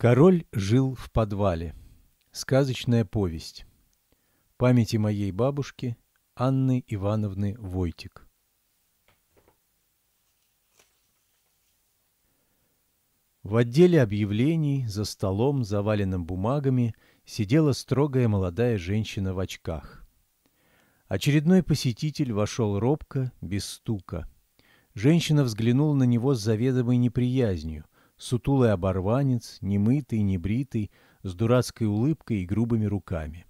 Король жил в подвале. Сказочная повесть. Памяти моей бабушки Анны Ивановны Войтик. В отделе объявлений за столом, заваленным бумагами, сидела строгая молодая женщина в очках. Очередной посетитель вошел робко, без стука. Женщина взглянула на него с заведомой неприязнью сутулый оборванец, немытый, небритый, с дурацкой улыбкой и грубыми руками.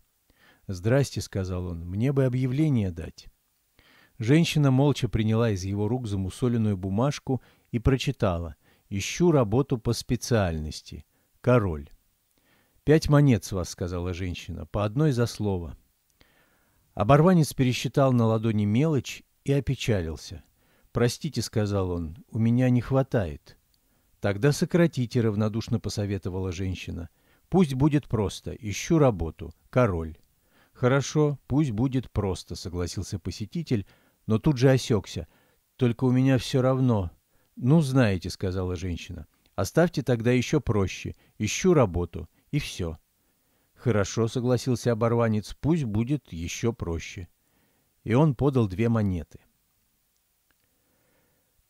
«Здрасте», — сказал он, — «мне бы объявление дать». Женщина молча приняла из его рук замусоленную бумажку и прочитала «Ищу работу по специальности. Король». «Пять монет с вас», — сказала женщина, — «по одной за слово». Оборванец пересчитал на ладони мелочь и опечалился. «Простите», — сказал он, — «у меня не хватает». «Тогда сократите», — равнодушно посоветовала женщина. «Пусть будет просто. Ищу работу. Король». «Хорошо, пусть будет просто», — согласился посетитель, но тут же осекся. «Только у меня все равно». «Ну, знаете», — сказала женщина. «Оставьте тогда еще проще. Ищу работу. И все». «Хорошо», — согласился оборванец, — «пусть будет еще проще». И он подал две монеты.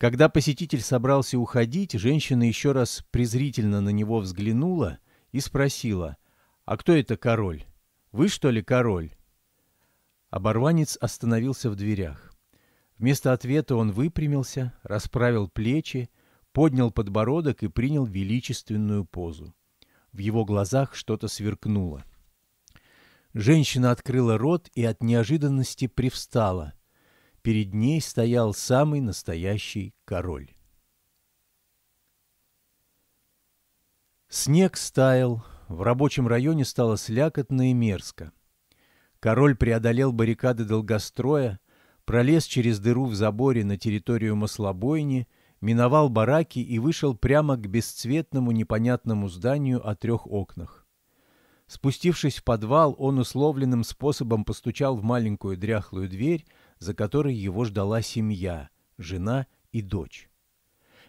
Когда посетитель собрался уходить, женщина еще раз презрительно на него взглянула и спросила, «А кто это король? Вы, что ли, король?» Оборванец остановился в дверях. Вместо ответа он выпрямился, расправил плечи, поднял подбородок и принял величественную позу. В его глазах что-то сверкнуло. Женщина открыла рот и от неожиданности привстала – перед ней стоял самый настоящий король. Снег стаял, в рабочем районе стало слякотно и мерзко. Король преодолел баррикады долгостроя, пролез через дыру в заборе на территорию маслобойни, миновал бараки и вышел прямо к бесцветному непонятному зданию о трех окнах. Спустившись в подвал, он условленным способом постучал в маленькую дряхлую дверь, за которой его ждала семья, жена и дочь.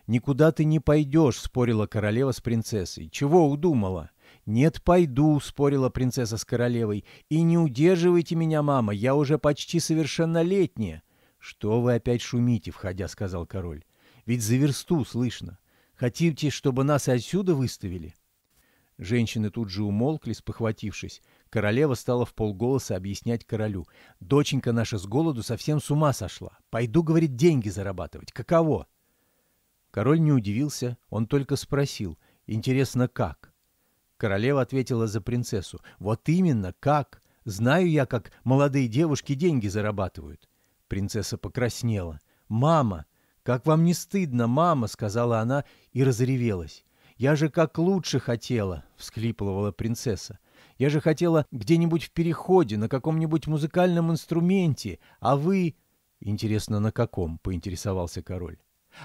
«Никуда ты не пойдешь», — спорила королева с принцессой. «Чего удумала?» «Нет, пойду», — спорила принцесса с королевой. «И не удерживайте меня, мама, я уже почти совершеннолетняя». «Что вы опять шумите?» — входя, сказал король. «Ведь за версту слышно. Хотите, чтобы нас отсюда выставили?» Женщины тут же умолкли, спохватившись. Королева стала в полголоса объяснять королю. «Доченька наша с голоду совсем с ума сошла. Пойду, — говорит, — деньги зарабатывать. Каково?» Король не удивился, он только спросил. «Интересно, как?» Королева ответила за принцессу. «Вот именно, как? Знаю я, как молодые девушки деньги зарабатывают». Принцесса покраснела. «Мама! Как вам не стыдно, мама!» — сказала она и разревелась. «Я же как лучше хотела!» — всхлипывала принцесса. Я же хотела где-нибудь в переходе, на каком-нибудь музыкальном инструменте, а вы...» «Интересно, на каком?» — поинтересовался король.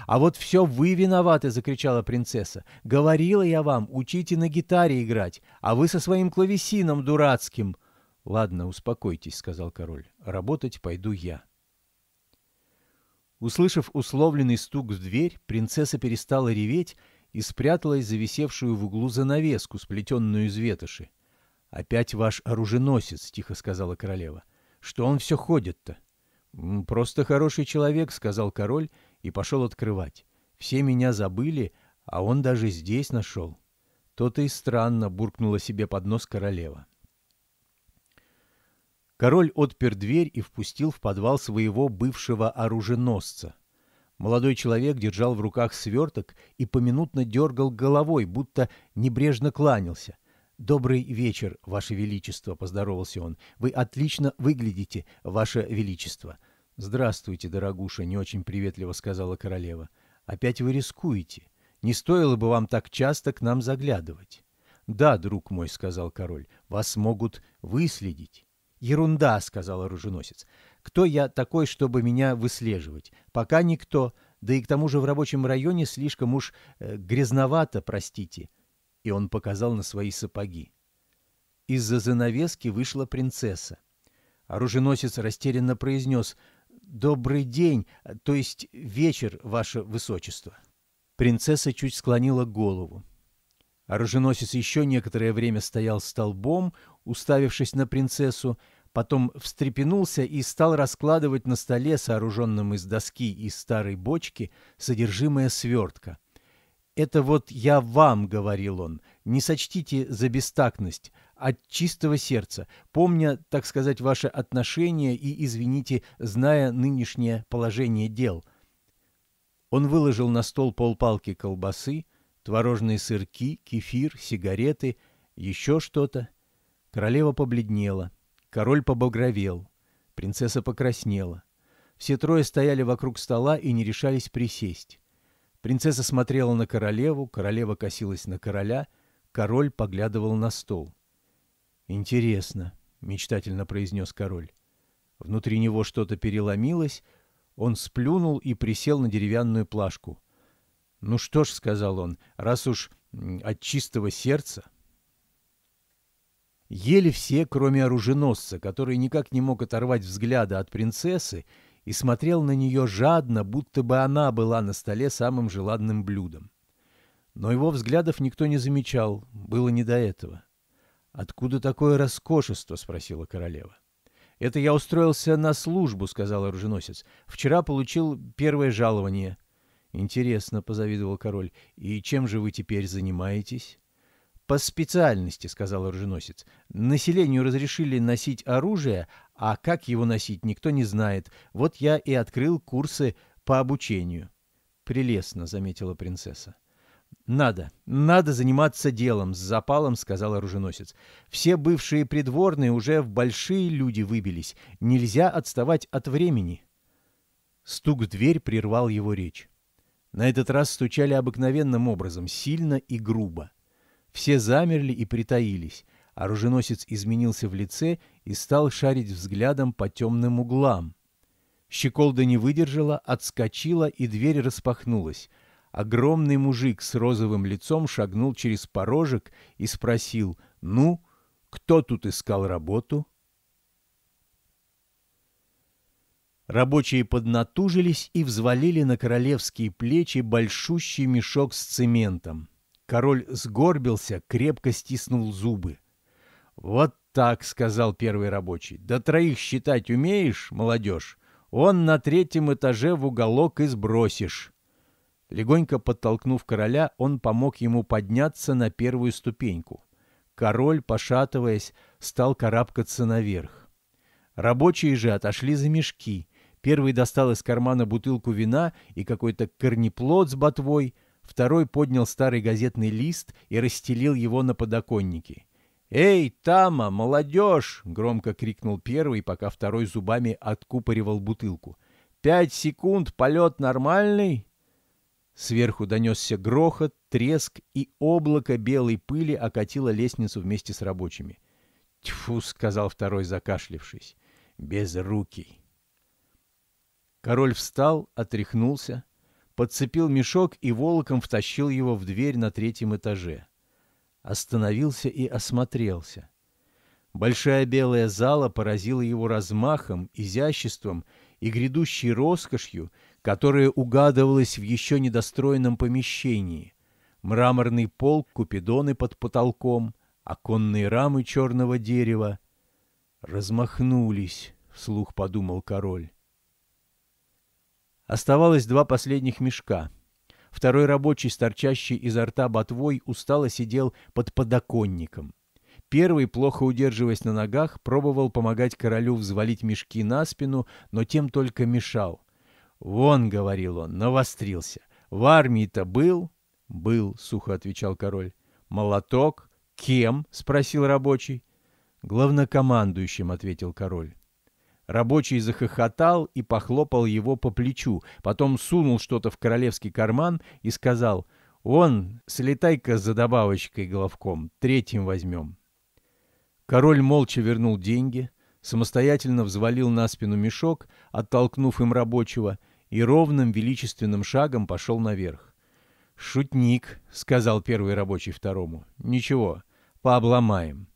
«А вот все вы виноваты!» — закричала принцесса. «Говорила я вам, учите на гитаре играть, а вы со своим клавесином дурацким!» «Ладно, успокойтесь», — сказал король. «Работать пойду я». Услышав условленный стук в дверь, принцесса перестала реветь и спряталась зависевшую в углу занавеску, сплетенную из ветоши. «Опять ваш оруженосец», — тихо сказала королева. «Что он все ходит-то?» «Просто хороший человек», — сказал король и пошел открывать. «Все меня забыли, а он даже здесь нашел». «То-то и странно», — буркнула себе под нос королева. Король отпер дверь и впустил в подвал своего бывшего оруженосца. Молодой человек держал в руках сверток и поминутно дергал головой, будто небрежно кланялся — «Добрый вечер, Ваше Величество», — поздоровался он. «Вы отлично выглядите, Ваше Величество». «Здравствуйте, дорогуша», — не очень приветливо сказала королева. «Опять вы рискуете. Не стоило бы вам так часто к нам заглядывать». «Да, друг мой», — сказал король, — «вас могут выследить». «Ерунда», — сказал оруженосец. «Кто я такой, чтобы меня выслеживать? Пока никто. Да и к тому же в рабочем районе слишком уж э, грязновато, простите» и он показал на свои сапоги. Из-за занавески вышла принцесса. Оруженосец растерянно произнес «Добрый день, то есть вечер, ваше высочество». Принцесса чуть склонила голову. Оруженосец еще некоторое время стоял столбом, уставившись на принцессу, потом встрепенулся и стал раскладывать на столе, сооруженном из доски и старой бочки, содержимое свертка — это вот я вам, — говорил он, — не сочтите за бестактность, от чистого сердца, помня, так сказать, ваше отношение и, извините, зная нынешнее положение дел. Он выложил на стол полпалки колбасы, творожные сырки, кефир, сигареты, еще что-то. Королева побледнела, король побагровел, принцесса покраснела. Все трое стояли вокруг стола и не решались присесть. Принцесса смотрела на королеву, королева косилась на короля, король поглядывал на стол. «Интересно», — мечтательно произнес король. Внутри него что-то переломилось, он сплюнул и присел на деревянную плашку. «Ну что ж», — сказал он, — «раз уж от чистого сердца...» Ели все, кроме оруженосца, который никак не мог оторвать взгляда от принцессы, и смотрел на нее жадно, будто бы она была на столе самым желанным блюдом. Но его взглядов никто не замечал, было не до этого. «Откуда такое роскошество?» — спросила королева. «Это я устроился на службу», — сказал оруженосец. «Вчера получил первое жалование». «Интересно», — позавидовал король. «И чем же вы теперь занимаетесь?» «По специальности», — сказал оруженосец. «Населению разрешили носить оружие, а как его носить, никто не знает. Вот я и открыл курсы по обучению». «Прелестно», — заметила принцесса. «Надо, надо заниматься делом», — с запалом сказал оруженосец. «Все бывшие придворные уже в большие люди выбились. Нельзя отставать от времени». Стук в дверь прервал его речь. На этот раз стучали обыкновенным образом, сильно и грубо. Все замерли и притаились. Оруженосец изменился в лице и стал шарить взглядом по темным углам. Щеколда не выдержала, отскочила, и дверь распахнулась. Огромный мужик с розовым лицом шагнул через порожек и спросил «Ну, кто тут искал работу?» Рабочие поднатужились и взвалили на королевские плечи большущий мешок с цементом. Король сгорбился, крепко стиснул зубы. «Вот так», — сказал первый рабочий. «До троих считать умеешь, молодежь? Он на третьем этаже в уголок и сбросишь». Легонько подтолкнув короля, он помог ему подняться на первую ступеньку. Король, пошатываясь, стал карабкаться наверх. Рабочие же отошли за мешки. Первый достал из кармана бутылку вина и какой-то корнеплод с ботвой. Второй поднял старый газетный лист и расстелил его на подоконнике. «Эй, Тама, молодежь!» — громко крикнул первый, пока второй зубами откупоривал бутылку. «Пять секунд, полет нормальный?» Сверху донесся грохот, треск, и облако белой пыли окатило лестницу вместе с рабочими. «Тьфу!» — сказал второй, закашлившись. руки. Король встал, отряхнулся, подцепил мешок и волоком втащил его в дверь на третьем этаже остановился и осмотрелся. Большая белая зала поразила его размахом, изяществом и грядущей роскошью, которая угадывалась в еще недостроенном помещении. Мраморный пол, купидоны под потолком, оконные рамы черного дерева. «Размахнулись», — вслух подумал король. Оставалось два последних мешка — Второй рабочий, торчащий изо рта ботвой, устало сидел под подоконником. Первый, плохо удерживаясь на ногах, пробовал помогать королю взвалить мешки на спину, но тем только мешал. «Вон», — говорил он, — навострился. «В армии-то был?» «Был», — сухо отвечал король. «Молоток? Кем?» — спросил рабочий. «Главнокомандующим», — ответил король. Рабочий захохотал и похлопал его по плечу, потом сунул что-то в королевский карман и сказал «Он, слетай-ка за добавочкой головком, третьим возьмем». Король молча вернул деньги, самостоятельно взвалил на спину мешок, оттолкнув им рабочего, и ровным величественным шагом пошел наверх. «Шутник», — сказал первый рабочий второму. «Ничего, пообломаем».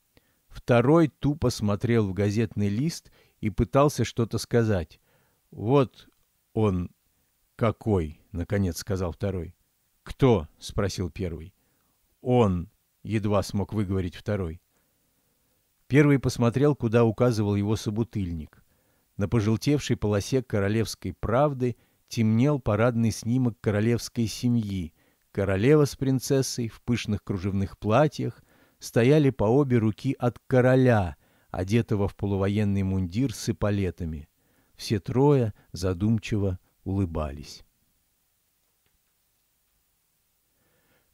Второй тупо смотрел в газетный лист — и пытался что-то сказать. «Вот он какой!» — наконец сказал второй. «Кто?» — спросил первый. «Он!» — едва смог выговорить второй. Первый посмотрел, куда указывал его собутыльник. На пожелтевшей полосе королевской правды темнел парадный снимок королевской семьи. Королева с принцессой в пышных кружевных платьях стояли по обе руки от короля, одетого в полувоенный мундир с эполетами. Все трое задумчиво улыбались.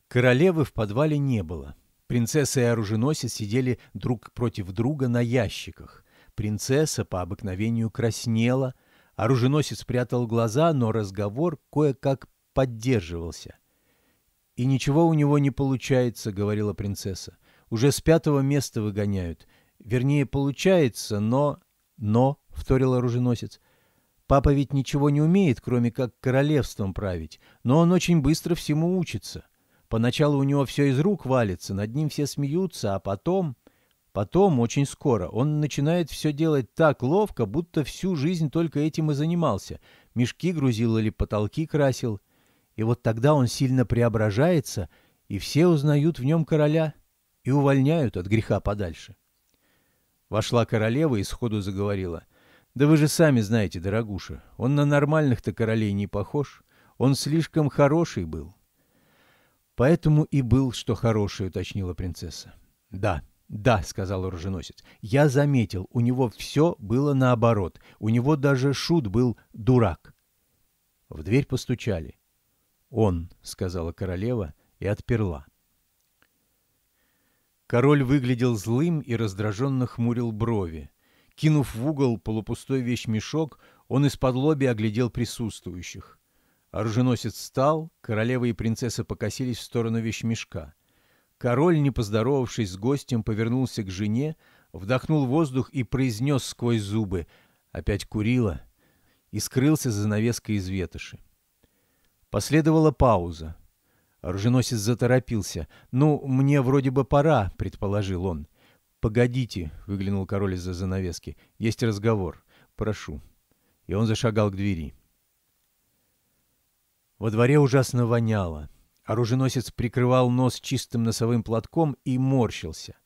Королевы в подвале не было. Принцесса и оруженосец сидели друг против друга на ящиках. Принцесса по обыкновению краснела, оруженосец прятал глаза, но разговор кое-как поддерживался. «И ничего у него не получается», — говорила принцесса. «Уже с пятого места выгоняют. Вернее, получается, но... Но, — вторил оруженосец, — папа ведь ничего не умеет, кроме как королевством править, но он очень быстро всему учится. Поначалу у него все из рук валится, над ним все смеются, а потом... Потом, очень скоро, он начинает все делать так ловко, будто всю жизнь только этим и занимался. Мешки грузил или потолки красил. И вот тогда он сильно преображается, и все узнают в нем короля и увольняют от греха подальше. Вошла королева и сходу заговорила. «Да вы же сами знаете, дорогуша, он на нормальных-то королей не похож. Он слишком хороший был». «Поэтому и был, что хороший», — уточнила принцесса. «Да, да», — сказал оруженосец. «Я заметил, у него все было наоборот. У него даже шут был дурак». В дверь постучали. «Он», — сказала королева и отперла. Король выглядел злым и раздраженно хмурил брови. Кинув в угол полупустой вещмешок, он из-под лоби оглядел присутствующих. Оруженосец встал, королева и принцесса покосились в сторону вещмешка. Король, не поздоровавшись с гостем, повернулся к жене, вдохнул воздух и произнес сквозь зубы «Опять курила?» и скрылся за навеской из ветоши. Последовала пауза. Оруженосец заторопился. «Ну, мне вроде бы пора», — предположил он. «Погодите», — выглянул король из-за занавески. «Есть разговор. Прошу». И он зашагал к двери. Во дворе ужасно воняло. Оруженосец прикрывал нос чистым носовым платком и морщился.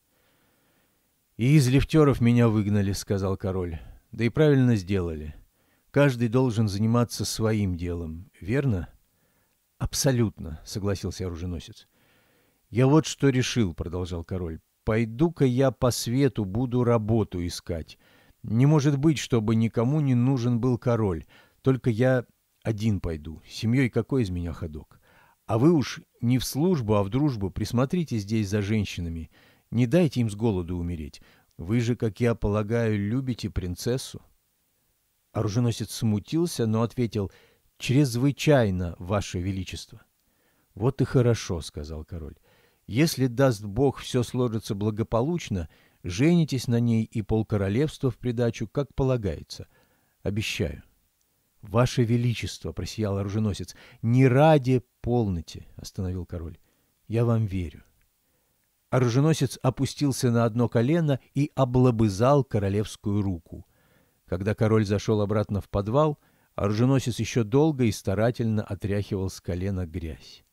«И из лифтеров меня выгнали», — сказал король. «Да и правильно сделали. Каждый должен заниматься своим делом, верно?» Абсолютно, согласился оруженосец. Я вот что решил, продолжал король. Пойду-ка я по свету буду работу искать. Не может быть, чтобы никому не нужен был король. Только я один пойду. Семьей какой из меня ходок? А вы уж не в службу, а в дружбу присмотрите здесь за женщинами. Не дайте им с голоду умереть. Вы же, как я полагаю, любите принцессу. Оруженосец смутился, но ответил — чрезвычайно, Ваше Величество. — Вот и хорошо, — сказал король. — Если, даст Бог, все сложится благополучно, женитесь на ней и полкоролевства в придачу, как полагается. Обещаю. — Ваше Величество, — просиял оруженосец, — не ради полноте, — остановил король. — Я вам верю. Оруженосец опустился на одно колено и облобызал королевскую руку. Когда король зашел обратно в подвал — Оруженосец еще долго и старательно отряхивал с колена грязь.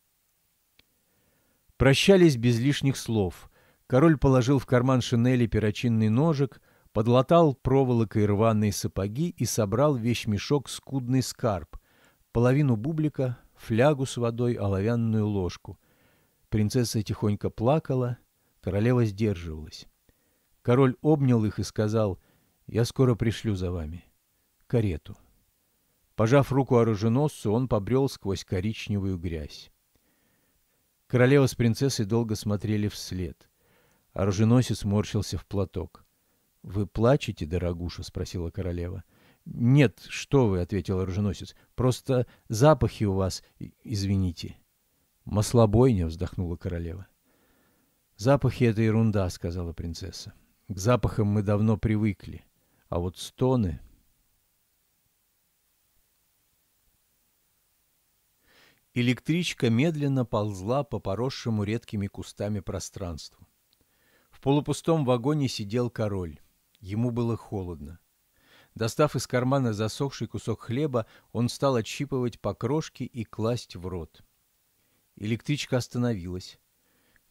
Прощались без лишних слов. Король положил в карман шинели перочинный ножик, подлатал проволокой рваные сапоги и собрал вещмешок скудный скарб, половину бублика, флягу с водой, оловянную ложку. Принцесса тихонько плакала, королева сдерживалась. Король обнял их и сказал, «Я скоро пришлю за вами карету». Пожав руку оруженосцу, он побрел сквозь коричневую грязь. Королева с принцессой долго смотрели вслед. Оруженосец морщился в платок. — Вы плачете, дорогуша? — спросила королева. — Нет, что вы, — ответил оруженосец. — Просто запахи у вас, извините. — Маслобойня, — вздохнула королева. — Запахи — это ерунда, — сказала принцесса. — К запахам мы давно привыкли. А вот стоны... Электричка медленно ползла по поросшему редкими кустами пространству. В полупустом вагоне сидел король. Ему было холодно. Достав из кармана засохший кусок хлеба, он стал отщипывать покрошки и класть в рот. Электричка остановилась.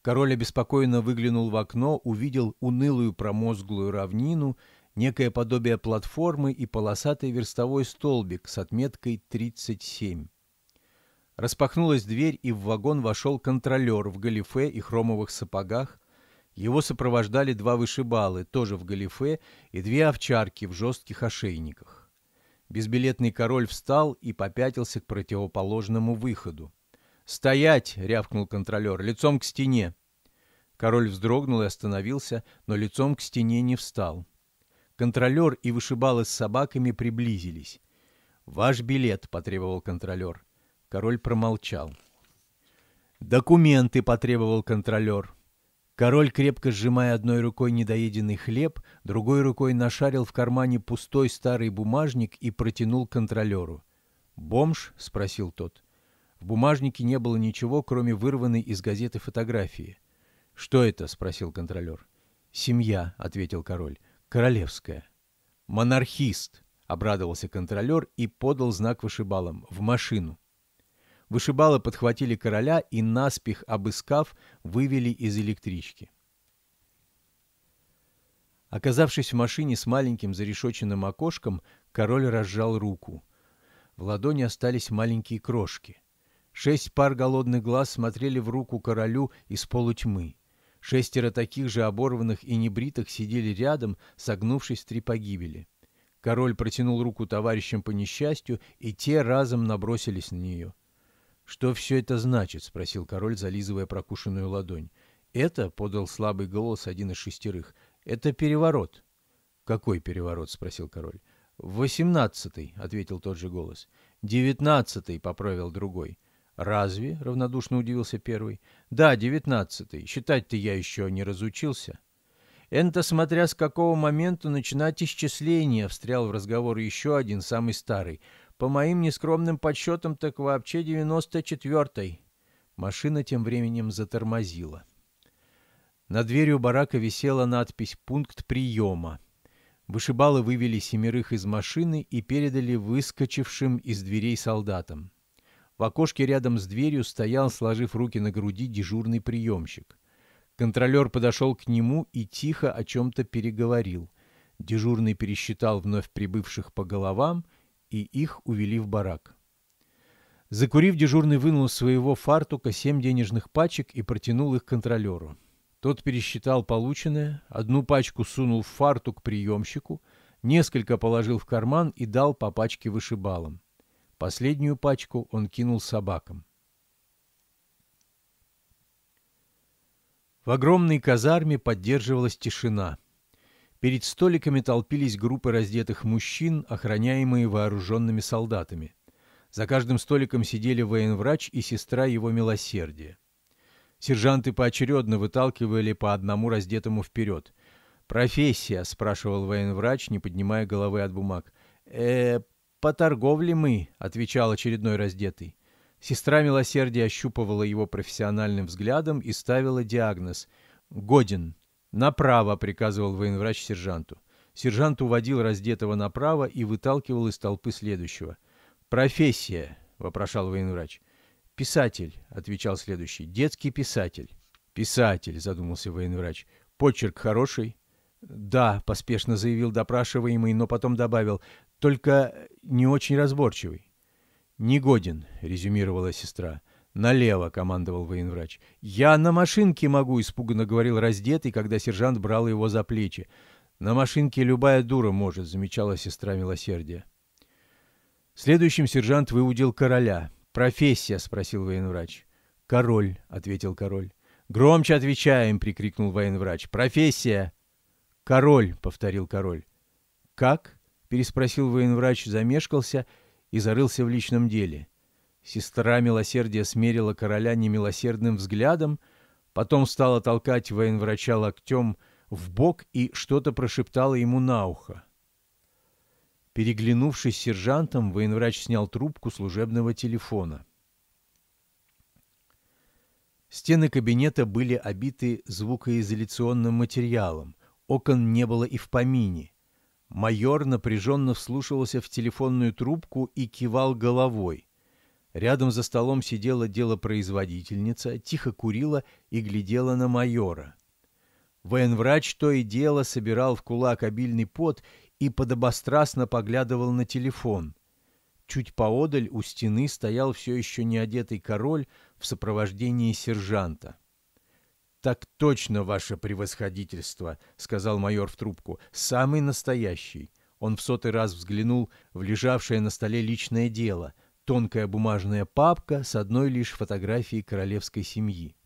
Король обеспокоенно выглянул в окно, увидел унылую промозглую равнину, некое подобие платформы и полосатый верстовой столбик с отметкой 37. Распахнулась дверь, и в вагон вошел контролер в галифе и хромовых сапогах. Его сопровождали два вышибалы, тоже в галифе, и две овчарки в жестких ошейниках. Безбилетный король встал и попятился к противоположному выходу. «Стоять!» — рявкнул контролер. «Лицом к стене!» Король вздрогнул и остановился, но лицом к стене не встал. Контролер и вышибалы с собаками приблизились. «Ваш билет!» — потребовал контролер. Король промолчал. «Документы!» — потребовал контролер. Король, крепко сжимая одной рукой недоеденный хлеб, другой рукой нашарил в кармане пустой старый бумажник и протянул контролеру. «Бомж?» — спросил тот. В бумажнике не было ничего, кроме вырванной из газеты фотографии. «Что это?» — спросил контролер. «Семья», — ответил король. «Королевская». «Монархист!» — обрадовался контролер и подал знак вышибалам. «В машину!» Вышибалы подхватили короля и, наспех обыскав, вывели из электрички. Оказавшись в машине с маленьким зарешоченным окошком, король разжал руку. В ладони остались маленькие крошки. Шесть пар голодных глаз смотрели в руку королю из полутьмы. Шестеро таких же оборванных и небритых сидели рядом, согнувшись в три погибели. Король протянул руку товарищам по несчастью, и те разом набросились на нее. «Что все это значит?» — спросил король, зализывая прокушенную ладонь. «Это», — подал слабый голос один из шестерых, — «это переворот». «Какой переворот?» — спросил король. «Восемнадцатый», — ответил тот же голос. «Девятнадцатый», — поправил другой. «Разве?» — равнодушно удивился первый. «Да, девятнадцатый. Считать-то я еще не разучился». «Энто смотря с какого момента начинать исчисление», — встрял в разговор еще один, самый старый. По моим нескромным подсчетам, так вообще 94-й. Машина тем временем затормозила. На дверью барака висела надпись «Пункт приема». Вышибалы вывели семерых из машины и передали выскочившим из дверей солдатам. В окошке рядом с дверью стоял, сложив руки на груди, дежурный приемщик. Контролер подошел к нему и тихо о чем-то переговорил. Дежурный пересчитал вновь прибывших по головам — и их увели в барак. Закурив, дежурный вынул из своего фартука семь денежных пачек и протянул их контролеру. Тот пересчитал полученное, одну пачку сунул в фартук приемщику, несколько положил в карман и дал по пачке вышибалам. Последнюю пачку он кинул собакам. В огромной казарме поддерживалась тишина — Перед столиками толпились группы раздетых мужчин, охраняемые вооруженными солдатами. За каждым столиком сидели военврач и сестра его милосердия. Сержанты поочередно выталкивали по одному раздетому вперед. «Профессия?» — спрашивал военврач, не поднимая головы от бумаг. «Э, по торговле мы», — отвечал очередной раздетый. Сестра милосердия ощупывала его профессиональным взглядом и ставила диагноз. «Годен». «Направо!» — приказывал военврач сержанту. Сержант уводил раздетого направо и выталкивал из толпы следующего. «Профессия!» — вопрошал военврач. «Писатель!» — отвечал следующий. «Детский писатель!» «Писатель!» — задумался военврач. «Почерк хороший?» «Да», — поспешно заявил допрашиваемый, но потом добавил. «Только не очень разборчивый». «Негоден», — резюмировала сестра. «Налево», — командовал военврач. «Я на машинке могу», — испуганно говорил раздетый, когда сержант брал его за плечи. «На машинке любая дура может», — замечала сестра милосердия. Следующим сержант выудил короля. «Профессия?» — спросил военврач. «Король», — ответил король. «Громче отвечаем!» — прикрикнул военврач. «Профессия!» «Король!» — повторил король. «Как?» — переспросил военврач, замешкался и зарылся в личном деле. Сестра милосердия смерила короля немилосердным взглядом, потом стала толкать военврача локтем в бок и что-то прошептала ему на ухо. Переглянувшись с сержантом, военврач снял трубку служебного телефона. Стены кабинета были обиты звукоизоляционным материалом, окон не было и в помине. Майор напряженно вслушивался в телефонную трубку и кивал головой. Рядом за столом сидела делопроизводительница, тихо курила и глядела на майора. Военврач то и дело собирал в кулак обильный пот и подобострастно поглядывал на телефон. Чуть поодаль у стены стоял все еще не одетый король в сопровождении сержанта. «Так точно, ваше превосходительство», — сказал майор в трубку, — «самый настоящий». Он в сотый раз взглянул в лежавшее на столе личное дело — Тонкая бумажная папка с одной лишь фотографией королевской семьи.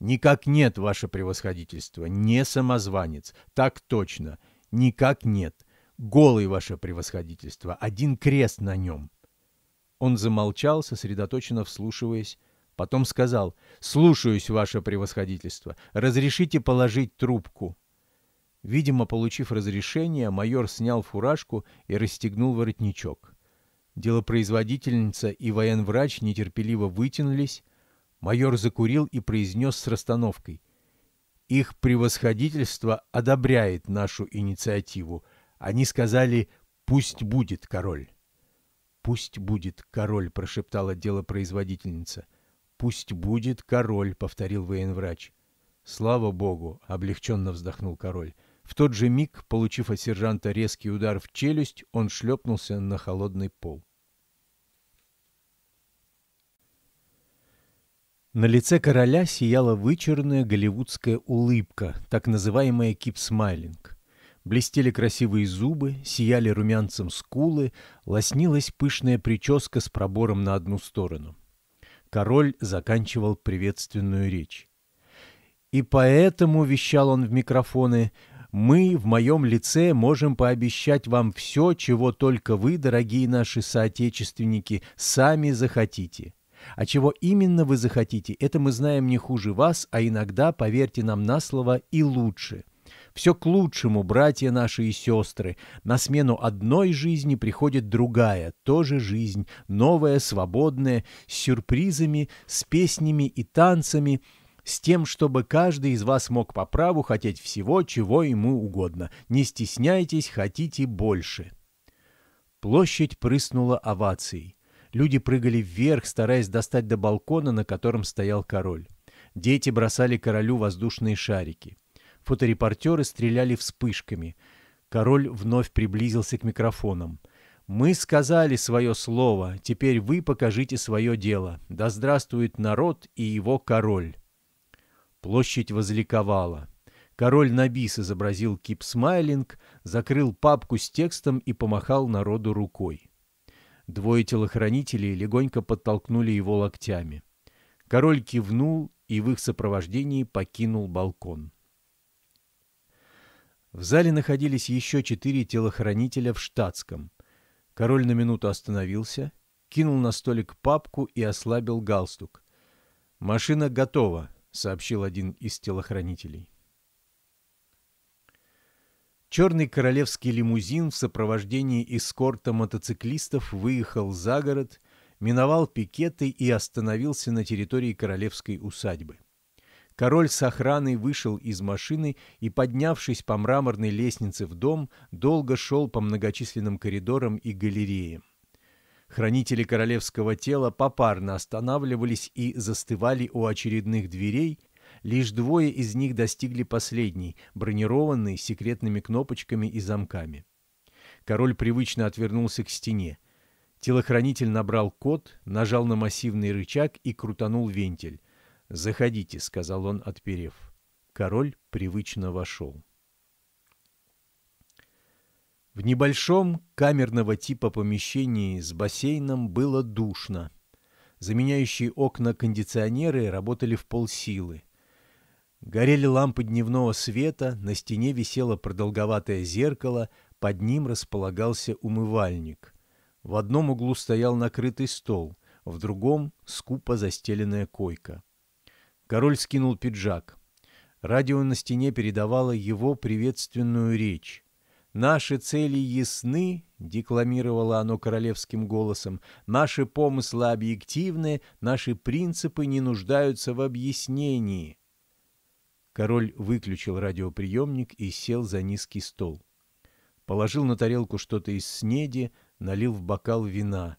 «Никак нет, ваше превосходительство, не самозванец. Так точно. Никак нет. Голый, ваше превосходительство, один крест на нем». Он замолчал, сосредоточенно вслушиваясь. Потом сказал «Слушаюсь, ваше превосходительство. Разрешите положить трубку». Видимо, получив разрешение, майор снял фуражку и расстегнул воротничок. Делопроизводительница и военврач нетерпеливо вытянулись. Майор закурил и произнес с расстановкой. «Их превосходительство одобряет нашу инициативу. Они сказали, пусть будет король». «Пусть будет король», — прошептала делопроизводительница. «Пусть будет король», — повторил военврач. «Слава богу!» — облегченно вздохнул король. В тот же миг, получив от сержанта резкий удар в челюсть, он шлепнулся на холодный пол. На лице короля сияла вычурная голливудская улыбка, так называемая кипсмайлинг. Блестели красивые зубы, сияли румянцем скулы, лоснилась пышная прическа с пробором на одну сторону. Король заканчивал приветственную речь. И поэтому, — вещал он в микрофоны, мы в моем лице можем пообещать вам все, чего только вы, дорогие наши соотечественники, сами захотите. А чего именно вы захотите, это мы знаем не хуже вас, а иногда, поверьте нам на слово, и лучше. Все к лучшему, братья наши и сестры. На смену одной жизни приходит другая, тоже жизнь, новая, свободная, с сюрпризами, с песнями и танцами – с тем, чтобы каждый из вас мог по праву хотеть всего, чего ему угодно. Не стесняйтесь, хотите больше. Площадь прыснула овацией. Люди прыгали вверх, стараясь достать до балкона, на котором стоял король. Дети бросали королю воздушные шарики. Фоторепортеры стреляли вспышками. Король вновь приблизился к микрофонам. «Мы сказали свое слово, теперь вы покажите свое дело. Да здравствует народ и его король!» Площадь возликовала. Король Набис изобразил кипсмайлинг, закрыл папку с текстом и помахал народу рукой. Двое телохранителей легонько подтолкнули его локтями. Король кивнул и в их сопровождении покинул балкон. В зале находились еще четыре телохранителя в штатском. Король на минуту остановился, кинул на столик папку и ослабил галстук. «Машина готова», сообщил один из телохранителей. Черный королевский лимузин в сопровождении эскорта мотоциклистов выехал за город, миновал пикеты и остановился на территории королевской усадьбы. Король с охраной вышел из машины и, поднявшись по мраморной лестнице в дом, долго шел по многочисленным коридорам и галереям. Хранители королевского тела попарно останавливались и застывали у очередных дверей, лишь двое из них достигли последней, бронированной секретными кнопочками и замками. Король привычно отвернулся к стене. Телохранитель набрал код, нажал на массивный рычаг и крутанул вентиль. «Заходите», — сказал он, отперев. Король привычно вошел. В небольшом камерного типа помещении с бассейном было душно. Заменяющие окна кондиционеры работали в полсилы. Горели лампы дневного света, на стене висело продолговатое зеркало, под ним располагался умывальник. В одном углу стоял накрытый стол, в другом — скупо застеленная койка. Король скинул пиджак. Радио на стене передавало его приветственную речь. Наши цели ясны, декламировало оно королевским голосом, наши помыслы объективны, наши принципы не нуждаются в объяснении. Король выключил радиоприемник и сел за низкий стол. Положил на тарелку что-то из снеди, налил в бокал вина.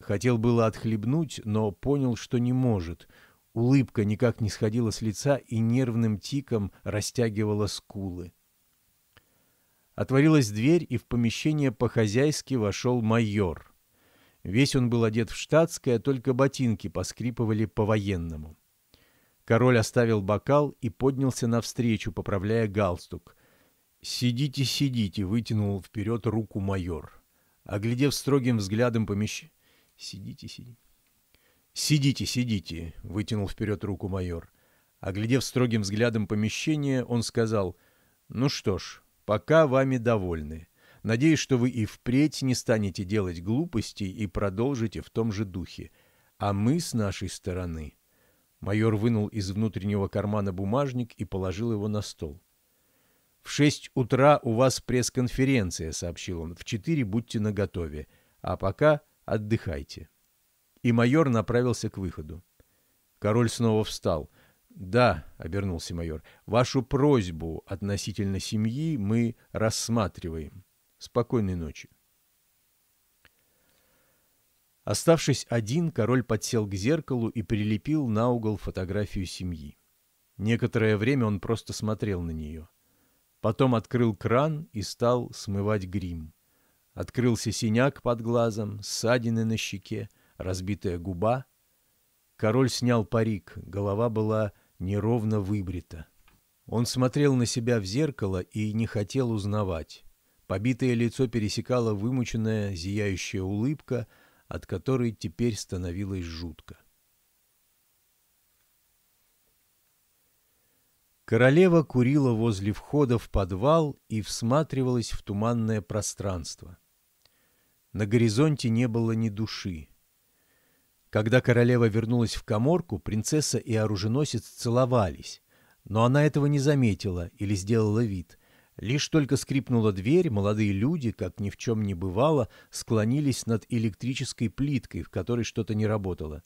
Хотел было отхлебнуть, но понял, что не может. Улыбка никак не сходила с лица и нервным тиком растягивала скулы. — Отворилась дверь, и в помещение по-хозяйски вошел майор. Весь он был одет в штатское, только ботинки поскрипывали по-военному. Король оставил бокал и поднялся навстречу, поправляя галстук. «Сидите, сидите!» — вытянул вперед руку майор. Оглядев строгим взглядом помещение... «Сидите, сидите!» «Сидите, сидите!» — вытянул вперед руку майор. Оглядев строгим взглядом помещение, он сказал, «Ну что ж, Пока вами довольны. Надеюсь, что вы и впредь не станете делать глупостей и продолжите в том же духе. А мы с нашей стороны... Майор вынул из внутреннего кармана бумажник и положил его на стол. «В шесть утра у вас пресс-конференция», — сообщил он. «В четыре будьте наготове, а пока отдыхайте». И майор направился к выходу. Король снова встал — да, обернулся майор. Вашу просьбу относительно семьи мы рассматриваем. Спокойной ночи. Оставшись один, король подсел к зеркалу и прилепил на угол фотографию семьи. Некоторое время он просто смотрел на нее. Потом открыл кран и стал смывать грим. Открылся синяк под глазом, ссадины на щеке, разбитая губа — Король снял парик, голова была неровно выбрита. Он смотрел на себя в зеркало и не хотел узнавать. Побитое лицо пересекала вымученная, зияющая улыбка, от которой теперь становилось жутко. Королева курила возле входа в подвал и всматривалась в туманное пространство. На горизонте не было ни души. Когда королева вернулась в коморку, принцесса и оруженосец целовались. Но она этого не заметила или сделала вид. Лишь только скрипнула дверь, молодые люди, как ни в чем не бывало, склонились над электрической плиткой, в которой что-то не работало.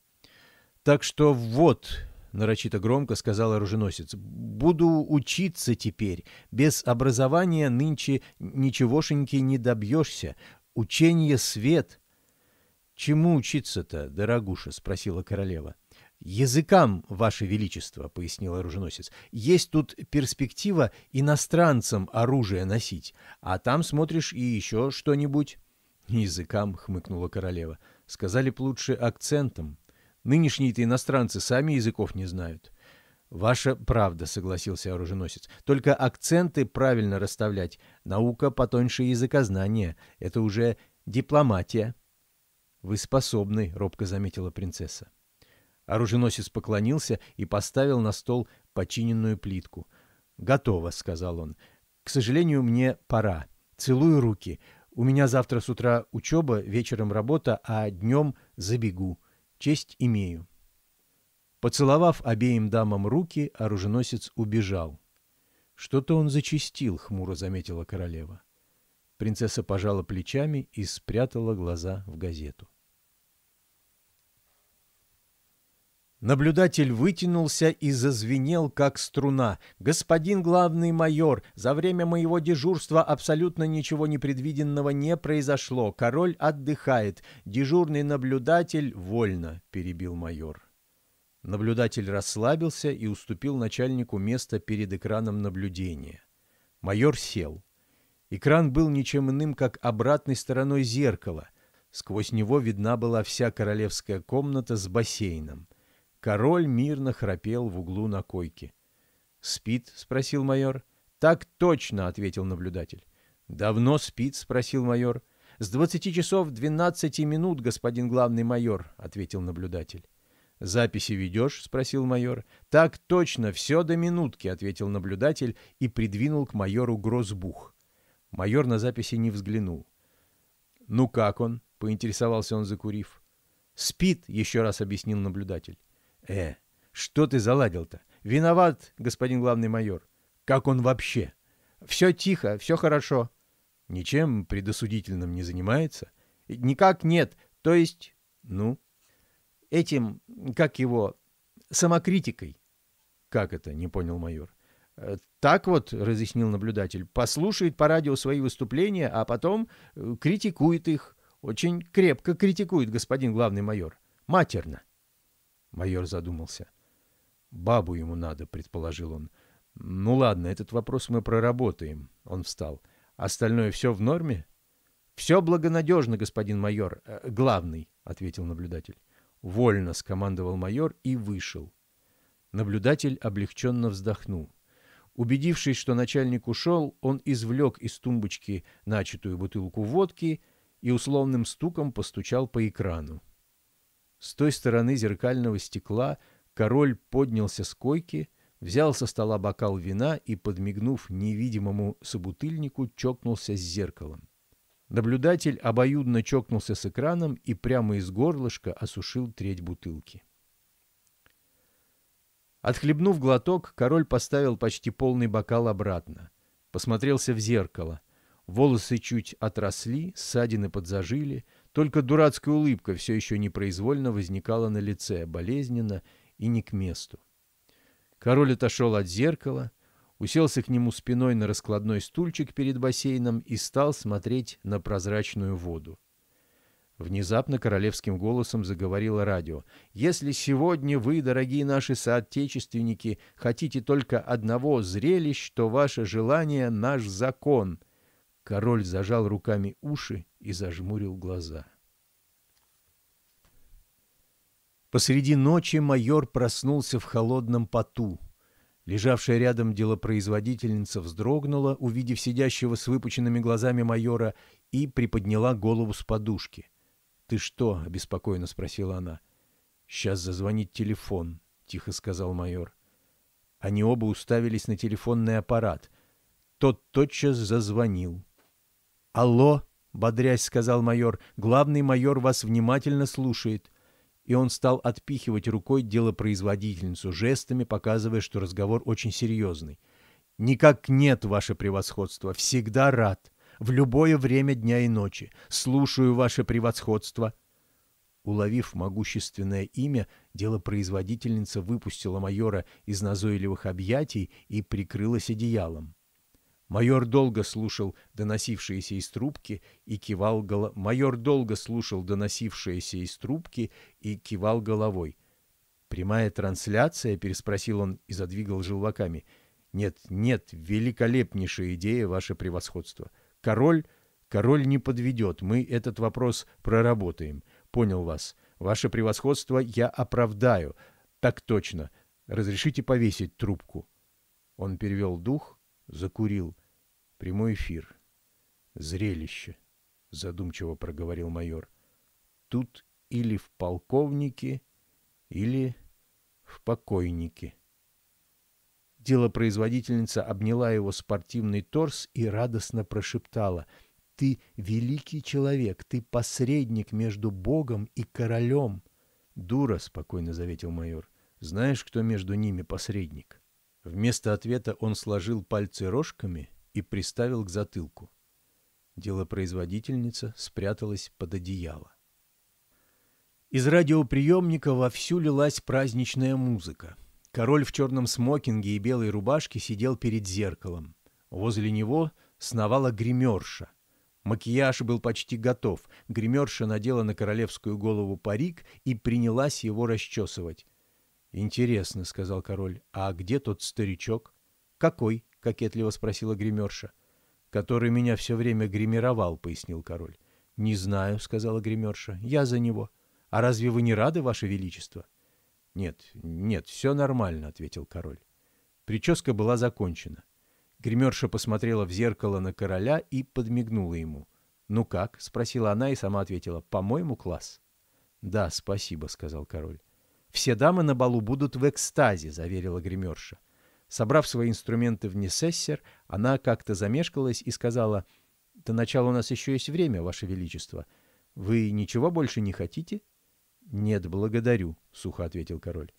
«Так что вот», — нарочито громко сказал оруженосец, — «буду учиться теперь. Без образования нынче ничегошеньки не добьешься. Учение — свет». «Чему учиться-то, дорогуша?» — спросила королева. «Языкам, Ваше Величество», — пояснил оруженосец. «Есть тут перспектива иностранцам оружие носить, а там смотришь и еще что-нибудь». «Языкам», — хмыкнула королева. «Сказали б лучше акцентом. Нынешние-то иностранцы сами языков не знают». «Ваша правда», — согласился оруженосец. «Только акценты правильно расставлять. Наука потоньше языкознания. Это уже дипломатия». «Вы способны», — робко заметила принцесса. Оруженосец поклонился и поставил на стол починенную плитку. «Готово», — сказал он. «К сожалению, мне пора. Целую руки. У меня завтра с утра учеба, вечером работа, а днем забегу. Честь имею». Поцеловав обеим дамам руки, оруженосец убежал. «Что-то он зачистил», — хмуро заметила королева. Принцесса пожала плечами и спрятала глаза в газету. Наблюдатель вытянулся и зазвенел, как струна. «Господин главный майор, за время моего дежурства абсолютно ничего непредвиденного не произошло. Король отдыхает. Дежурный наблюдатель вольно», — перебил майор. Наблюдатель расслабился и уступил начальнику место перед экраном наблюдения. Майор сел. Экран был ничем иным, как обратной стороной зеркала. Сквозь него видна была вся королевская комната с бассейном. Король мирно храпел в углу на койке. «Спит?» — спросил майор. «Так точно!» — ответил наблюдатель. «Давно спит?» — спросил майор. «С двадцати часов двенадцати минут, господин главный майор», — ответил наблюдатель. «Записи ведешь?» — спросил майор. «Так точно, все до минутки», — ответил наблюдатель и придвинул к майору грозбух. Майор на записи не взглянул. «Ну как он?» — поинтересовался он, закурив. «Спит», — еще раз объяснил наблюдатель. «Э, что ты заладил-то? Виноват, господин главный майор. Как он вообще? Все тихо, все хорошо. Ничем предосудительным не занимается?» «Никак нет. То есть...» «Ну?» «Этим, как его, самокритикой». «Как это?» — не понял майор. Э, так вот, разъяснил наблюдатель, послушает по радио свои выступления, а потом э, критикует их. Очень крепко критикует господин главный майор. Матерно. Майор задумался. «Бабу ему надо», — предположил он. «Ну ладно, этот вопрос мы проработаем», — он встал. «Остальное все в норме?» «Все благонадежно, господин майор. Э, главный», — ответил наблюдатель. «Вольно», — скомандовал майор и вышел. Наблюдатель облегченно вздохнул. Убедившись, что начальник ушел, он извлек из тумбочки начатую бутылку водки и условным стуком постучал по экрану. С той стороны зеркального стекла король поднялся с койки, взял со стола бокал вина и, подмигнув невидимому собутыльнику, чокнулся с зеркалом. Наблюдатель обоюдно чокнулся с экраном и прямо из горлышка осушил треть бутылки. Отхлебнув глоток, король поставил почти полный бокал обратно. Посмотрелся в зеркало. Волосы чуть отросли, ссадины подзажили, только дурацкая улыбка все еще непроизвольно возникала на лице, болезненно и не к месту. Король отошел от зеркала, уселся к нему спиной на раскладной стульчик перед бассейном и стал смотреть на прозрачную воду. Внезапно королевским голосом заговорило радио. «Если сегодня вы, дорогие наши соотечественники, хотите только одного зрелищ, то ваше желание — наш закон». Король зажал руками уши и зажмурил глаза. Посреди ночи майор проснулся в холодном поту. Лежавшая рядом делопроизводительница вздрогнула, увидев сидящего с выпученными глазами майора, и приподняла голову с подушки. «Ты что?» — обеспокоенно спросила она. «Сейчас зазвонит телефон», — тихо сказал майор. Они оба уставились на телефонный аппарат. Тот тотчас зазвонил. «Алло!» — бодрясь сказал майор. «Главный майор вас внимательно слушает». И он стал отпихивать рукой делопроизводительницу, жестами показывая, что разговор очень серьезный. «Никак нет, ваше превосходство. Всегда рад в любое время дня и ночи. Слушаю ваше превосходство». Уловив могущественное имя, делопроизводительница выпустила майора из назойливых объятий и прикрылась одеялом. Майор долго слушал доносившиеся из трубки и кивал голо... Майор долго слушал доносившиеся из трубки и кивал головой. Прямая трансляция, переспросил он и задвигал желваками. Нет, нет, великолепнейшая идея, ваше превосходство. Король, король не подведет, мы этот вопрос проработаем. Понял вас. Ваше превосходство я оправдаю. Так точно. Разрешите повесить трубку. Он перевел дух, закурил. Прямой эфир. Зрелище, задумчиво проговорил майор. Тут или в полковнике, или в покойнике. Делопроизводительница обняла его спортивный торс и радостно прошептала «Ты великий человек, ты посредник между Богом и королем». «Дура», — спокойно заветил майор, — «знаешь, кто между ними посредник?» Вместо ответа он сложил пальцы рожками и приставил к затылку. Делопроизводительница спряталась под одеяло. Из радиоприемника вовсю лилась праздничная музыка. Король в черном смокинге и белой рубашке сидел перед зеркалом. Возле него сновала гримерша. Макияж был почти готов. Гримерша надела на королевскую голову парик и принялась его расчесывать. «Интересно», — сказал король, — «а где тот старичок?» «Какой?» — кокетливо спросила гримерша. «Который меня все время гримировал», — пояснил король. «Не знаю», — сказала гримерша, — «я за него». «А разве вы не рады, ваше величество?» «Нет, нет, все нормально», — ответил король. Прическа была закончена. Гримерша посмотрела в зеркало на короля и подмигнула ему. «Ну как?» — спросила она и сама ответила. «По-моему, класс». «Да, спасибо», — сказал король. «Все дамы на балу будут в экстазе», — заверила гримерша. Собрав свои инструменты в Несессер, она как-то замешкалась и сказала, «До начала у нас еще есть время, Ваше Величество. Вы ничего больше не хотите?» «Нет, благодарю», — сухо ответил король.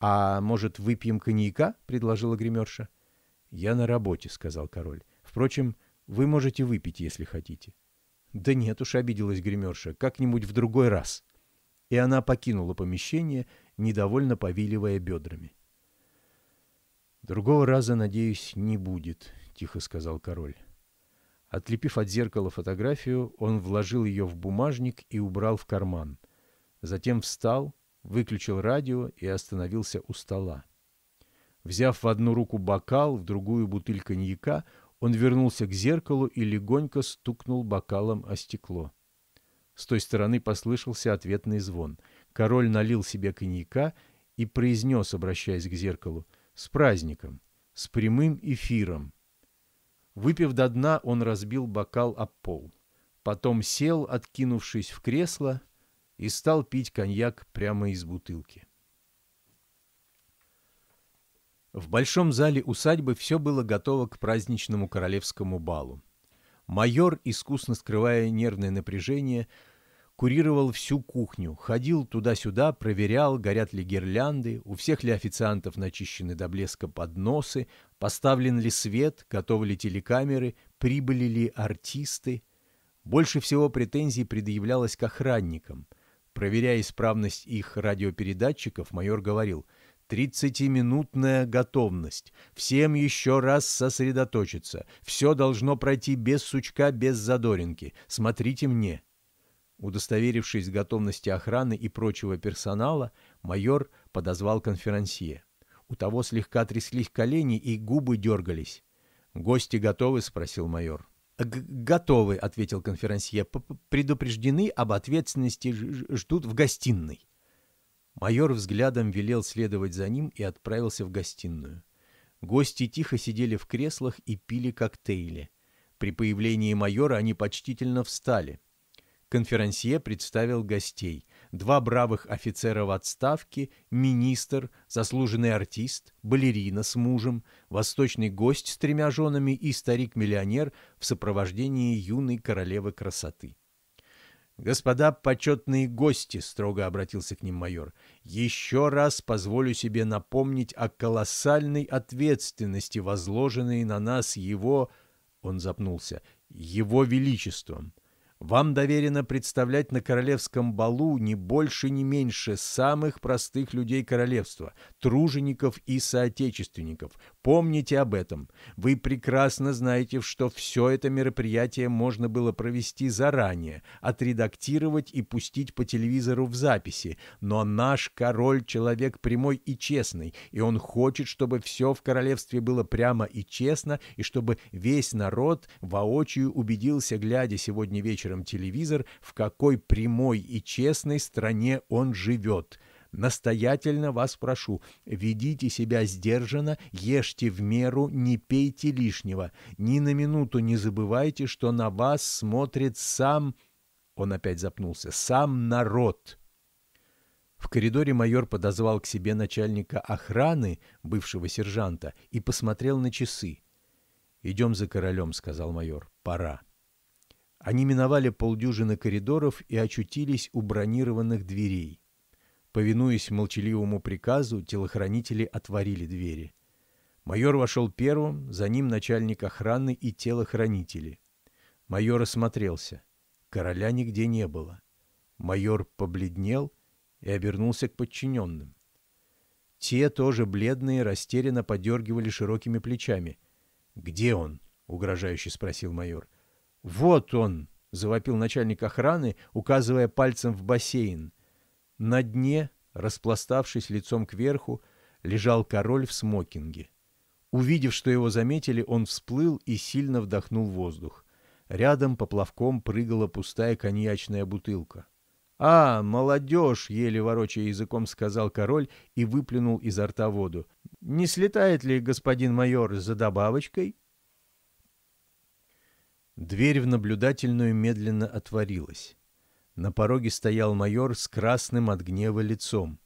«А может, выпьем коньяка?» — предложила гримерша. «Я на работе», — сказал король. «Впрочем, вы можете выпить, если хотите». «Да нет уж», — обиделась гримерша, — «как-нибудь в другой раз». И она покинула помещение, недовольно повиливая бедрами. «Другого раза, надеюсь, не будет», — тихо сказал король. Отлепив от зеркала фотографию, он вложил ее в бумажник и убрал в карман — Затем встал, выключил радио и остановился у стола. Взяв в одну руку бокал, в другую бутыль коньяка, он вернулся к зеркалу и легонько стукнул бокалом о стекло. С той стороны послышался ответный звон. Король налил себе коньяка и произнес, обращаясь к зеркалу, «С праздником! С прямым эфиром!» Выпив до дна, он разбил бокал об пол. Потом сел, откинувшись в кресло, и стал пить коньяк прямо из бутылки. В большом зале усадьбы все было готово к праздничному королевскому балу. Майор, искусно скрывая нервное напряжение, курировал всю кухню, ходил туда-сюда, проверял, горят ли гирлянды, у всех ли официантов начищены до блеска подносы, поставлен ли свет, готовы ли телекамеры, прибыли ли артисты. Больше всего претензий предъявлялось к охранникам – Проверяя исправность их радиопередатчиков, майор говорил «Тридцатиминутная готовность. Всем еще раз сосредоточиться. Все должно пройти без сучка, без задоринки. Смотрите мне». Удостоверившись в готовности охраны и прочего персонала, майор подозвал конферансье. У того слегка тряслись колени и губы дергались. «Гости готовы?» — спросил майор. «Готовы», — ответил конферансье. «Предупреждены об ответственности, ждут в гостиной». Майор взглядом велел следовать за ним и отправился в гостиную. Гости тихо сидели в креслах и пили коктейли. При появлении майора они почтительно встали. Конферансье представил гостей два бравых офицера в отставке, министр, заслуженный артист, балерина с мужем, восточный гость с тремя женами и старик-миллионер в сопровождении юной королевы красоты. «Господа почетные гости», — строго обратился к ним майор, — «еще раз позволю себе напомнить о колоссальной ответственности, возложенной на нас его...» — он запнулся — его величеством. Вам доверено представлять на королевском балу не больше, не меньше самых простых людей королевства, тружеников и соотечественников. Помните об этом. Вы прекрасно знаете, что все это мероприятие можно было провести заранее, отредактировать и пустить по телевизору в записи. Но наш король – человек прямой и честный, и он хочет, чтобы все в королевстве было прямо и честно, и чтобы весь народ воочию убедился, глядя сегодня вечером вечером телевизор, в какой прямой и честной стране он живет. Настоятельно вас прошу, ведите себя сдержанно, ешьте в меру, не пейте лишнего. Ни на минуту не забывайте, что на вас смотрит сам... Он опять запнулся. «Сам народ». В коридоре майор подозвал к себе начальника охраны, бывшего сержанта, и посмотрел на часы. «Идем за королем», — сказал майор. «Пора». Они миновали полдюжины коридоров и очутились у бронированных дверей. Повинуясь молчаливому приказу, телохранители отворили двери. Майор вошел первым, за ним начальник охраны и телохранители. Майор осмотрелся. Короля нигде не было. Майор побледнел и обернулся к подчиненным. Те, тоже бледные, растерянно подергивали широкими плечами. «Где он?» — угрожающе спросил майор. «Вот он!» — завопил начальник охраны, указывая пальцем в бассейн. На дне, распластавшись лицом кверху, лежал король в смокинге. Увидев, что его заметили, он всплыл и сильно вдохнул воздух. Рядом поплавком прыгала пустая коньячная бутылка. «А, молодежь!» — еле ворочая языком сказал король и выплюнул изо рта воду. «Не слетает ли господин майор за добавочкой?» Дверь в наблюдательную медленно отворилась. На пороге стоял майор с красным от гнева лицом.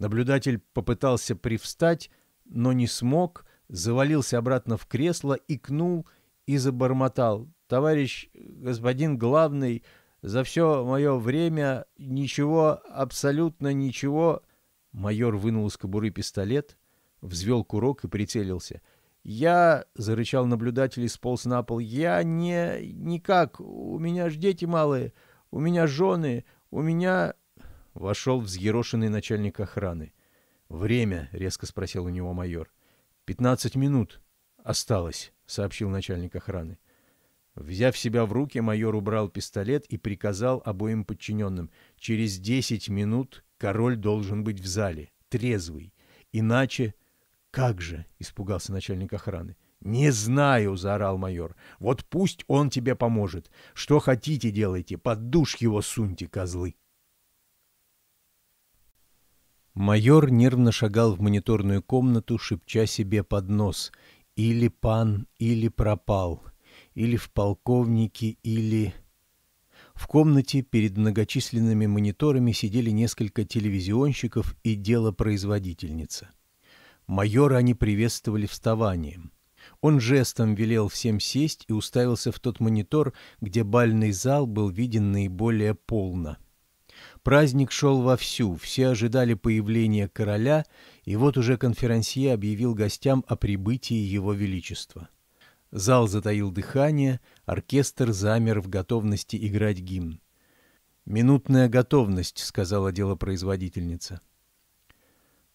Наблюдатель попытался привстать, но не смог, завалился обратно в кресло, икнул и забормотал. «Товарищ господин главный, за все мое время ничего, абсолютно ничего...» Майор вынул из кобуры пистолет, взвел курок и прицелился — «Я...» — зарычал наблюдатель и сполз на пол. «Я не... никак. У меня ж дети малые. У меня жены. У меня...» Вошел взъерошенный начальник охраны. «Время?» — резко спросил у него майор. «Пятнадцать минут осталось», — сообщил начальник охраны. Взяв себя в руки, майор убрал пистолет и приказал обоим подчиненным. «Через десять минут король должен быть в зале, трезвый. Иначе...» «Как же?» — испугался начальник охраны. «Не знаю!» — заорал майор. «Вот пусть он тебе поможет. Что хотите, делайте. Под душ его суньте, козлы!» Майор нервно шагал в мониторную комнату, шепча себе под нос. «Или пан, или пропал, или в полковнике, или...» В комнате перед многочисленными мониторами сидели несколько телевизионщиков и делопроизводительница. Майора они приветствовали вставанием. Он жестом велел всем сесть и уставился в тот монитор, где бальный зал был виден наиболее полно. Праздник шел вовсю, все ожидали появления короля, и вот уже конферансье объявил гостям о прибытии его величества. Зал затаил дыхание, оркестр замер в готовности играть гимн. «Минутная готовность», — сказала делопроизводительница.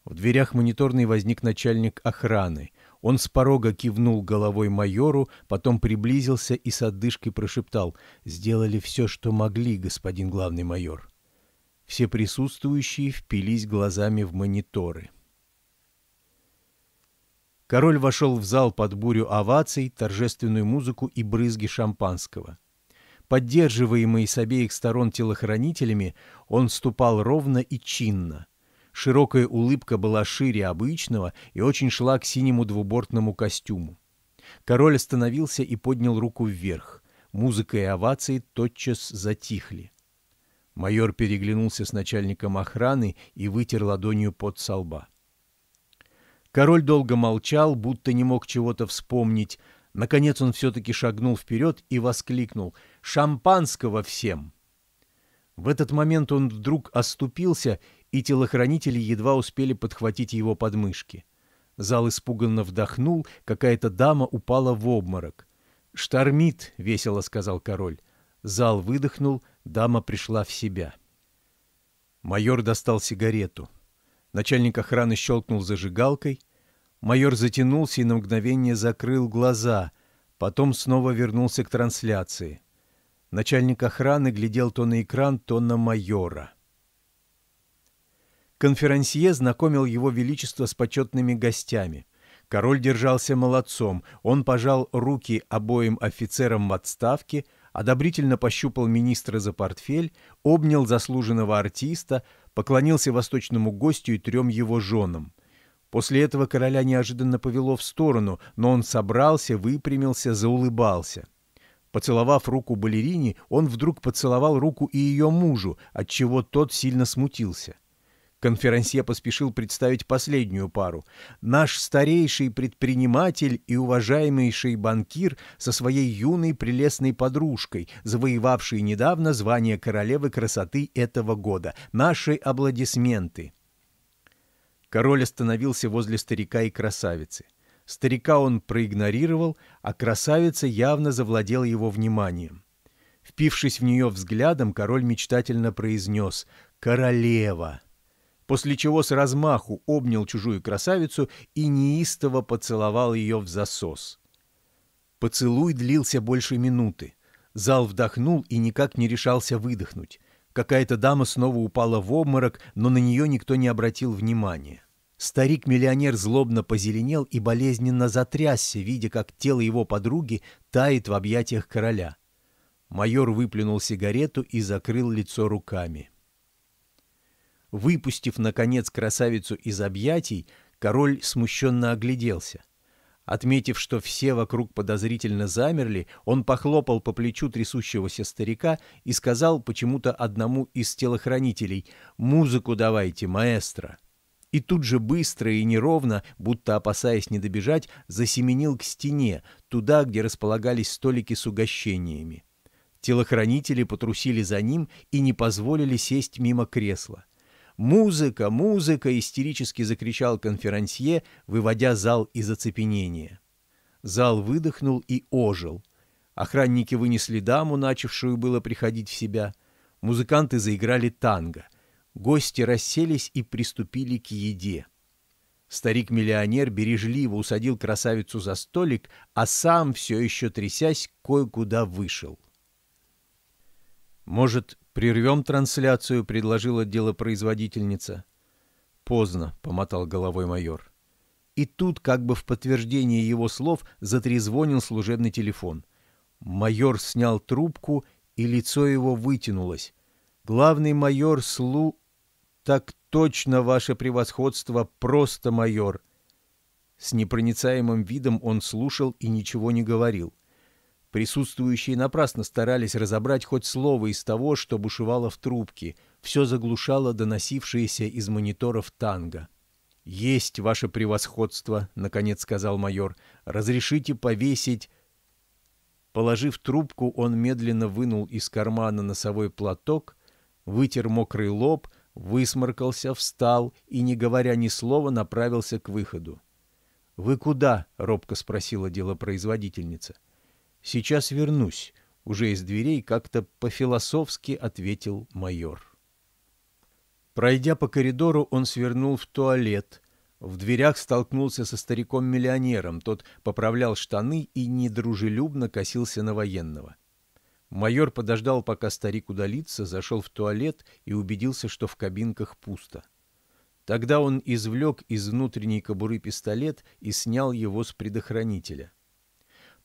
В дверях мониторной возник начальник охраны. Он с порога кивнул головой майору, потом приблизился и с отдышкой прошептал «Сделали все, что могли, господин главный майор». Все присутствующие впились глазами в мониторы. Король вошел в зал под бурю оваций, торжественную музыку и брызги шампанского. Поддерживаемый с обеих сторон телохранителями, он ступал ровно и чинно. Широкая улыбка была шире обычного и очень шла к синему двубортному костюму. Король остановился и поднял руку вверх. Музыка и овации тотчас затихли. Майор переглянулся с начальником охраны и вытер ладонью под солба. Король долго молчал, будто не мог чего-то вспомнить. Наконец он все-таки шагнул вперед и воскликнул «Шампанского всем!». В этот момент он вдруг оступился и телохранители едва успели подхватить его подмышки. Зал испуганно вдохнул, какая-то дама упала в обморок. «Штормит», — весело сказал король. Зал выдохнул, дама пришла в себя. Майор достал сигарету. Начальник охраны щелкнул зажигалкой. Майор затянулся и на мгновение закрыл глаза, потом снова вернулся к трансляции. Начальник охраны глядел то на экран, то на майора. — Конферансье знакомил его величество с почетными гостями. Король держался молодцом, он пожал руки обоим офицерам в отставке, одобрительно пощупал министра за портфель, обнял заслуженного артиста, поклонился восточному гостю и трем его женам. После этого короля неожиданно повело в сторону, но он собрался, выпрямился, заулыбался. Поцеловав руку балерине, он вдруг поцеловал руку и ее мужу, отчего тот сильно смутился. Конферансье поспешил представить последнюю пару. Наш старейший предприниматель и уважаемейший банкир со своей юной прелестной подружкой, завоевавшей недавно звание королевы красоты этого года. Наши аплодисменты. Король остановился возле старика и красавицы. Старика он проигнорировал, а красавица явно завладела его вниманием. Впившись в нее взглядом, король мечтательно произнес «Королева!» после чего с размаху обнял чужую красавицу и неистово поцеловал ее в засос. Поцелуй длился больше минуты. Зал вдохнул и никак не решался выдохнуть. Какая-то дама снова упала в обморок, но на нее никто не обратил внимания. Старик-миллионер злобно позеленел и болезненно затрясся, видя, как тело его подруги тает в объятиях короля. Майор выплюнул сигарету и закрыл лицо руками. Выпустив, наконец, красавицу из объятий, король смущенно огляделся. Отметив, что все вокруг подозрительно замерли, он похлопал по плечу трясущегося старика и сказал почему-то одному из телохранителей «Музыку давайте, маэстро!» И тут же быстро и неровно, будто опасаясь не добежать, засеменил к стене, туда, где располагались столики с угощениями. Телохранители потрусили за ним и не позволили сесть мимо кресла. «Музыка! Музыка!» — истерически закричал конферансье, выводя зал из оцепенения. Зал выдохнул и ожил. Охранники вынесли даму, начавшую было приходить в себя. Музыканты заиграли танго. Гости расселись и приступили к еде. Старик-миллионер бережливо усадил красавицу за столик, а сам, все еще трясясь, кое-куда вышел. Может, «Прервем трансляцию», — предложила делопроизводительница. «Поздно», — помотал головой майор. И тут, как бы в подтверждение его слов, затрезвонил служебный телефон. Майор снял трубку, и лицо его вытянулось. «Главный майор Слу...» «Так точно, ваше превосходство, просто майор!» С непроницаемым видом он слушал и ничего не говорил. Присутствующие напрасно старались разобрать хоть слово из того, что бушевало в трубке. Все заглушало доносившееся из мониторов танго. «Есть ваше превосходство», — наконец сказал майор. «Разрешите повесить...» Положив трубку, он медленно вынул из кармана носовой платок, вытер мокрый лоб, высморкался, встал и, не говоря ни слова, направился к выходу. «Вы куда?» — робко спросила делопроизводительница. — Сейчас вернусь, уже из дверей как-то по-философски ответил майор. Пройдя по коридору, он свернул в туалет. В дверях столкнулся со стариком-миллионером. Тот поправлял штаны и недружелюбно косился на военного. Майор подождал, пока старик удалится, зашел в туалет и убедился, что в кабинках пусто. Тогда он извлек из внутренней кобуры пистолет и снял его с предохранителя.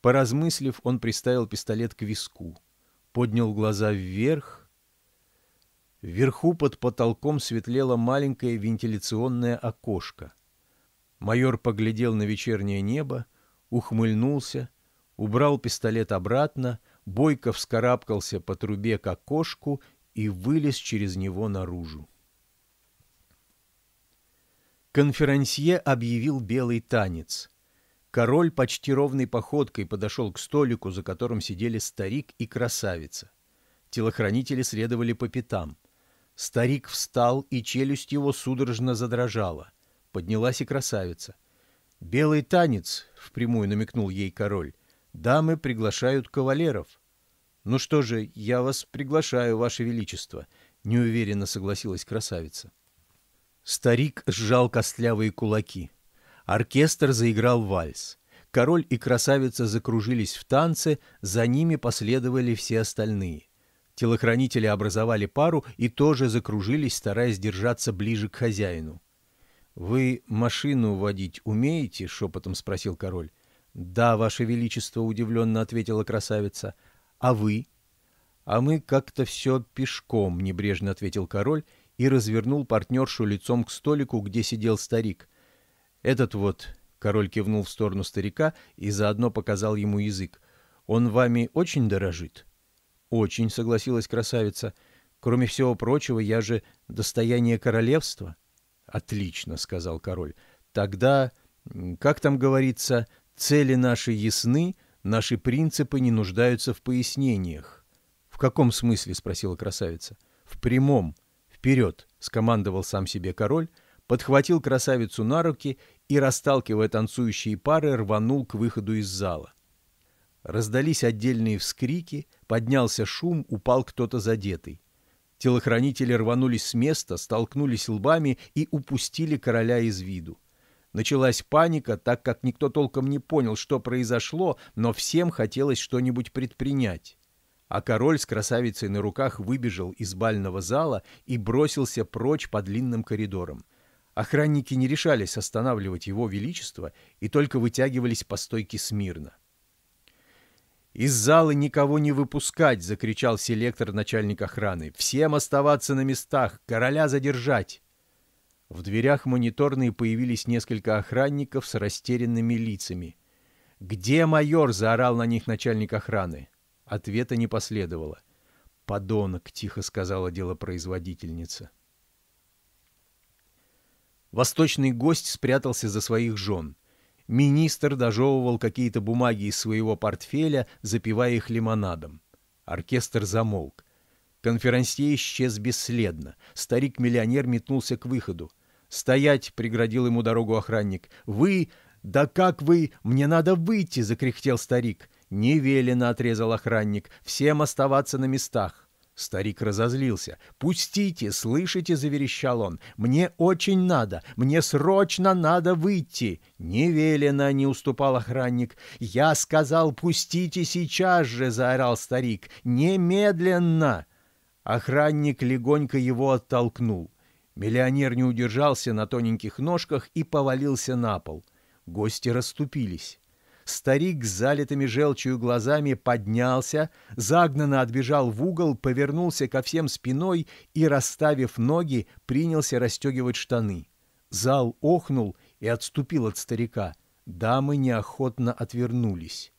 Поразмыслив, он приставил пистолет к виску, поднял глаза вверх. Вверху под потолком светлело маленькое вентиляционное окошко. Майор поглядел на вечернее небо, ухмыльнулся, убрал пистолет обратно, бойко вскарабкался по трубе к окошку и вылез через него наружу. Конферансье объявил белый танец — Король почти ровной походкой подошел к столику, за которым сидели старик и красавица. Телохранители следовали по пятам. Старик встал, и челюсть его судорожно задрожала. Поднялась и красавица. «Белый танец», — впрямую намекнул ей король, — «дамы приглашают кавалеров». «Ну что же, я вас приглашаю, ваше величество», — неуверенно согласилась красавица. Старик сжал костлявые кулаки — Оркестр заиграл вальс. Король и красавица закружились в танце, за ними последовали все остальные. Телохранители образовали пару и тоже закружились, стараясь держаться ближе к хозяину. «Вы машину водить умеете?» — шепотом спросил король. «Да, ваше величество», — удивленно ответила красавица. «А вы?» «А мы как-то все пешком», — небрежно ответил король и развернул партнершу лицом к столику, где сидел старик — этот вот, король кивнул в сторону старика и заодно показал ему язык. Он вами очень дорожит. Очень, согласилась красавица. Кроме всего прочего, я же достояние королевства. Отлично, сказал король. Тогда, как там говорится, цели наши ясны, наши принципы не нуждаются в пояснениях. В каком смысле, спросила красавица. В прямом. Вперед, скомандовал сам себе король подхватил красавицу на руки и, расталкивая танцующие пары, рванул к выходу из зала. Раздались отдельные вскрики, поднялся шум, упал кто-то задетый. Телохранители рванулись с места, столкнулись лбами и упустили короля из виду. Началась паника, так как никто толком не понял, что произошло, но всем хотелось что-нибудь предпринять. А король с красавицей на руках выбежал из бального зала и бросился прочь по длинным коридорам. Охранники не решались останавливать его величество и только вытягивались по стойке смирно. «Из зала никого не выпускать!» — закричал селектор начальник охраны. «Всем оставаться на местах! Короля задержать!» В дверях мониторные появились несколько охранников с растерянными лицами. «Где майор?» — заорал на них начальник охраны. Ответа не последовало. «Подонок!» — тихо сказала делопроизводительница. Восточный гость спрятался за своих жен. Министр дожевывал какие-то бумаги из своего портфеля, запивая их лимонадом. Оркестр замолк. Конферансье исчез бесследно. Старик-миллионер метнулся к выходу. «Стоять!» — преградил ему дорогу охранник. «Вы! Да как вы! Мне надо выйти!» — закряхтел старик. «Не велено!» — отрезал охранник. «Всем оставаться на местах!» Старик разозлился. «Пустите, слышите!» — заверещал он. «Мне очень надо! Мне срочно надо выйти!» «Не велено!» — не уступал охранник. «Я сказал, пустите сейчас же!» — заорал старик. «Немедленно!» Охранник легонько его оттолкнул. Миллионер не удержался на тоненьких ножках и повалился на пол. Гости расступились. Старик с залитыми желчью глазами поднялся, загнанно отбежал в угол, повернулся ко всем спиной и, расставив ноги, принялся расстегивать штаны. Зал охнул и отступил от старика. Дамы неохотно отвернулись.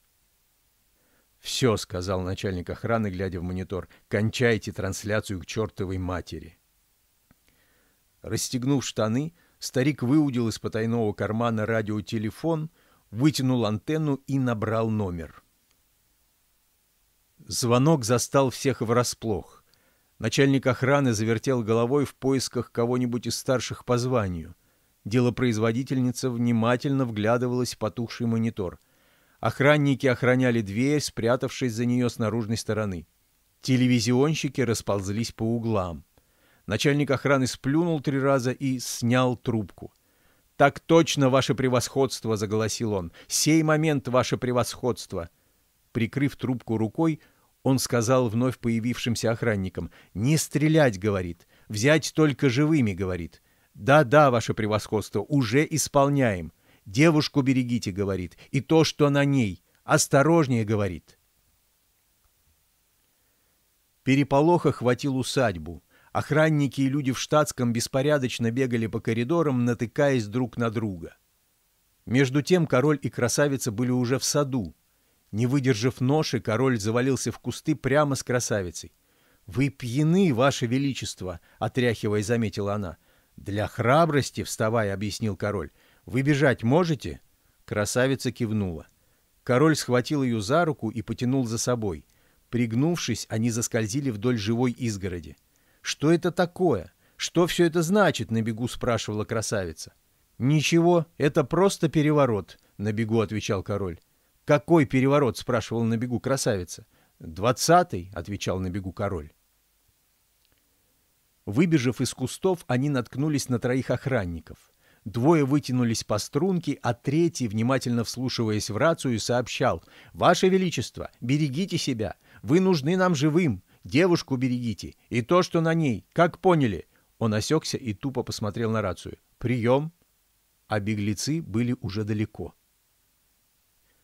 «Все», — сказал начальник охраны, глядя в монитор, — «кончайте трансляцию к чертовой матери». Расстегнув штаны, старик выудил из потайного кармана радиотелефон вытянул антенну и набрал номер. Звонок застал всех врасплох. Начальник охраны завертел головой в поисках кого-нибудь из старших по званию. Делопроизводительница внимательно вглядывалась в потухший монитор. Охранники охраняли дверь, спрятавшись за нее с наружной стороны. Телевизионщики расползлись по углам. Начальник охраны сплюнул три раза и снял трубку. «Так точно, ваше превосходство!» — заголосил он. «Сей момент, ваше превосходство!» Прикрыв трубку рукой, он сказал вновь появившимся охранникам. «Не стрелять!» — говорит. «Взять только живыми!» — говорит. «Да-да, ваше превосходство, уже исполняем!» «Девушку берегите!» — говорит. «И то, что на ней!» «Осторожнее!» — говорит. Переполоха хватил усадьбу. Охранники и люди в штатском беспорядочно бегали по коридорам, натыкаясь друг на друга. Между тем король и красавица были уже в саду. Не выдержав ноши, король завалился в кусты прямо с красавицей. «Вы пьяны, ваше величество!» — отряхивая, заметила она. «Для храбрости, вставая, — объяснил король, — вы бежать можете?» Красавица кивнула. Король схватил ее за руку и потянул за собой. Пригнувшись, они заскользили вдоль живой изгороди. «Что это такое? Что все это значит?» — на бегу спрашивала красавица. «Ничего, это просто переворот», — на бегу отвечал король. «Какой переворот?» — спрашивала на бегу красавица. «Двадцатый», — отвечал на бегу король. Выбежав из кустов, они наткнулись на троих охранников. Двое вытянулись по струнке, а третий, внимательно вслушиваясь в рацию, сообщал «Ваше Величество, берегите себя! Вы нужны нам живым! Девушку берегите. И то, что на ней. Как поняли?» Он осекся и тупо посмотрел на рацию. «Прием!» А беглецы были уже далеко.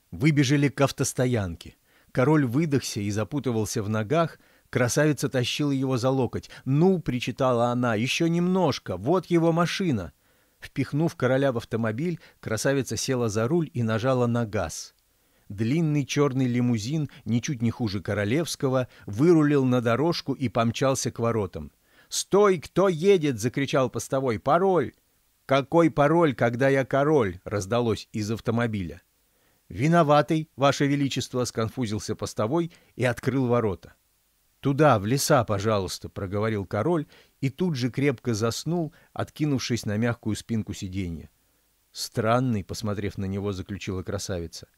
Выбежали к автостоянке. Король выдохся и запутывался в ногах. Красавица тащила его за локоть. «Ну!» — причитала она. «Еще немножко! Вот его машина!» Впихнув короля в автомобиль, красавица села за руль и нажала на газ. Длинный черный лимузин, ничуть не хуже королевского, вырулил на дорожку и помчался к воротам. «Стой, кто едет!» — закричал постовой. «Пароль!» «Какой пароль, когда я король?» — раздалось из автомобиля. «Виноватый, Ваше Величество!» — сконфузился постовой и открыл ворота. «Туда, в леса, пожалуйста!» — проговорил король и тут же крепко заснул, откинувшись на мягкую спинку сиденья. «Странный», — посмотрев на него, заключила красавица —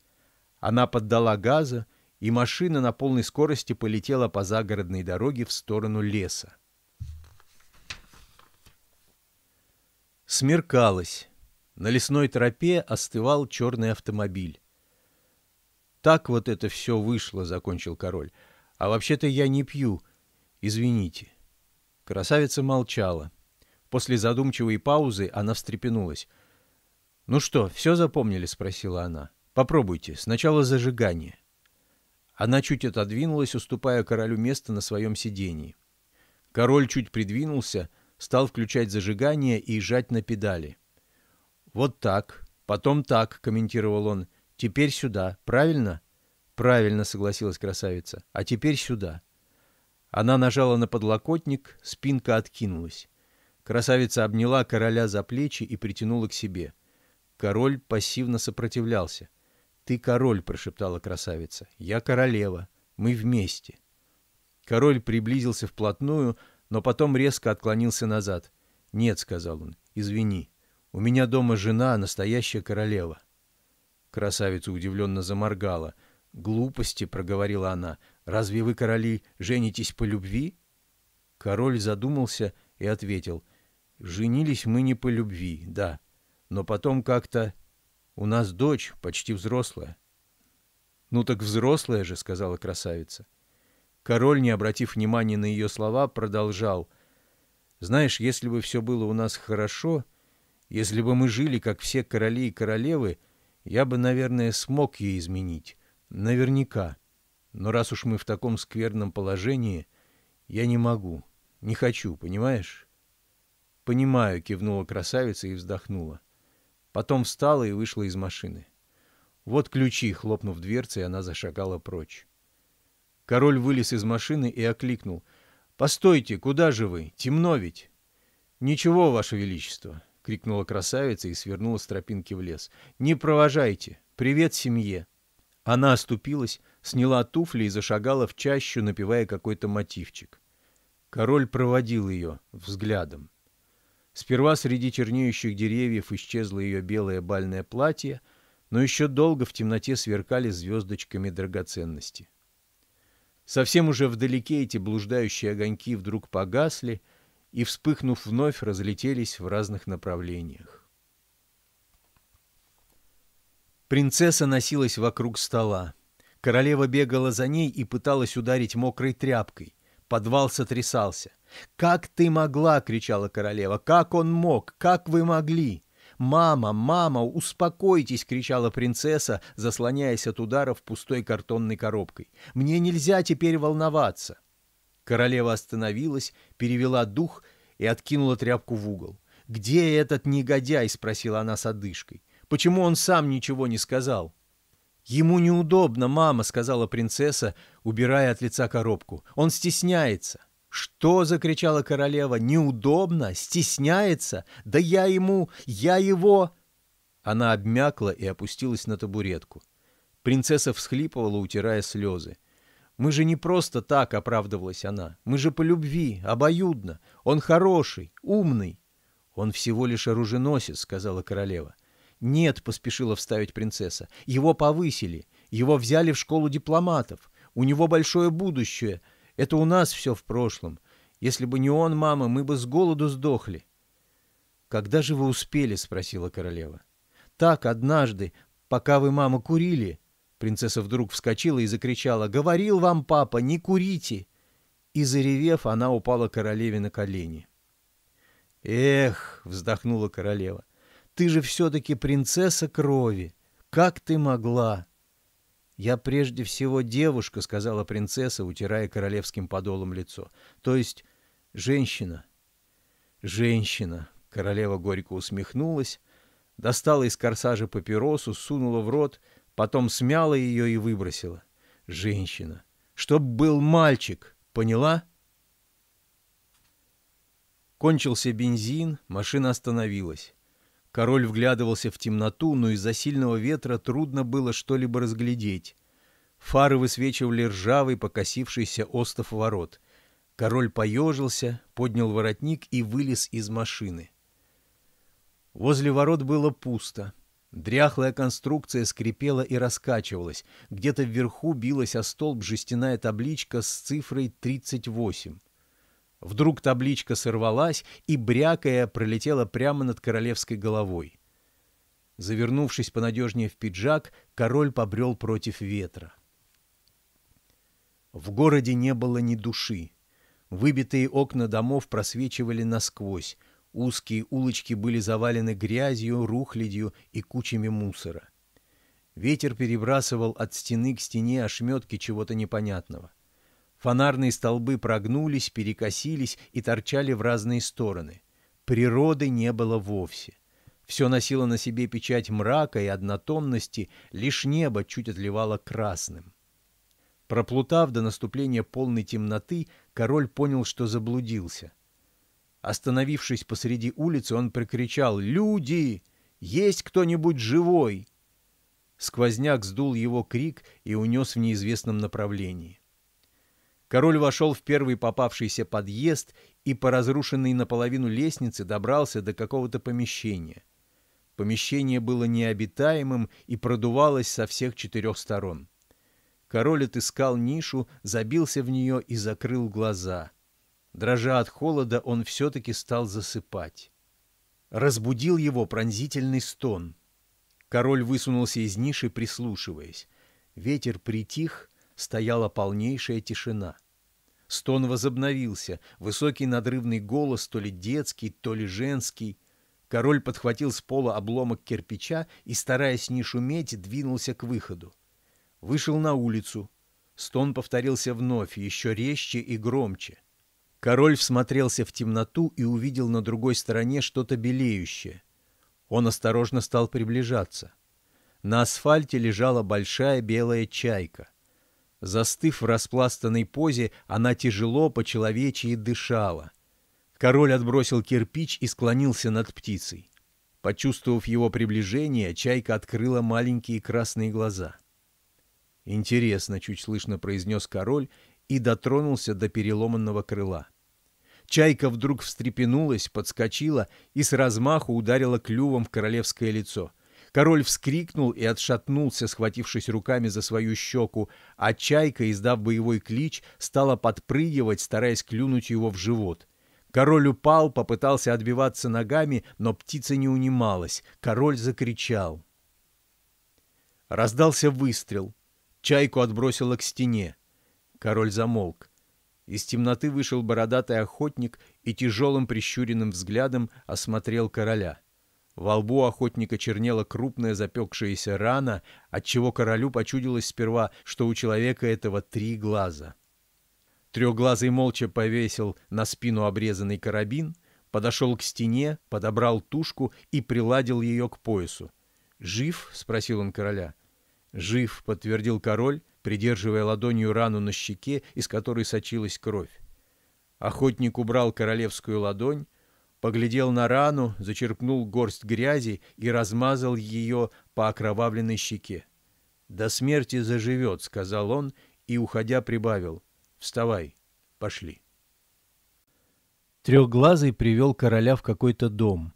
она поддала газа, и машина на полной скорости полетела по загородной дороге в сторону леса. Смеркалось. На лесной тропе остывал черный автомобиль. «Так вот это все вышло», — закончил король. «А вообще-то я не пью. Извините». Красавица молчала. После задумчивой паузы она встрепенулась. «Ну что, все запомнили?» — спросила она. Попробуйте. Сначала зажигание. Она чуть отодвинулась, уступая королю место на своем сидении. Король чуть придвинулся, стал включать зажигание и жать на педали. «Вот так, потом так», — комментировал он. «Теперь сюда, правильно?» «Правильно», — согласилась красавица. «А теперь сюда». Она нажала на подлокотник, спинка откинулась. Красавица обняла короля за плечи и притянула к себе. Король пассивно сопротивлялся. «Ты король», — прошептала красавица. «Я королева. Мы вместе». Король приблизился вплотную, но потом резко отклонился назад. «Нет», — сказал он, — «извини. У меня дома жена, настоящая королева». Красавица удивленно заморгала. «Глупости», — проговорила она, — «разве вы, короли, женитесь по любви?» Король задумался и ответил, «Женились мы не по любви, да, но потом как-то у нас дочь почти взрослая. Ну так взрослая же, сказала красавица. Король, не обратив внимания на ее слова, продолжал. Знаешь, если бы все было у нас хорошо, если бы мы жили, как все короли и королевы, я бы, наверное, смог ей изменить. Наверняка. Но раз уж мы в таком скверном положении, я не могу. Не хочу, понимаешь? Понимаю, кивнула красавица и вздохнула. Потом встала и вышла из машины. Вот ключи, хлопнув дверцей, она зашагала прочь. Король вылез из машины и окликнул. «Постойте, куда же вы? Темно ведь!» «Ничего, Ваше Величество!» — крикнула красавица и свернула с тропинки в лес. «Не провожайте! Привет семье!» Она оступилась, сняла туфли и зашагала в чащу, напевая какой-то мотивчик. Король проводил ее взглядом. Сперва среди чернеющих деревьев исчезло ее белое бальное платье, но еще долго в темноте сверкали звездочками драгоценности. Совсем уже вдалеке эти блуждающие огоньки вдруг погасли и, вспыхнув вновь, разлетелись в разных направлениях. Принцесса носилась вокруг стола. Королева бегала за ней и пыталась ударить мокрой тряпкой. Подвал сотрясался — «Как ты могла!» — кричала королева. «Как он мог! Как вы могли!» «Мама, мама, успокойтесь!» — кричала принцесса, заслоняясь от ударов пустой картонной коробкой. «Мне нельзя теперь волноваться!» Королева остановилась, перевела дух и откинула тряпку в угол. «Где этот негодяй?» — спросила она с одышкой. «Почему он сам ничего не сказал?» «Ему неудобно, мама», — сказала принцесса, убирая от лица коробку. «Он стесняется». «Что?» — закричала королева. «Неудобно, стесняется. Да я ему, я его...» Она обмякла и опустилась на табуретку. Принцесса всхлипывала, утирая слезы. «Мы же не просто так», — оправдывалась она. «Мы же по любви, обоюдно. Он хороший, умный». «Он всего лишь оруженосец», — сказала королева. «Нет», — поспешила вставить принцесса. «Его повысили. Его взяли в школу дипломатов. У него большое будущее». Это у нас все в прошлом. Если бы не он, мама, мы бы с голоду сдохли. «Когда же вы успели?» — спросила королева. «Так, однажды, пока вы, мама, курили». Принцесса вдруг вскочила и закричала. «Говорил вам, папа, не курите!» И, заревев, она упала королеве на колени. «Эх!» — вздохнула королева. «Ты же все-таки принцесса крови! Как ты могла!» «Я прежде всего девушка», — сказала принцесса, утирая королевским подолом лицо. «То есть женщина». «Женщина», — королева горько усмехнулась, достала из корсажа папиросу, сунула в рот, потом смяла ее и выбросила. «Женщина! Чтоб был мальчик! Поняла?» Кончился бензин, машина остановилась. Король вглядывался в темноту, но из-за сильного ветра трудно было что-либо разглядеть. Фары высвечивали ржавый, покосившийся остов ворот. Король поежился, поднял воротник и вылез из машины. Возле ворот было пусто. Дряхлая конструкция скрипела и раскачивалась. Где-то вверху билась о столб жестяная табличка с цифрой 38. Вдруг табличка сорвалась и, брякая, пролетела прямо над королевской головой. Завернувшись понадежнее в пиджак, король побрел против ветра. В городе не было ни души. Выбитые окна домов просвечивали насквозь. Узкие улочки были завалены грязью, рухлядью и кучами мусора. Ветер перебрасывал от стены к стене ошметки чего-то непонятного. Фонарные столбы прогнулись, перекосились и торчали в разные стороны. Природы не было вовсе. Все носило на себе печать мрака и однотонности, лишь небо чуть отливало красным. Проплутав до наступления полной темноты, король понял, что заблудился. Остановившись посреди улицы, он прикричал «Люди! Есть кто-нибудь живой?» Сквозняк сдул его крик и унес в неизвестном направлении. Король вошел в первый попавшийся подъезд и по разрушенной наполовину лестнице добрался до какого-то помещения. Помещение было необитаемым и продувалось со всех четырех сторон. Король отыскал нишу, забился в нее и закрыл глаза. Дрожа от холода, он все-таки стал засыпать. Разбудил его пронзительный стон. Король высунулся из ниши, прислушиваясь. Ветер притих — стояла полнейшая тишина. Стон возобновился, высокий надрывный голос, то ли детский, то ли женский. Король подхватил с пола обломок кирпича и, стараясь не шуметь, двинулся к выходу. Вышел на улицу. Стон повторился вновь, еще резче и громче. Король всмотрелся в темноту и увидел на другой стороне что-то белеющее. Он осторожно стал приближаться. На асфальте лежала большая белая чайка. Застыв в распластанной позе, она тяжело по-человечьи дышала. Король отбросил кирпич и склонился над птицей. Почувствовав его приближение, чайка открыла маленькие красные глаза. «Интересно», — чуть слышно произнес король и дотронулся до переломанного крыла. Чайка вдруг встрепенулась, подскочила и с размаху ударила клювом в королевское лицо — Король вскрикнул и отшатнулся, схватившись руками за свою щеку, а чайка, издав боевой клич, стала подпрыгивать, стараясь клюнуть его в живот. Король упал, попытался отбиваться ногами, но птица не унималась. Король закричал. Раздался выстрел. Чайку отбросило к стене. Король замолк. Из темноты вышел бородатый охотник и тяжелым прищуренным взглядом осмотрел короля — во лбу охотника чернела крупная запекшаяся рана, отчего королю почудилось сперва, что у человека этого три глаза. Трехглазый молча повесил на спину обрезанный карабин, подошел к стене, подобрал тушку и приладил ее к поясу. «Жив?» — спросил он короля. «Жив», — подтвердил король, придерживая ладонью рану на щеке, из которой сочилась кровь. Охотник убрал королевскую ладонь, поглядел на рану, зачерпнул горсть грязи и размазал ее по окровавленной щеке. «До смерти заживет», — сказал он и, уходя, прибавил. «Вставай, пошли». Трехглазый привел короля в какой-то дом.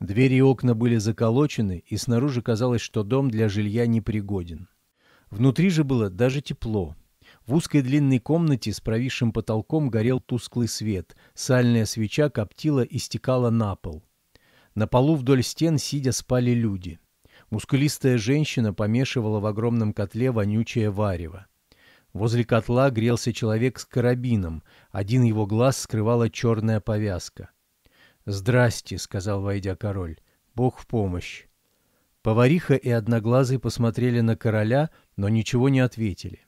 Двери и окна были заколочены, и снаружи казалось, что дом для жилья непригоден. Внутри же было даже тепло. В узкой длинной комнате с провисшим потолком горел тусклый свет, сальная свеча коптила и стекала на пол. На полу вдоль стен сидя спали люди. Мускулистая женщина помешивала в огромном котле вонючее варево. Возле котла грелся человек с карабином, один его глаз скрывала черная повязка. «Здрасте», — сказал, войдя король, — «бог в помощь». Повариха и Одноглазый посмотрели на короля, но ничего не ответили.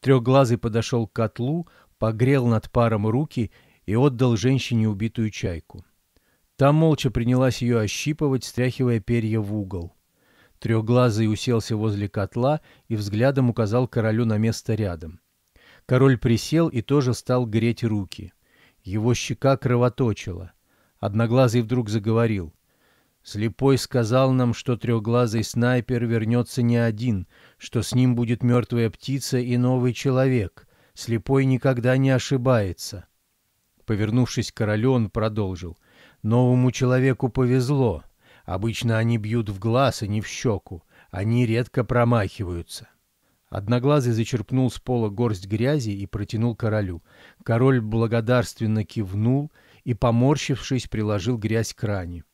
Трехглазый подошел к котлу, погрел над паром руки и отдал женщине убитую чайку. Та молча принялась ее ощипывать, стряхивая перья в угол. Трехглазый уселся возле котла и взглядом указал королю на место рядом. Король присел и тоже стал греть руки. Его щека кровоточила. Одноглазый вдруг заговорил. Слепой сказал нам, что трехглазый снайпер вернется не один, что с ним будет мертвая птица и новый человек. Слепой никогда не ошибается. Повернувшись к королю, он продолжил. Новому человеку повезло. Обычно они бьют в глаз и а не в щеку. Они редко промахиваются. Одноглазый зачерпнул с пола горсть грязи и протянул королю. Король благодарственно кивнул и, поморщившись, приложил грязь к ране.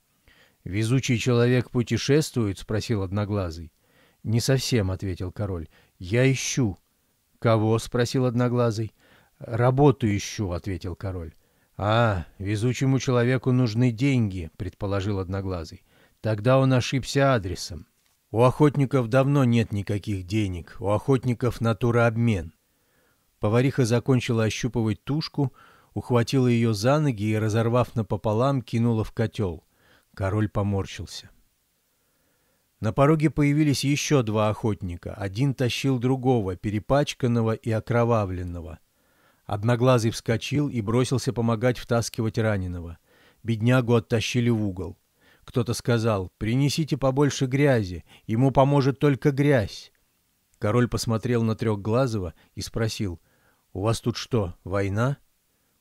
«Везучий человек путешествует?» — спросил Одноглазый. «Не совсем», — ответил король. «Я ищу». «Кого?» — спросил Одноглазый. «Работу ищу», — ответил король. «А, везучему человеку нужны деньги», — предположил Одноглазый. «Тогда он ошибся адресом. У охотников давно нет никаких денег, у охотников натура обмен». Повариха закончила ощупывать тушку, ухватила ее за ноги и, разорвав напополам, кинула в котел. Король поморщился. На пороге появились еще два охотника. Один тащил другого, перепачканного и окровавленного. Одноглазый вскочил и бросился помогать втаскивать раненого. Беднягу оттащили в угол. Кто-то сказал «Принесите побольше грязи, ему поможет только грязь». Король посмотрел на Трехглазого и спросил «У вас тут что, война?»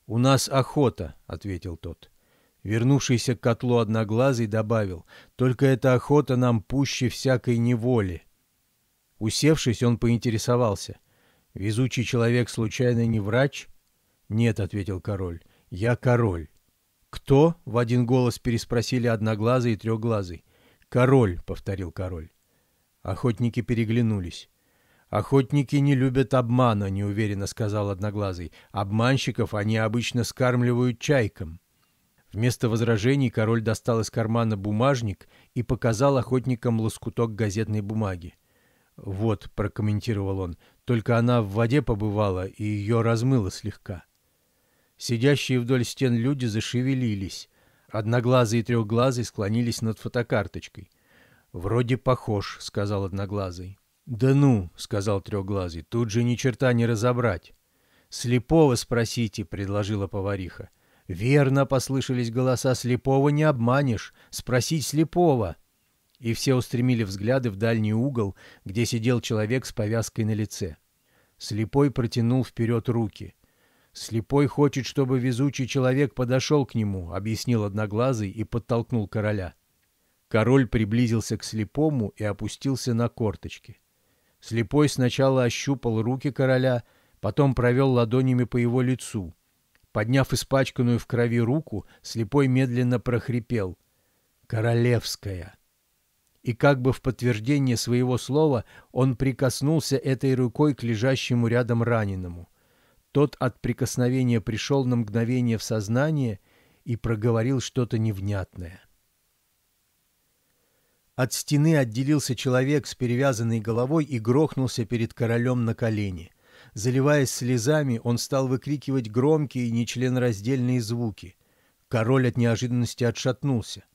«У нас охота», — ответил тот. — Вернувшийся к котлу одноглазый добавил, «Только эта охота нам пуще всякой неволи». Усевшись, он поинтересовался, «Везучий человек случайно не врач?» «Нет», — ответил король, — «я король». «Кто?» — в один голос переспросили одноглазый и трехглазый. «Король», — повторил король. Охотники переглянулись. «Охотники не любят обмана», — неуверенно сказал одноглазый. «Обманщиков они обычно скармливают чайкам». Вместо возражений король достал из кармана бумажник и показал охотникам лоскуток газетной бумаги. «Вот», — прокомментировал он, — «только она в воде побывала и ее размыло слегка». Сидящие вдоль стен люди зашевелились. Одноглазый и трехглазый склонились над фотокарточкой. «Вроде похож», — сказал Одноглазый. «Да ну», — сказал Трехглазый, — «тут же ни черта не разобрать». «Слепого спросите», — предложила повариха. Верно послышались голоса слепого, не обманешь. Спросить слепого. И все устремили взгляды в дальний угол, где сидел человек с повязкой на лице. Слепой протянул вперед руки. «Слепой хочет, чтобы везучий человек подошел к нему», — объяснил Одноглазый и подтолкнул короля. Король приблизился к слепому и опустился на корточки. Слепой сначала ощупал руки короля, потом провел ладонями по его лицу — Подняв испачканную в крови руку, слепой медленно прохрипел. «Королевская!» И как бы в подтверждение своего слова он прикоснулся этой рукой к лежащему рядом раненому. Тот от прикосновения пришел на мгновение в сознание и проговорил что-то невнятное. От стены отделился человек с перевязанной головой и грохнулся перед королем на колени. Заливаясь слезами, он стал выкрикивать громкие нечленораздельные звуки. Король от неожиданности отшатнулся.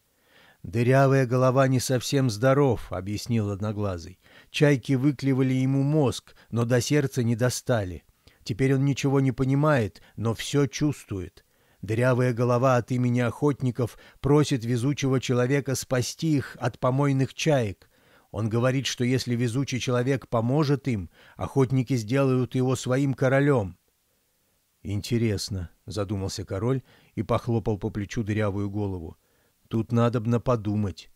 «Дырявая голова не совсем здоров», — объяснил Одноглазый. «Чайки выклевали ему мозг, но до сердца не достали. Теперь он ничего не понимает, но все чувствует. Дырявая голова от имени охотников просит везучего человека спасти их от помойных чаек. Он говорит, что если везучий человек поможет им, охотники сделают его своим королем. «Интересно», — задумался король и похлопал по плечу дырявую голову. «Тут надобно подумать».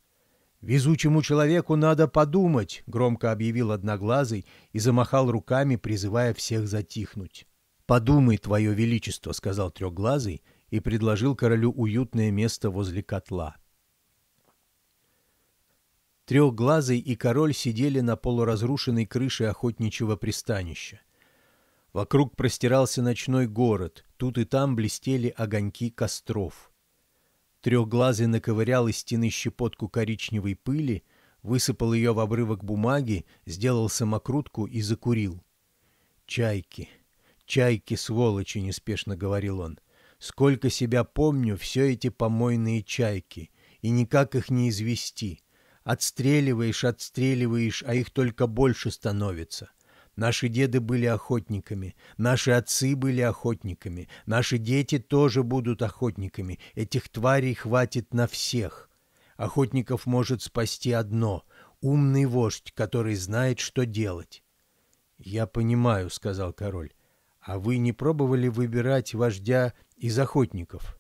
«Везучему человеку надо подумать», — громко объявил Одноглазый и замахал руками, призывая всех затихнуть. «Подумай, Твое Величество», — сказал Трехглазый и предложил королю уютное место возле котла. Трехглазый и король сидели на полуразрушенной крыше охотничьего пристанища. Вокруг простирался ночной город, тут и там блестели огоньки костров. Трехглазый наковырял из стены щепотку коричневой пыли, высыпал ее в обрывок бумаги, сделал самокрутку и закурил. «Чайки, чайки, сволочи!» — неспешно говорил он. «Сколько себя помню, все эти помойные чайки, и никак их не извести. Отстреливаешь, отстреливаешь, а их только больше становится. Наши деды были охотниками, наши отцы были охотниками, наши дети тоже будут охотниками. Этих тварей хватит на всех. Охотников может спасти одно — умный вождь, который знает, что делать. — Я понимаю, — сказал король. — А вы не пробовали выбирать вождя из охотников?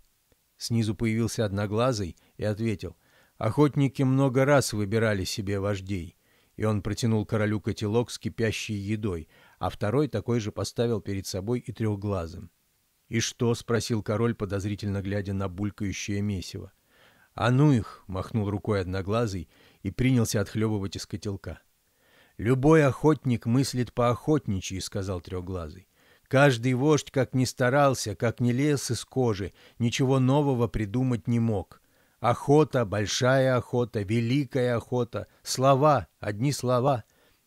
Снизу появился одноглазый и ответил. Охотники много раз выбирали себе вождей, и он протянул королю котелок с кипящей едой, а второй такой же поставил перед собой и трехглазым. «И что?» — спросил король, подозрительно глядя на булькающее месиво. «А ну их!» — махнул рукой одноглазый и принялся отхлебывать из котелка. «Любой охотник мыслит по охотничьи», — сказал трехглазый. «Каждый вождь, как ни старался, как ни лез из кожи, ничего нового придумать не мог. Охота, большая охота, великая охота. Слова, одни слова.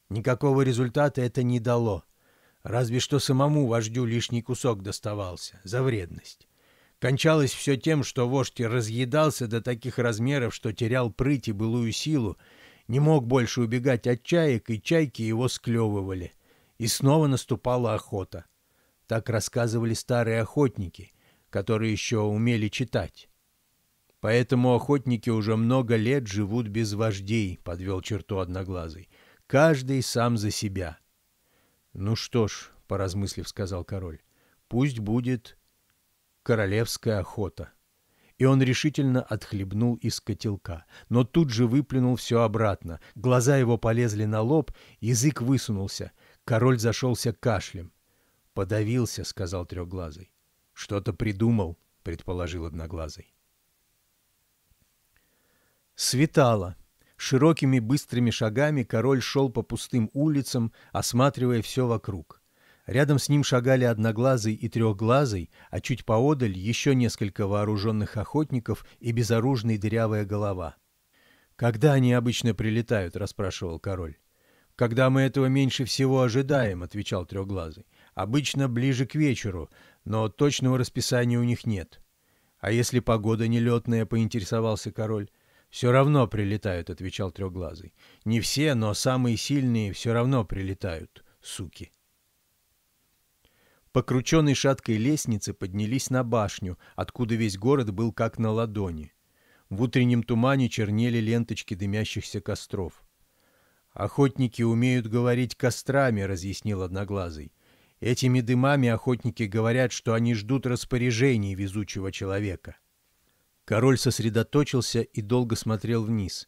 Никакого результата это не дало. Разве что самому вождю лишний кусок доставался за вредность. Кончалось все тем, что вождь разъедался до таких размеров, что терял прыть и былую силу, не мог больше убегать от чаек, и чайки его склевывали. И снова наступала охота. Так рассказывали старые охотники, которые еще умели читать. Поэтому охотники уже много лет живут без вождей, подвел черту одноглазый. Каждый сам за себя. Ну что ж, поразмыслив, сказал король. Пусть будет королевская охота. И он решительно отхлебнул из котелка, но тут же выплюнул все обратно. Глаза его полезли на лоб, язык высунулся. Король зашелся кашлем. «Подавился», — сказал трехглазый. «Что-то придумал», — предположил одноглазый. Светало. Широкими быстрыми шагами король шел по пустым улицам, осматривая все вокруг. Рядом с ним шагали одноглазый и трехглазый, а чуть поодаль еще несколько вооруженных охотников и безоружная дырявая голова. «Когда они обычно прилетают?» – расспрашивал король. «Когда мы этого меньше всего ожидаем», – отвечал трехглазый. «Обычно ближе к вечеру, но точного расписания у них нет». «А если погода нелетная?» – поинтересовался король. «Все равно прилетают», — отвечал Трехглазый. «Не все, но самые сильные все равно прилетают, суки». По крученной шаткой лестнице поднялись на башню, откуда весь город был как на ладони. В утреннем тумане чернели ленточки дымящихся костров. «Охотники умеют говорить кострами», — разъяснил Одноглазый. «Этими дымами охотники говорят, что они ждут распоряжений везучего человека». Король сосредоточился и долго смотрел вниз.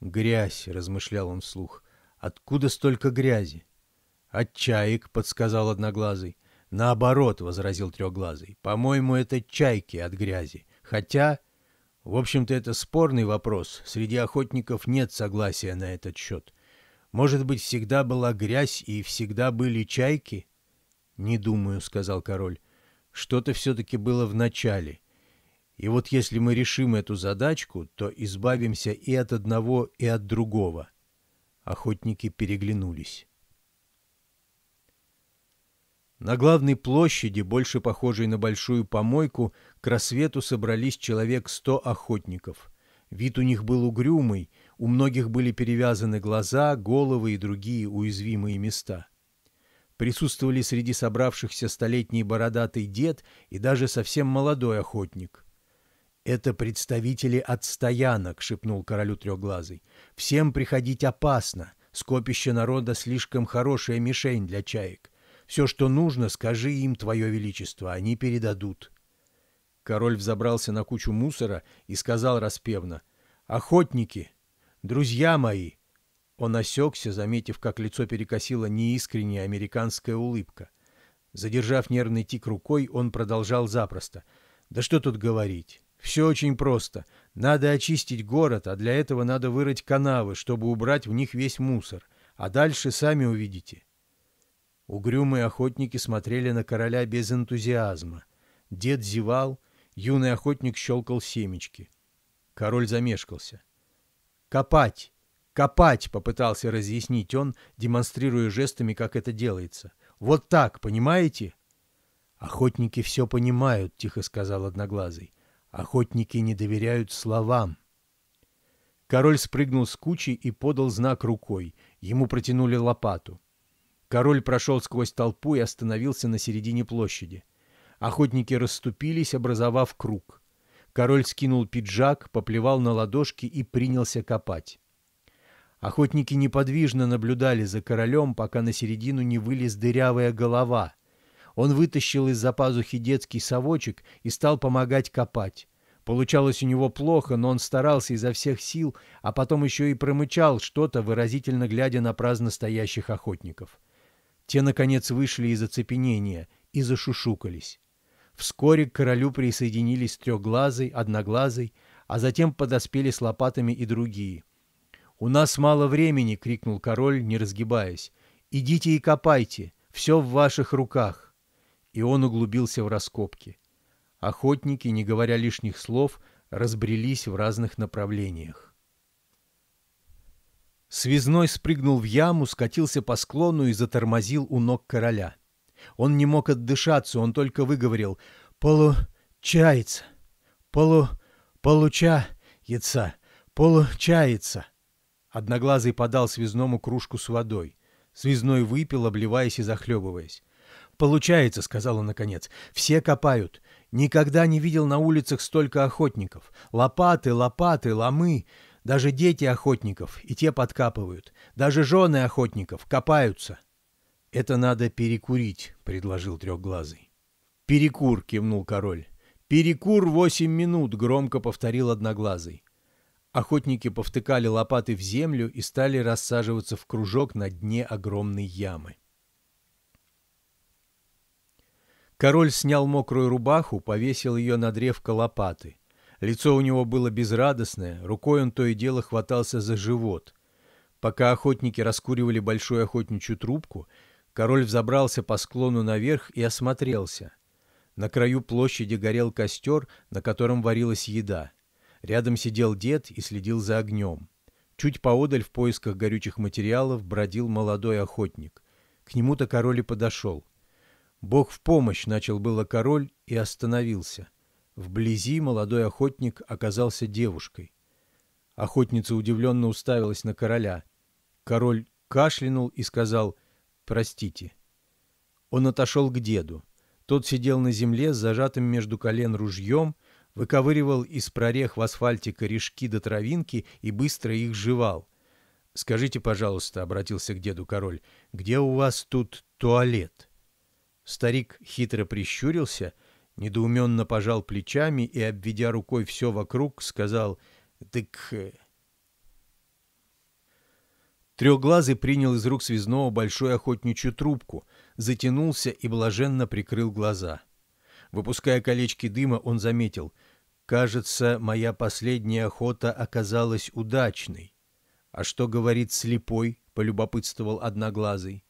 «Грязь», — размышлял он вслух, — «откуда столько грязи?» «От «А чаек», — подсказал Одноглазый. «Наоборот», — возразил Трехглазый, — «по-моему, это чайки от грязи. Хотя...» В общем-то, это спорный вопрос. Среди охотников нет согласия на этот счет. Может быть, всегда была грязь и всегда были чайки? — Не думаю, — сказал король. Что-то все-таки было в начале. И вот если мы решим эту задачку, то избавимся и от одного, и от другого. Охотники переглянулись. На главной площади, больше похожей на большую помойку, к рассвету собрались человек сто охотников. Вид у них был угрюмый, у многих были перевязаны глаза, головы и другие уязвимые места. Присутствовали среди собравшихся столетний бородатый дед и даже совсем молодой охотник. «Это представители отстоянок», — шепнул королю трехглазый. «Всем приходить опасно. Скопище народа слишком хорошая мишень для чаек. Все, что нужно, скажи им, Твое Величество, они передадут». Король взобрался на кучу мусора и сказал распевно. «Охотники! Друзья мои!» Он осекся, заметив, как лицо перекосила неискренняя американская улыбка. Задержав нервный тик рукой, он продолжал запросто. «Да что тут говорить? Все очень просто. Надо очистить город, а для этого надо вырыть канавы, чтобы убрать в них весь мусор. А дальше сами увидите. Угрюмые охотники смотрели на короля без энтузиазма. Дед зевал, юный охотник щелкал семечки. Король замешкался. «Копать! Копать!» — попытался разъяснить он, демонстрируя жестами, как это делается. «Вот так, понимаете?» «Охотники все понимают», — тихо сказал Одноглазый. Охотники не доверяют словам. Король спрыгнул с кучи и подал знак рукой. Ему протянули лопату. Король прошел сквозь толпу и остановился на середине площади. Охотники расступились, образовав круг. Король скинул пиджак, поплевал на ладошки и принялся копать. Охотники неподвижно наблюдали за королем, пока на середину не вылез дырявая голова. Он вытащил из-за пазухи детский совочек и стал помогать копать. Получалось у него плохо, но он старался изо всех сил, а потом еще и промычал что-то, выразительно глядя на праздно стоящих охотников. Те, наконец, вышли из оцепенения и зашушукались. Вскоре к королю присоединились трехглазый, одноглазый, а затем подоспели с лопатами и другие. «У нас мало времени!» — крикнул король, не разгибаясь. «Идите и копайте! Все в ваших руках!» и он углубился в раскопки. Охотники, не говоря лишних слов, разбрелись в разных направлениях. Связной спрыгнул в яму, скатился по склону и затормозил у ног короля. Он не мог отдышаться, он только выговорил «Получается! Полу... получается! Получается!» Одноглазый подал связному кружку с водой. Связной выпил, обливаясь и захлебываясь. «Получается», — сказала наконец, — «все копают. Никогда не видел на улицах столько охотников. Лопаты, лопаты, ломы. Даже дети охотников, и те подкапывают. Даже жены охотников копаются». «Это надо перекурить», — предложил Трехглазый. «Перекур», — кивнул король. «Перекур восемь минут», — громко повторил Одноглазый. Охотники повтыкали лопаты в землю и стали рассаживаться в кружок на дне огромной ямы. Король снял мокрую рубаху, повесил ее на древко лопаты. Лицо у него было безрадостное, рукой он то и дело хватался за живот. Пока охотники раскуривали большую охотничью трубку, король взобрался по склону наверх и осмотрелся. На краю площади горел костер, на котором варилась еда. Рядом сидел дед и следил за огнем. Чуть поодаль в поисках горючих материалов бродил молодой охотник. К нему-то король и подошел. «Бог в помощь!» — начал было король и остановился. Вблизи молодой охотник оказался девушкой. Охотница удивленно уставилась на короля. Король кашлянул и сказал «Простите». Он отошел к деду. Тот сидел на земле с зажатым между колен ружьем, выковыривал из прорех в асфальте корешки до травинки и быстро их жевал. «Скажите, пожалуйста», — обратился к деду король, — «где у вас тут туалет?» Старик хитро прищурился, недоуменно пожал плечами и, обведя рукой все вокруг, сказал "Дык". Э, Трехглазый принял из рук связного большую охотничью трубку, затянулся и блаженно прикрыл глаза. Выпуская колечки дыма, он заметил «Кажется, моя последняя охота оказалась удачной». «А что говорит слепой?» — полюбопытствовал одноглазый.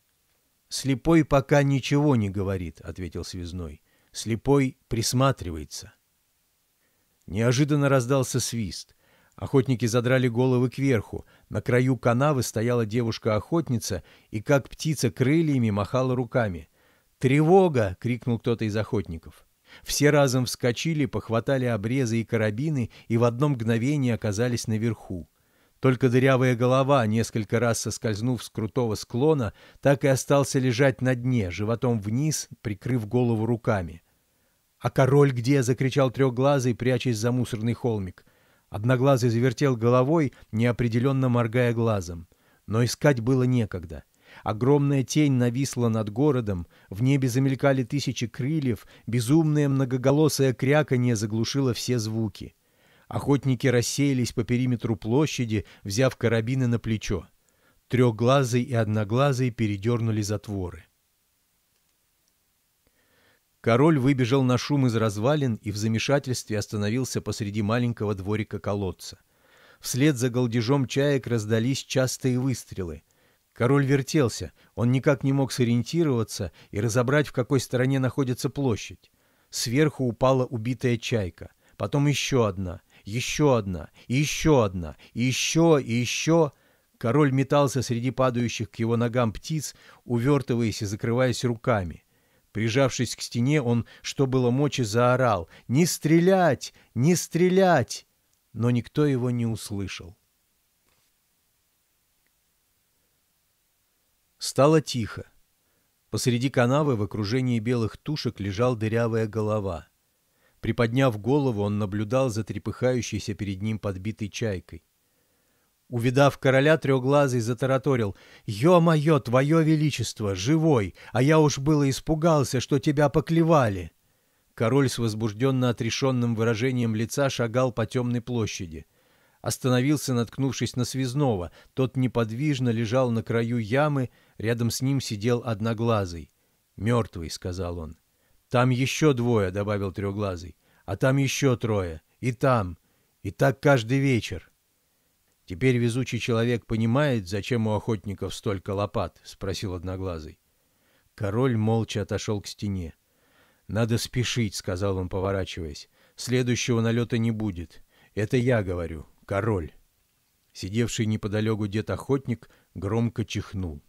«Слепой пока ничего не говорит», — ответил связной. «Слепой присматривается». Неожиданно раздался свист. Охотники задрали головы кверху. На краю канавы стояла девушка-охотница и, как птица, крыльями махала руками. «Тревога!» — крикнул кто-то из охотников. Все разом вскочили, похватали обрезы и карабины и в одно мгновение оказались наверху. Только дырявая голова, несколько раз соскользнув с крутого склона, так и остался лежать на дне, животом вниз, прикрыв голову руками. «А король где?» — закричал трехглазый, прячась за мусорный холмик. Одноглазый завертел головой, неопределенно моргая глазом. Но искать было некогда. Огромная тень нависла над городом, в небе замелькали тысячи крыльев, безумное многоголосое кряканье заглушило все звуки. Охотники рассеялись по периметру площади, взяв карабины на плечо. Трехглазый и одноглазый передернули затворы. Король выбежал на шум из развалин и в замешательстве остановился посреди маленького дворика колодца. Вслед за голдежом чаек раздались частые выстрелы. Король вертелся, он никак не мог сориентироваться и разобрать, в какой стороне находится площадь. Сверху упала убитая чайка, потом еще одна — еще одна, и еще одна, и еще, и еще. Король метался среди падающих к его ногам птиц, увертываясь и закрываясь руками. Прижавшись к стене, он, что было мочи, заорал «Не стрелять! Не стрелять!» Но никто его не услышал. Стало тихо. Посреди канавы в окружении белых тушек лежал дырявая голова — Приподняв голову, он наблюдал за трепыхающейся перед ним подбитой чайкой. Увидав короля, трехглазый затараторил. «Ё-моё, твое величество, живой! А я уж было испугался, что тебя поклевали!» Король с возбужденно отрешенным выражением лица шагал по темной площади. Остановился, наткнувшись на связного. Тот неподвижно лежал на краю ямы, рядом с ним сидел одноглазый. «Мертвый», — сказал он. Там еще двое, — добавил Трехглазый, — а там еще трое, и там, и так каждый вечер. — Теперь везучий человек понимает, зачем у охотников столько лопат? — спросил Одноглазый. Король молча отошел к стене. — Надо спешить, — сказал он, поворачиваясь. — Следующего налета не будет. Это я говорю, король. Сидевший неподалеку дед-охотник громко чихнул.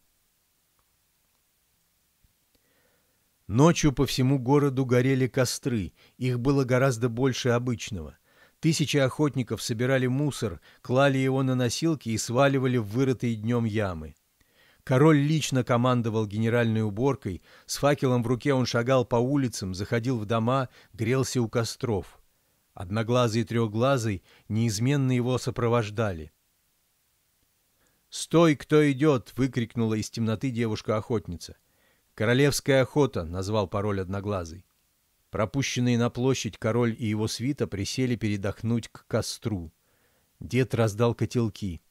Ночью по всему городу горели костры, их было гораздо больше обычного. Тысячи охотников собирали мусор, клали его на носилки и сваливали в вырытые днем ямы. Король лично командовал генеральной уборкой, с факелом в руке он шагал по улицам, заходил в дома, грелся у костров. Одноглазый и трехглазый неизменно его сопровождали. «Стой, кто идет!» — выкрикнула из темноты девушка-охотница. — «Королевская охота», — назвал пароль Одноглазый. Пропущенные на площадь король и его свита присели передохнуть к костру. Дед раздал котелки.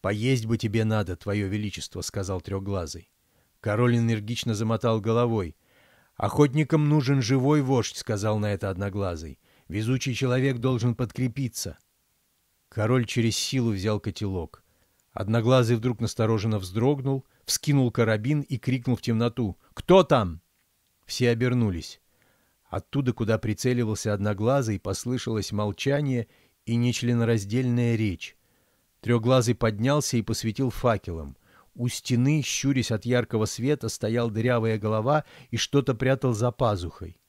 «Поесть бы тебе надо, твое величество», — сказал Трехглазый. Король энергично замотал головой. «Охотникам нужен живой вождь», — сказал на это Одноглазый. «Везучий человек должен подкрепиться». Король через силу взял котелок. Одноглазый вдруг настороженно вздрогнул — вскинул карабин и крикнул в темноту. «Кто там?» Все обернулись. Оттуда, куда прицеливался одноглазый, послышалось молчание и нечленораздельная речь. Трехглазый поднялся и посветил факелом. У стены, щурясь от яркого света, стоял дырявая голова и что-то прятал за пазухой.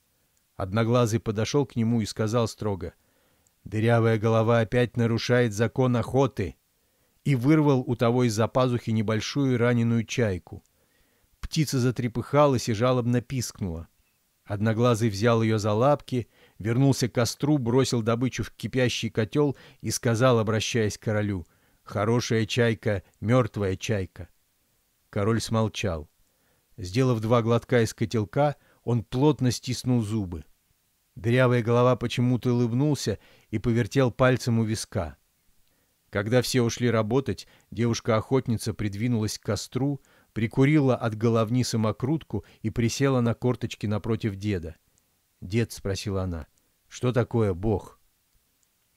Одноглазый подошел к нему и сказал строго. «Дырявая голова опять нарушает закон охоты и вырвал у того из-за пазухи небольшую раненую чайку. Птица затрепыхалась и жалобно пискнула. Одноглазый взял ее за лапки, вернулся к костру, бросил добычу в кипящий котел и сказал, обращаясь к королю, «Хорошая чайка, мертвая чайка». Король смолчал. Сделав два глотка из котелка, он плотно стиснул зубы. Дырявая голова почему-то улыбнулся и повертел пальцем у виска. Когда все ушли работать, девушка-охотница придвинулась к костру, прикурила от головни самокрутку и присела на корточки напротив деда. «Дед», — спросила она, — «что такое Бог?»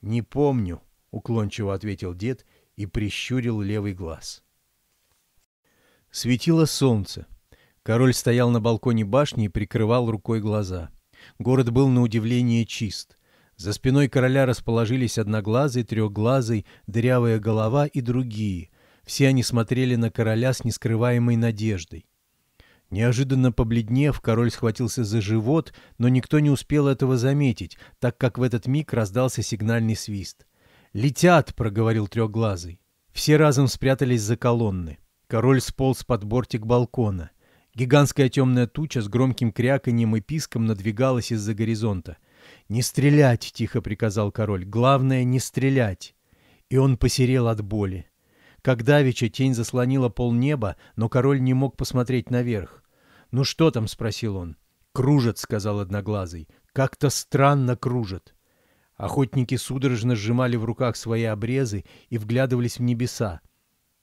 «Не помню», — уклончиво ответил дед и прищурил левый глаз. Светило солнце. Король стоял на балконе башни и прикрывал рукой глаза. Город был на удивление чист — за спиной короля расположились одноглазый, трехглазый, дырявая голова и другие. Все они смотрели на короля с нескрываемой надеждой. Неожиданно побледнев, король схватился за живот, но никто не успел этого заметить, так как в этот миг раздался сигнальный свист. «Летят!» — проговорил трехглазый. Все разом спрятались за колонны. Король сполз под бортик балкона. Гигантская темная туча с громким кряканьем и писком надвигалась из-за горизонта — «Не стрелять!» — тихо приказал король. «Главное, не стрелять!» И он посерел от боли. Как давеча тень заслонила полнеба, но король не мог посмотреть наверх. «Ну что там?» — спросил он. «Кружат», — сказал Одноглазый. «Как-то странно кружат». Охотники судорожно сжимали в руках свои обрезы и вглядывались в небеса.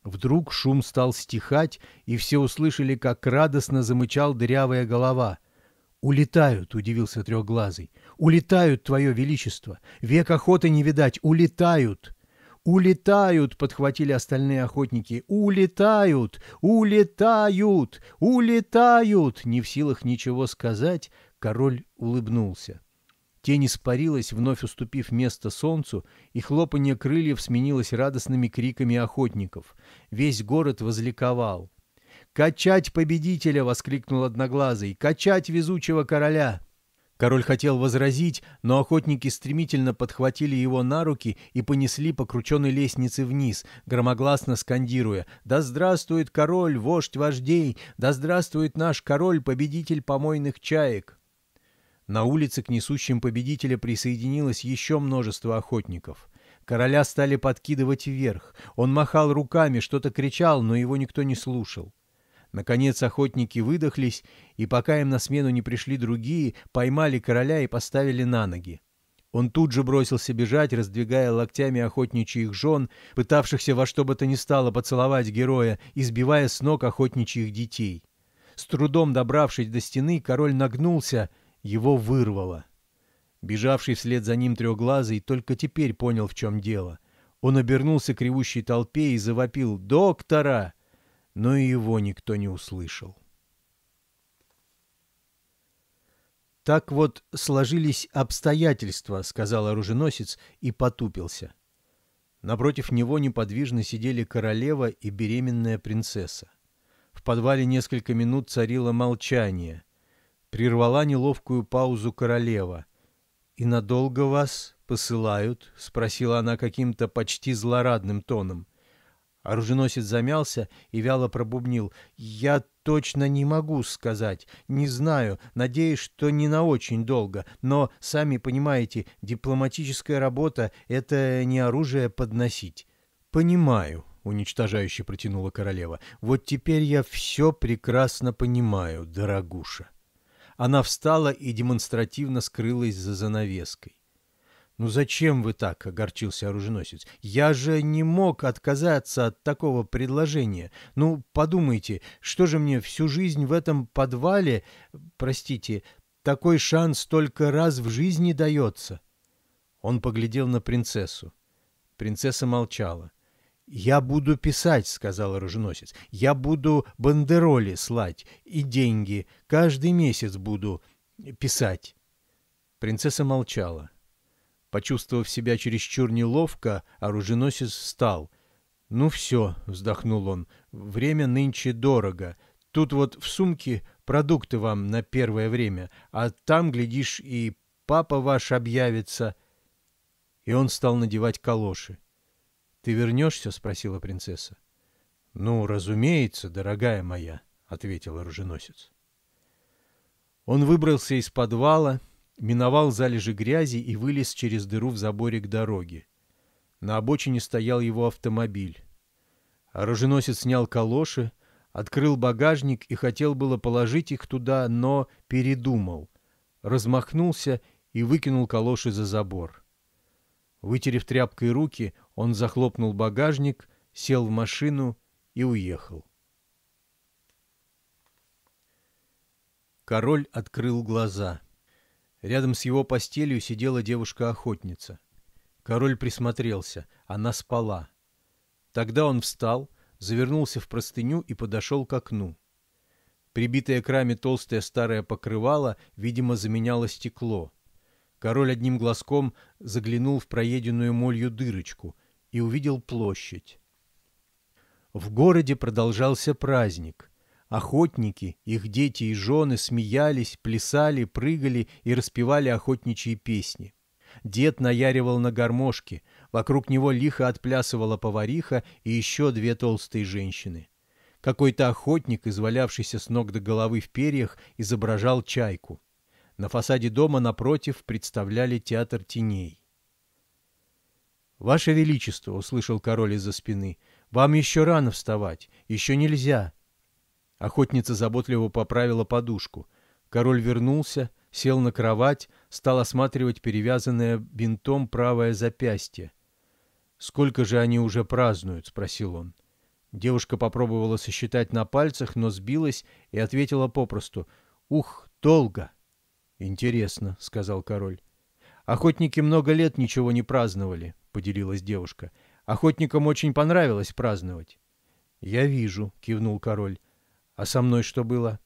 Вдруг шум стал стихать, и все услышали, как радостно замычал дырявая голова. «Улетают!» — удивился Трехглазый. Улетают, Твое Величество! Век охоты не видать! Улетают!» «Улетают!» — подхватили остальные охотники. «Улетают! Улетают! Улетают!» Не в силах ничего сказать, король улыбнулся. Тень испарилась, вновь уступив место солнцу, и хлопанье крыльев сменилось радостными криками охотников. Весь город возликовал. «Качать победителя!» — воскликнул Одноглазый. «Качать везучего короля!» Король хотел возразить, но охотники стремительно подхватили его на руки и понесли по крученной лестнице вниз, громогласно скандируя «Да здравствует король, вождь вождей! Да здравствует наш король, победитель помойных чаек!» На улице к несущим победителя присоединилось еще множество охотников. Короля стали подкидывать вверх. Он махал руками, что-то кричал, но его никто не слушал. Наконец охотники выдохлись, и пока им на смену не пришли другие, поймали короля и поставили на ноги. Он тут же бросился бежать, раздвигая локтями охотничьих жен, пытавшихся во что бы то ни стало поцеловать героя, избивая с ног охотничьих детей. С трудом добравшись до стены, король нагнулся, его вырвало. Бежавший вслед за ним трехглазый только теперь понял, в чем дело. Он обернулся к ревущей толпе и завопил «Доктора!» но и его никто не услышал. «Так вот сложились обстоятельства», — сказал оруженосец и потупился. Напротив него неподвижно сидели королева и беременная принцесса. В подвале несколько минут царило молчание. Прервала неловкую паузу королева. «И надолго вас посылают?» — спросила она каким-то почти злорадным тоном. — Оруженосец замялся и вяло пробубнил. «Я точно не могу сказать. Не знаю. Надеюсь, что не на очень долго. Но, сами понимаете, дипломатическая работа — это не оружие подносить». «Понимаю», — уничтожающе протянула королева. «Вот теперь я все прекрасно понимаю, дорогуша». Она встала и демонстративно скрылась за занавеской. «Ну зачем вы так?» — огорчился оруженосец. «Я же не мог отказаться от такого предложения. Ну, подумайте, что же мне всю жизнь в этом подвале... Простите, такой шанс только раз в жизни дается?» Он поглядел на принцессу. Принцесса молчала. «Я буду писать», — сказал оруженосец. «Я буду бандероли слать и деньги. Каждый месяц буду писать». Принцесса молчала. Почувствовав себя чересчур неловко, оруженосец встал. «Ну все», — вздохнул он, — «время нынче дорого. Тут вот в сумке продукты вам на первое время, а там, глядишь, и папа ваш объявится». И он стал надевать калоши. «Ты вернешься?» — спросила принцесса. «Ну, разумеется, дорогая моя», — ответил оруженосец. Он выбрался из подвала, — миновал залежи грязи и вылез через дыру в заборе к дороге. На обочине стоял его автомобиль. Оруженосец снял калоши, открыл багажник и хотел было положить их туда, но передумал. Размахнулся и выкинул калоши за забор. Вытерев тряпкой руки, он захлопнул багажник, сел в машину и уехал. Король открыл глаза — Рядом с его постелью сидела девушка-охотница. Король присмотрелся. Она спала. Тогда он встал, завернулся в простыню и подошел к окну. Прибитое к раме толстое старое покрывало, видимо, заменяло стекло. Король одним глазком заглянул в проеденную молью дырочку и увидел площадь. В городе продолжался праздник. Охотники, их дети и жены смеялись, плясали, прыгали и распевали охотничьи песни. Дед наяривал на гармошке, вокруг него лихо отплясывала повариха и еще две толстые женщины. Какой-то охотник, извалявшийся с ног до головы в перьях, изображал чайку. На фасаде дома напротив представляли театр теней. «Ваше Величество!» — услышал король из-за спины. «Вам еще рано вставать, еще нельзя. Охотница заботливо поправила подушку. Король вернулся, сел на кровать, стал осматривать перевязанное бинтом правое запястье. «Сколько же они уже празднуют?» — спросил он. Девушка попробовала сосчитать на пальцах, но сбилась и ответила попросту. «Ух, долго!» «Интересно», — сказал король. «Охотники много лет ничего не праздновали», — поделилась девушка. «Охотникам очень понравилось праздновать». «Я вижу», — кивнул король. А со мной что было?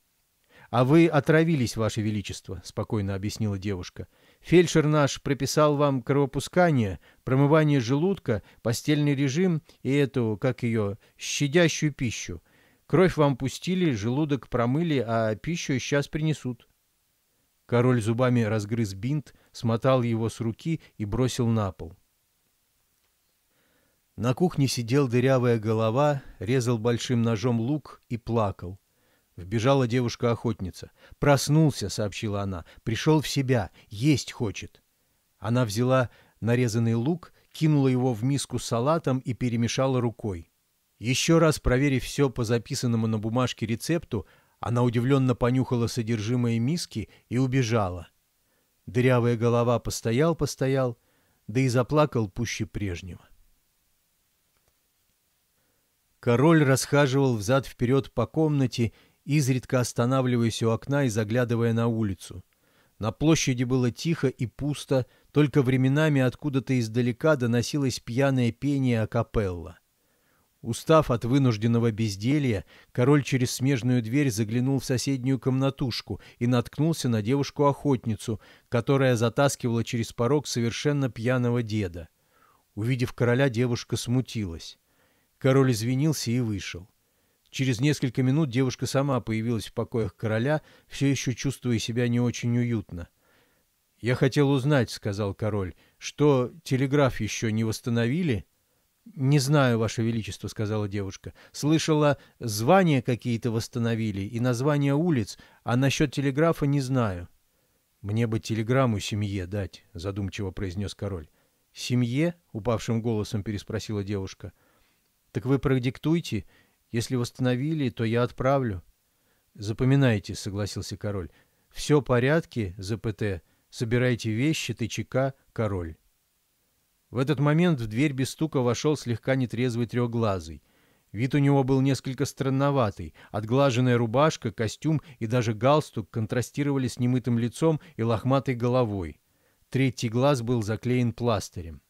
А вы отравились, ваше величество, спокойно объяснила девушка. Фельдшер наш прописал вам кровопускание, промывание желудка, постельный режим и эту, как ее, щадящую пищу. Кровь вам пустили, желудок промыли, а пищу сейчас принесут. Король зубами разгрыз бинт, смотал его с руки и бросил на пол. На кухне сидел дырявая голова, резал большим ножом лук и плакал. Вбежала девушка-охотница. «Проснулся», — сообщила она. «Пришел в себя. Есть хочет». Она взяла нарезанный лук, кинула его в миску с салатом и перемешала рукой. Еще раз проверив все по записанному на бумажке рецепту, она удивленно понюхала содержимое миски и убежала. Дырявая голова постоял-постоял, да и заплакал пуще прежнего. Король расхаживал взад-вперед по комнате изредка останавливаясь у окна и заглядывая на улицу. На площади было тихо и пусто, только временами откуда-то издалека доносилось пьяное пение акапелла. Устав от вынужденного безделья, король через смежную дверь заглянул в соседнюю комнатушку и наткнулся на девушку-охотницу, которая затаскивала через порог совершенно пьяного деда. Увидев короля, девушка смутилась. Король извинился и вышел. Через несколько минут девушка сама появилась в покоях короля, все еще чувствуя себя не очень уютно. «Я хотел узнать», — сказал король, — «что телеграф еще не восстановили?» «Не знаю, Ваше Величество», — сказала девушка. «Слышала, звания какие-то восстановили и названия улиц, а насчет телеграфа не знаю». «Мне бы телеграмму семье дать», — задумчиво произнес король. «Семье?» — упавшим голосом переспросила девушка. «Так вы продиктуйте, если восстановили, то я отправлю». «Запоминайте», — согласился король. «Все в порядке, ЗПТ. Собирайте вещи, ТЧК, король». В этот момент в дверь без стука вошел слегка нетрезвый трехглазый. Вид у него был несколько странноватый. Отглаженная рубашка, костюм и даже галстук контрастировали с немытым лицом и лохматой головой. Третий глаз был заклеен пластырем.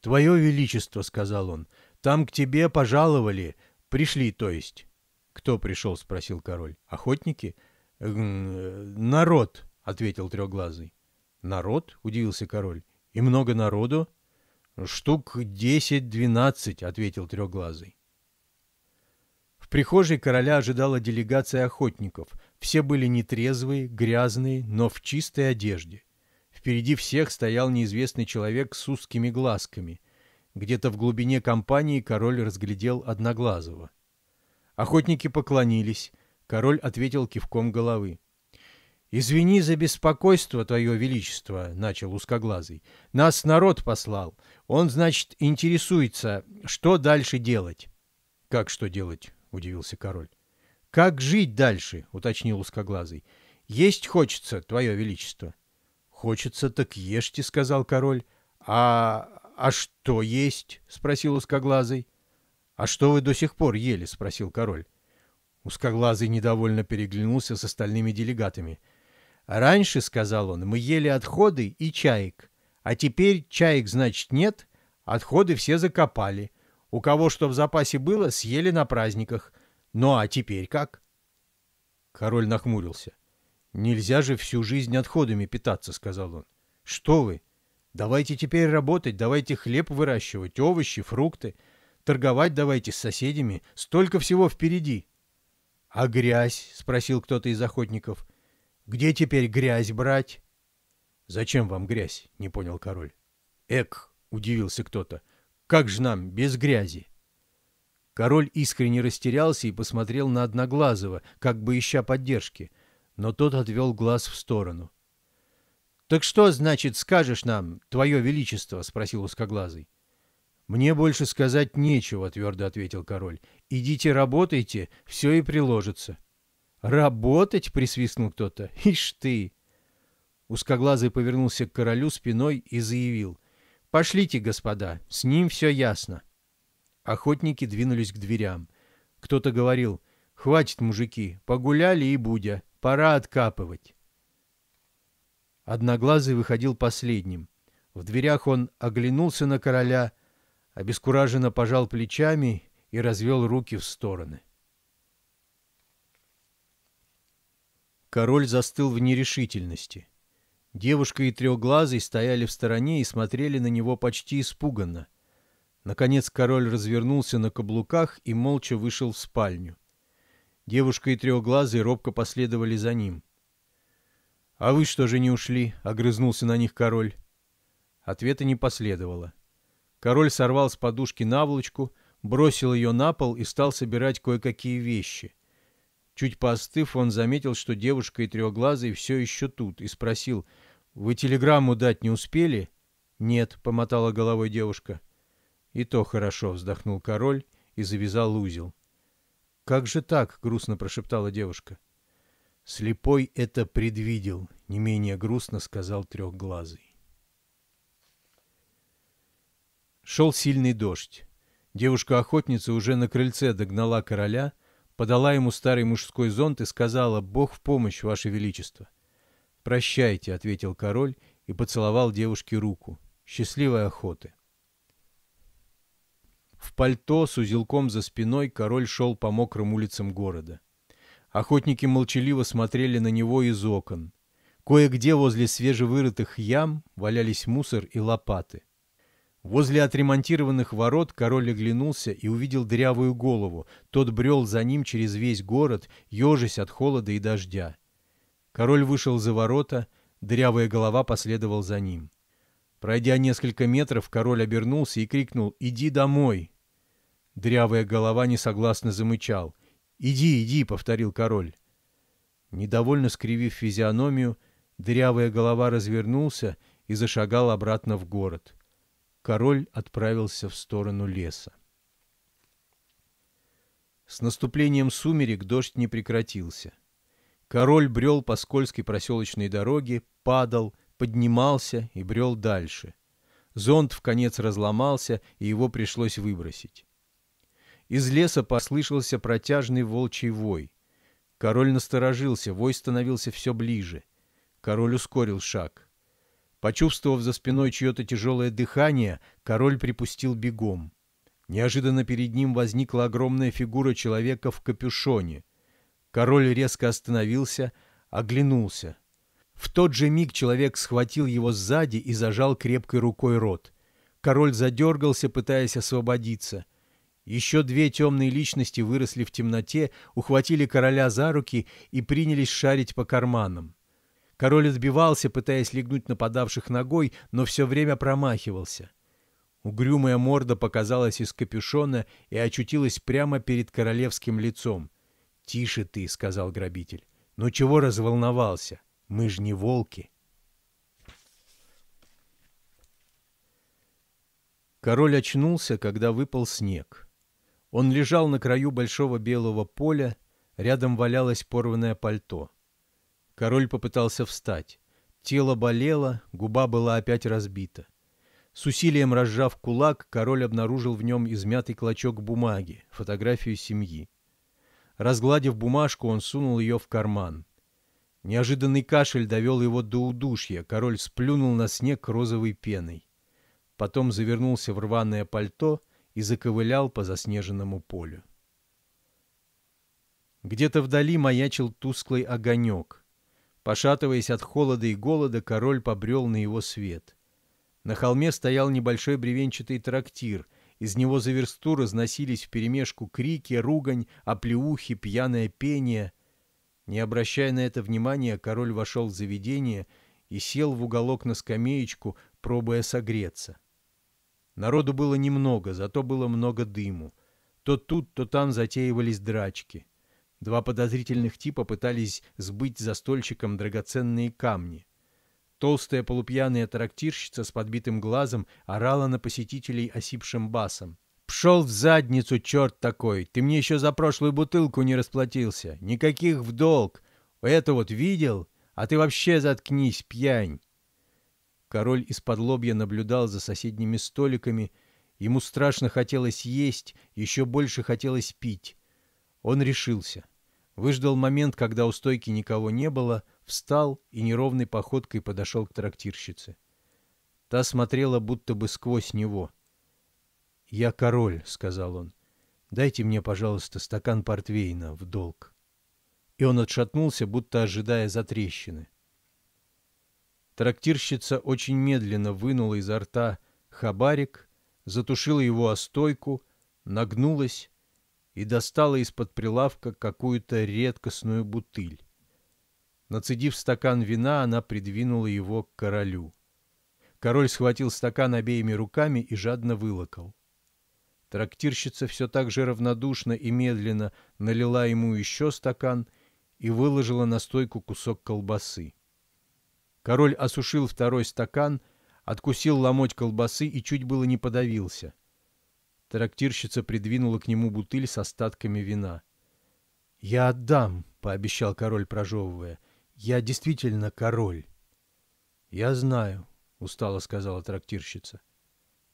«Твое Величество», — сказал он, — «там к тебе пожаловали. Пришли, то есть. Кто пришел? спросил король. Охотники? Э, народ, ответил трехглазый. Народ? удивился король. И много народу? Штук десять-двенадцать, ответил трехглазый. В прихожей короля ожидала делегация охотников. Все были нетрезвые, грязные, но в чистой одежде. Впереди всех стоял неизвестный человек с узкими глазками – где-то в глубине компании король разглядел Одноглазого. Охотники поклонились. Король ответил кивком головы. «Извини за беспокойство, Твое Величество», — начал узкоглазый. «Нас народ послал. Он, значит, интересуется, что дальше делать». «Как что делать?» — удивился король. «Как жить дальше?» — уточнил узкоглазый. «Есть хочется, Твое Величество». «Хочется, так ешьте», — сказал король. «А «А что есть?» — спросил узкоглазый. «А что вы до сих пор ели?» — спросил король. Узкоглазый недовольно переглянулся с остальными делегатами. «Раньше, — сказал он, — мы ели отходы и чаек. А теперь чаек, значит, нет, отходы все закопали. У кого что в запасе было, съели на праздниках. Ну а теперь как?» Король нахмурился. «Нельзя же всю жизнь отходами питаться», — сказал он. «Что вы? Давайте теперь работать, давайте хлеб выращивать, овощи, фрукты. Торговать давайте с соседями. Столько всего впереди. — А грязь? — спросил кто-то из охотников. — Где теперь грязь брать? — Зачем вам грязь? — не понял король. — Эк! — удивился кто-то. — Как же нам без грязи? Король искренне растерялся и посмотрел на Одноглазого, как бы ища поддержки, но тот отвел глаз в сторону. «Так что, значит, скажешь нам, Твое Величество?» — спросил узкоглазый. «Мне больше сказать нечего», — твердо ответил король. «Идите работайте, все и приложится». «Работать?» — присвистнул кто-то. «Ишь ты!» Узкоглазый повернулся к королю спиной и заявил. «Пошлите, господа, с ним все ясно». Охотники двинулись к дверям. Кто-то говорил. «Хватит, мужики, погуляли и будя, пора откапывать». Одноглазый выходил последним. В дверях он оглянулся на короля, обескураженно пожал плечами и развел руки в стороны. Король застыл в нерешительности. Девушка и трехглазый стояли в стороне и смотрели на него почти испуганно. Наконец король развернулся на каблуках и молча вышел в спальню. Девушка и трехглазый робко последовали за ним. «А вы что же не ушли?» — огрызнулся на них король. Ответа не последовало. Король сорвал с подушки наволочку, бросил ее на пол и стал собирать кое-какие вещи. Чуть поостыв, он заметил, что девушка и трехглазый все еще тут, и спросил, «Вы телеграмму дать не успели?» «Нет», — помотала головой девушка. «И то хорошо», — вздохнул король и завязал узел. «Как же так?» — грустно прошептала девушка. Слепой это предвидел, не менее грустно сказал трехглазый. Шел сильный дождь. Девушка-охотница уже на крыльце догнала короля, подала ему старый мужской зонт и сказала «Бог в помощь, Ваше Величество». «Прощайте», — ответил король и поцеловал девушке руку. «Счастливой охоты». В пальто с узелком за спиной король шел по мокрым улицам города. Охотники молчаливо смотрели на него из окон. Кое-где возле свежевырытых ям валялись мусор и лопаты. Возле отремонтированных ворот король оглянулся и увидел дрявую голову. Тот брел за ним через весь город, ежась от холода и дождя. Король вышел за ворота, дрявая голова последовал за ним. Пройдя несколько метров, король обернулся и крикнул «Иди домой!». Дрявая голова несогласно замычал – «Иди, иди», — повторил король. Недовольно скривив физиономию, дырявая голова развернулся и зашагал обратно в город. Король отправился в сторону леса. С наступлением сумерек дождь не прекратился. Король брел по скользкой проселочной дороге, падал, поднимался и брел дальше. Зонт в конец разломался, и его пришлось выбросить. Из леса послышался протяжный волчий вой. Король насторожился, вой становился все ближе. Король ускорил шаг. Почувствовав за спиной чье-то тяжелое дыхание, король припустил бегом. Неожиданно перед ним возникла огромная фигура человека в капюшоне. Король резко остановился, оглянулся. В тот же миг человек схватил его сзади и зажал крепкой рукой рот. Король задергался, пытаясь освободиться — еще две темные личности выросли в темноте, ухватили короля за руки и принялись шарить по карманам. Король отбивался, пытаясь легнуть нападавших ногой, но все время промахивался. Угрюмая морда показалась из капюшона и очутилась прямо перед королевским лицом. «Тише ты», — сказал грабитель. Но ну чего разволновался? Мы же не волки». Король очнулся, когда выпал снег. Он лежал на краю большого белого поля, рядом валялось порванное пальто. Король попытался встать. Тело болело, губа была опять разбита. С усилием разжав кулак, король обнаружил в нем измятый клочок бумаги, фотографию семьи. Разгладив бумажку, он сунул ее в карман. Неожиданный кашель довел его до удушья, король сплюнул на снег розовой пеной. Потом завернулся в рваное пальто и заковылял по заснеженному полю. Где-то вдали маячил тусклый огонек. Пошатываясь от холода и голода, король побрел на его свет. На холме стоял небольшой бревенчатый трактир. Из него за версту разносились вперемешку крики, ругань, оплеухи, пьяное пение. Не обращая на это внимания, король вошел в заведение и сел в уголок на скамеечку, пробуя согреться. — Народу было немного, зато было много дыму. То тут, то там затеивались драчки. Два подозрительных типа пытались сбыть застольщикам драгоценные камни. Толстая полупьяная трактирщица с подбитым глазом орала на посетителей осипшим басом. «Пшел в задницу, черт такой! Ты мне еще за прошлую бутылку не расплатился! Никаких в долг! Это вот видел? А ты вообще заткнись, пьянь!» Король из-под лобья наблюдал за соседними столиками. Ему страшно хотелось есть, еще больше хотелось пить. Он решился. Выждал момент, когда у стойки никого не было, встал и неровной походкой подошел к трактирщице. Та смотрела будто бы сквозь него. «Я король», — сказал он. «Дайте мне, пожалуйста, стакан портвейна в долг». И он отшатнулся, будто ожидая затрещины. Трактирщица очень медленно вынула изо рта хабарик, затушила его о стойку, нагнулась и достала из-под прилавка какую-то редкостную бутыль. Нацедив стакан вина, она придвинула его к королю. Король схватил стакан обеими руками и жадно вылокал. Трактирщица все так же равнодушно и медленно налила ему еще стакан и выложила на стойку кусок колбасы. Король осушил второй стакан, откусил ломоть колбасы и чуть было не подавился. Трактирщица придвинула к нему бутыль с остатками вина. «Я отдам», — пообещал король, прожевывая. «Я действительно король». «Я знаю», — устало сказала трактирщица.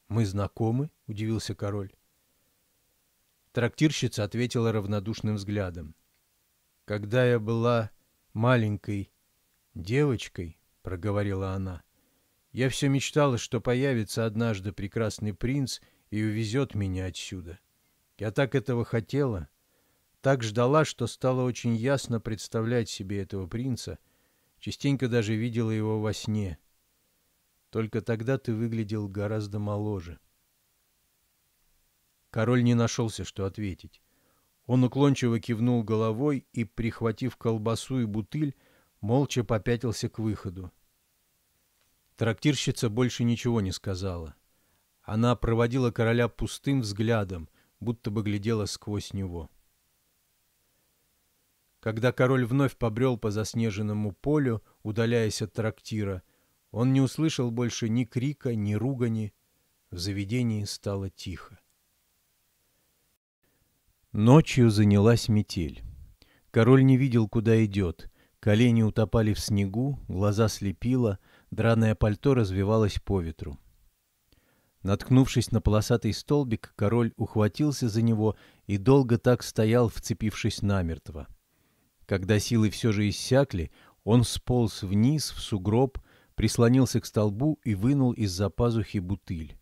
«Мы знакомы?» — удивился король. Трактирщица ответила равнодушным взглядом. «Когда я была маленькой девочкой», проговорила она. Я все мечтала, что появится однажды прекрасный принц и увезет меня отсюда. Я так этого хотела, так ждала, что стало очень ясно представлять себе этого принца, частенько даже видела его во сне. Только тогда ты выглядел гораздо моложе. Король не нашелся, что ответить. Он уклончиво кивнул головой и, прихватив колбасу и бутыль, молча попятился к выходу. Трактирщица больше ничего не сказала. Она проводила короля пустым взглядом, будто бы глядела сквозь него. Когда король вновь побрел по заснеженному полю, удаляясь от трактира, он не услышал больше ни крика, ни ругани. В заведении стало тихо. Ночью занялась метель. Король не видел, куда идет, Колени утопали в снегу, глаза слепило, драное пальто развивалось по ветру. Наткнувшись на полосатый столбик, король ухватился за него и долго так стоял, вцепившись намертво. Когда силы все же иссякли, он сполз вниз, в сугроб, прислонился к столбу и вынул из-за пазухи бутыль.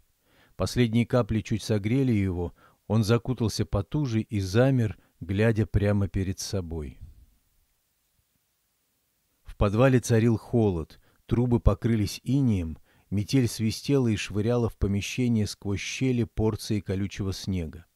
Последние капли чуть согрели его, он закутался потуже и замер, глядя прямо перед собой подвале царил холод, трубы покрылись инеем, метель свистела и швыряла в помещение сквозь щели порции колючего снега.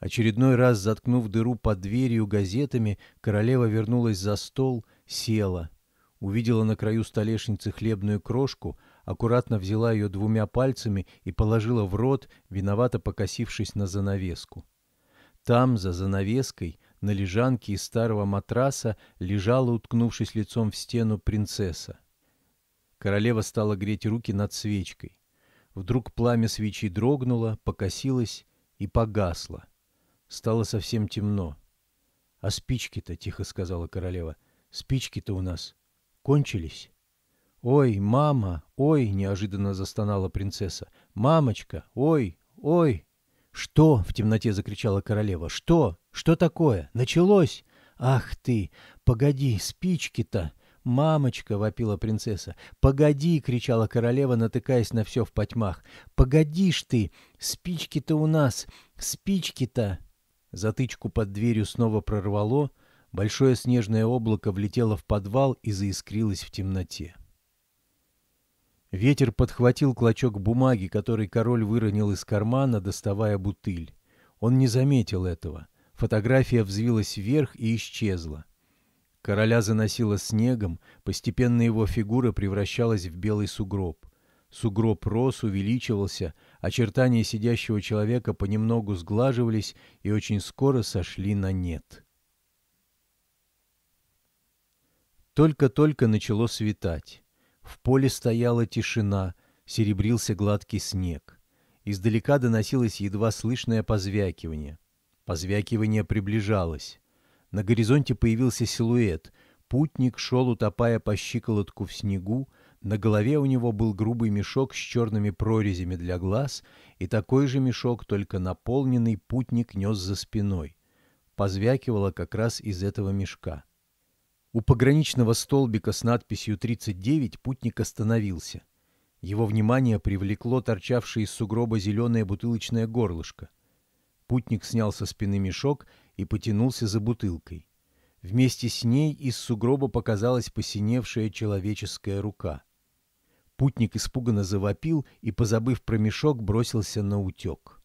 Очередной раз, заткнув дыру под дверью газетами, королева вернулась за стол, села. Увидела на краю столешницы хлебную крошку, аккуратно взяла ее двумя пальцами и положила в рот, виновато покосившись на занавеску. Там, за занавеской, на лежанке из старого матраса лежала, уткнувшись лицом в стену, принцесса. Королева стала греть руки над свечкой. Вдруг пламя свечи дрогнуло, покосилось и погасло. Стало совсем темно. — А спички-то, — тихо сказала королева, — спички-то у нас кончились. — Ой, мама, ой, — неожиданно застонала принцесса, — мамочка, ой, ой. — Что? — в темноте закричала королева. — Что? Что такое? Началось? Ах ты! Погоди, спички-то! «Мамочка!» — вопила принцесса. «Погоди!» — кричала королева, натыкаясь на все в потьмах. «Погоди ж ты! Спички-то у нас! Спички-то!» Затычку под дверью снова прорвало. Большое снежное облако влетело в подвал и заискрилось в темноте. Ветер подхватил клочок бумаги, который король выронил из кармана, доставая бутыль. Он не заметил этого. Фотография взвилась вверх и исчезла. Короля заносило снегом, постепенно его фигура превращалась в белый сугроб. Сугроб рос, увеличивался, очертания сидящего человека понемногу сглаживались и очень скоро сошли на нет. Только-только начало светать. В поле стояла тишина, серебрился гладкий снег. Издалека доносилось едва слышное позвякивание — Позвякивание приближалось. На горизонте появился силуэт. Путник шел, утопая по щиколотку в снегу. На голове у него был грубый мешок с черными прорезями для глаз, и такой же мешок, только наполненный, путник нес за спиной. Позвякивало как раз из этого мешка. У пограничного столбика с надписью «39» путник остановился. Его внимание привлекло торчавшее из сугроба зеленое бутылочное горлышко — Путник снял со спины мешок и потянулся за бутылкой. Вместе с ней из сугроба показалась посиневшая человеческая рука. Путник испуганно завопил и, позабыв про мешок, бросился на утек.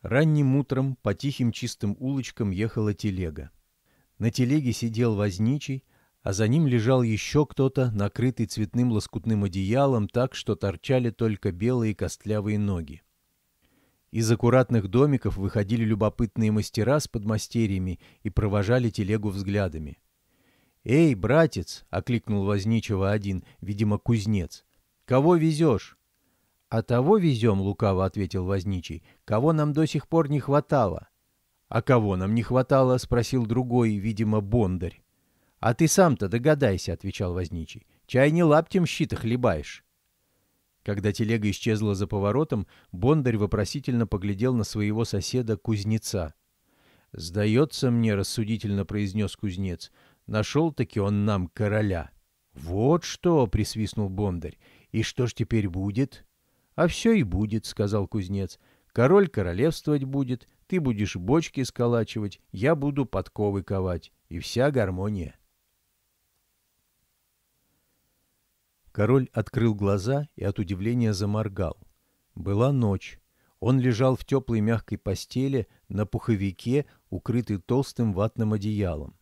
Ранним утром по тихим чистым улочкам ехала телега. На телеге сидел возничий, а за ним лежал еще кто-то, накрытый цветным лоскутным одеялом так, что торчали только белые костлявые ноги. Из аккуратных домиков выходили любопытные мастера с подмастерьями и провожали телегу взглядами. «Эй, братец!» — окликнул возничего один, видимо, кузнец. «Кого везешь?» «А того везем», — лукаво ответил возничий, — «кого нам до сих пор не хватало». «А кого нам не хватало?» — спросил другой, видимо, бондарь. «А ты сам-то догадайся», — отвечал возничий. «Чай не лаптем щита хлебаешь». Когда телега исчезла за поворотом, Бондарь вопросительно поглядел на своего соседа-кузнеца. «Сдается мне», — рассудительно произнес кузнец, — «нашел-таки он нам короля». «Вот что!» — присвистнул Бондарь. «И что ж теперь будет?» «А все и будет», — сказал кузнец. «Король королевствовать будет, ты будешь бочки сколачивать, я буду подковы ковать, и вся гармония». Король открыл глаза и от удивления заморгал. Была ночь. Он лежал в теплой мягкой постели на пуховике, укрытый толстым ватным одеялом.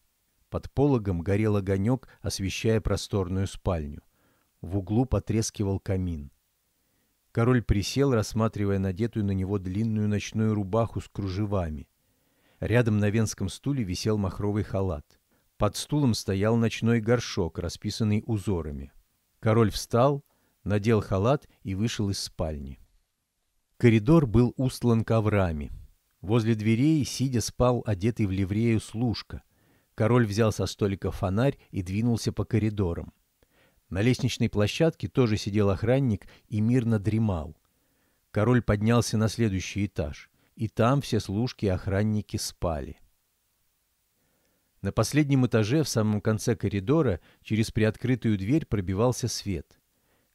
Под пологом горел огонек, освещая просторную спальню. В углу потрескивал камин. Король присел, рассматривая надетую на него длинную ночную рубаху с кружевами. Рядом на венском стуле висел махровый халат. Под стулом стоял ночной горшок, расписанный узорами. Король встал, надел халат и вышел из спальни. Коридор был устлан коврами. Возле дверей, сидя, спал одетый в ливрею служка. Король взял со столика фонарь и двинулся по коридорам. На лестничной площадке тоже сидел охранник и мирно дремал. Король поднялся на следующий этаж, и там все служки и охранники спали. На последнем этаже, в самом конце коридора, через приоткрытую дверь пробивался свет.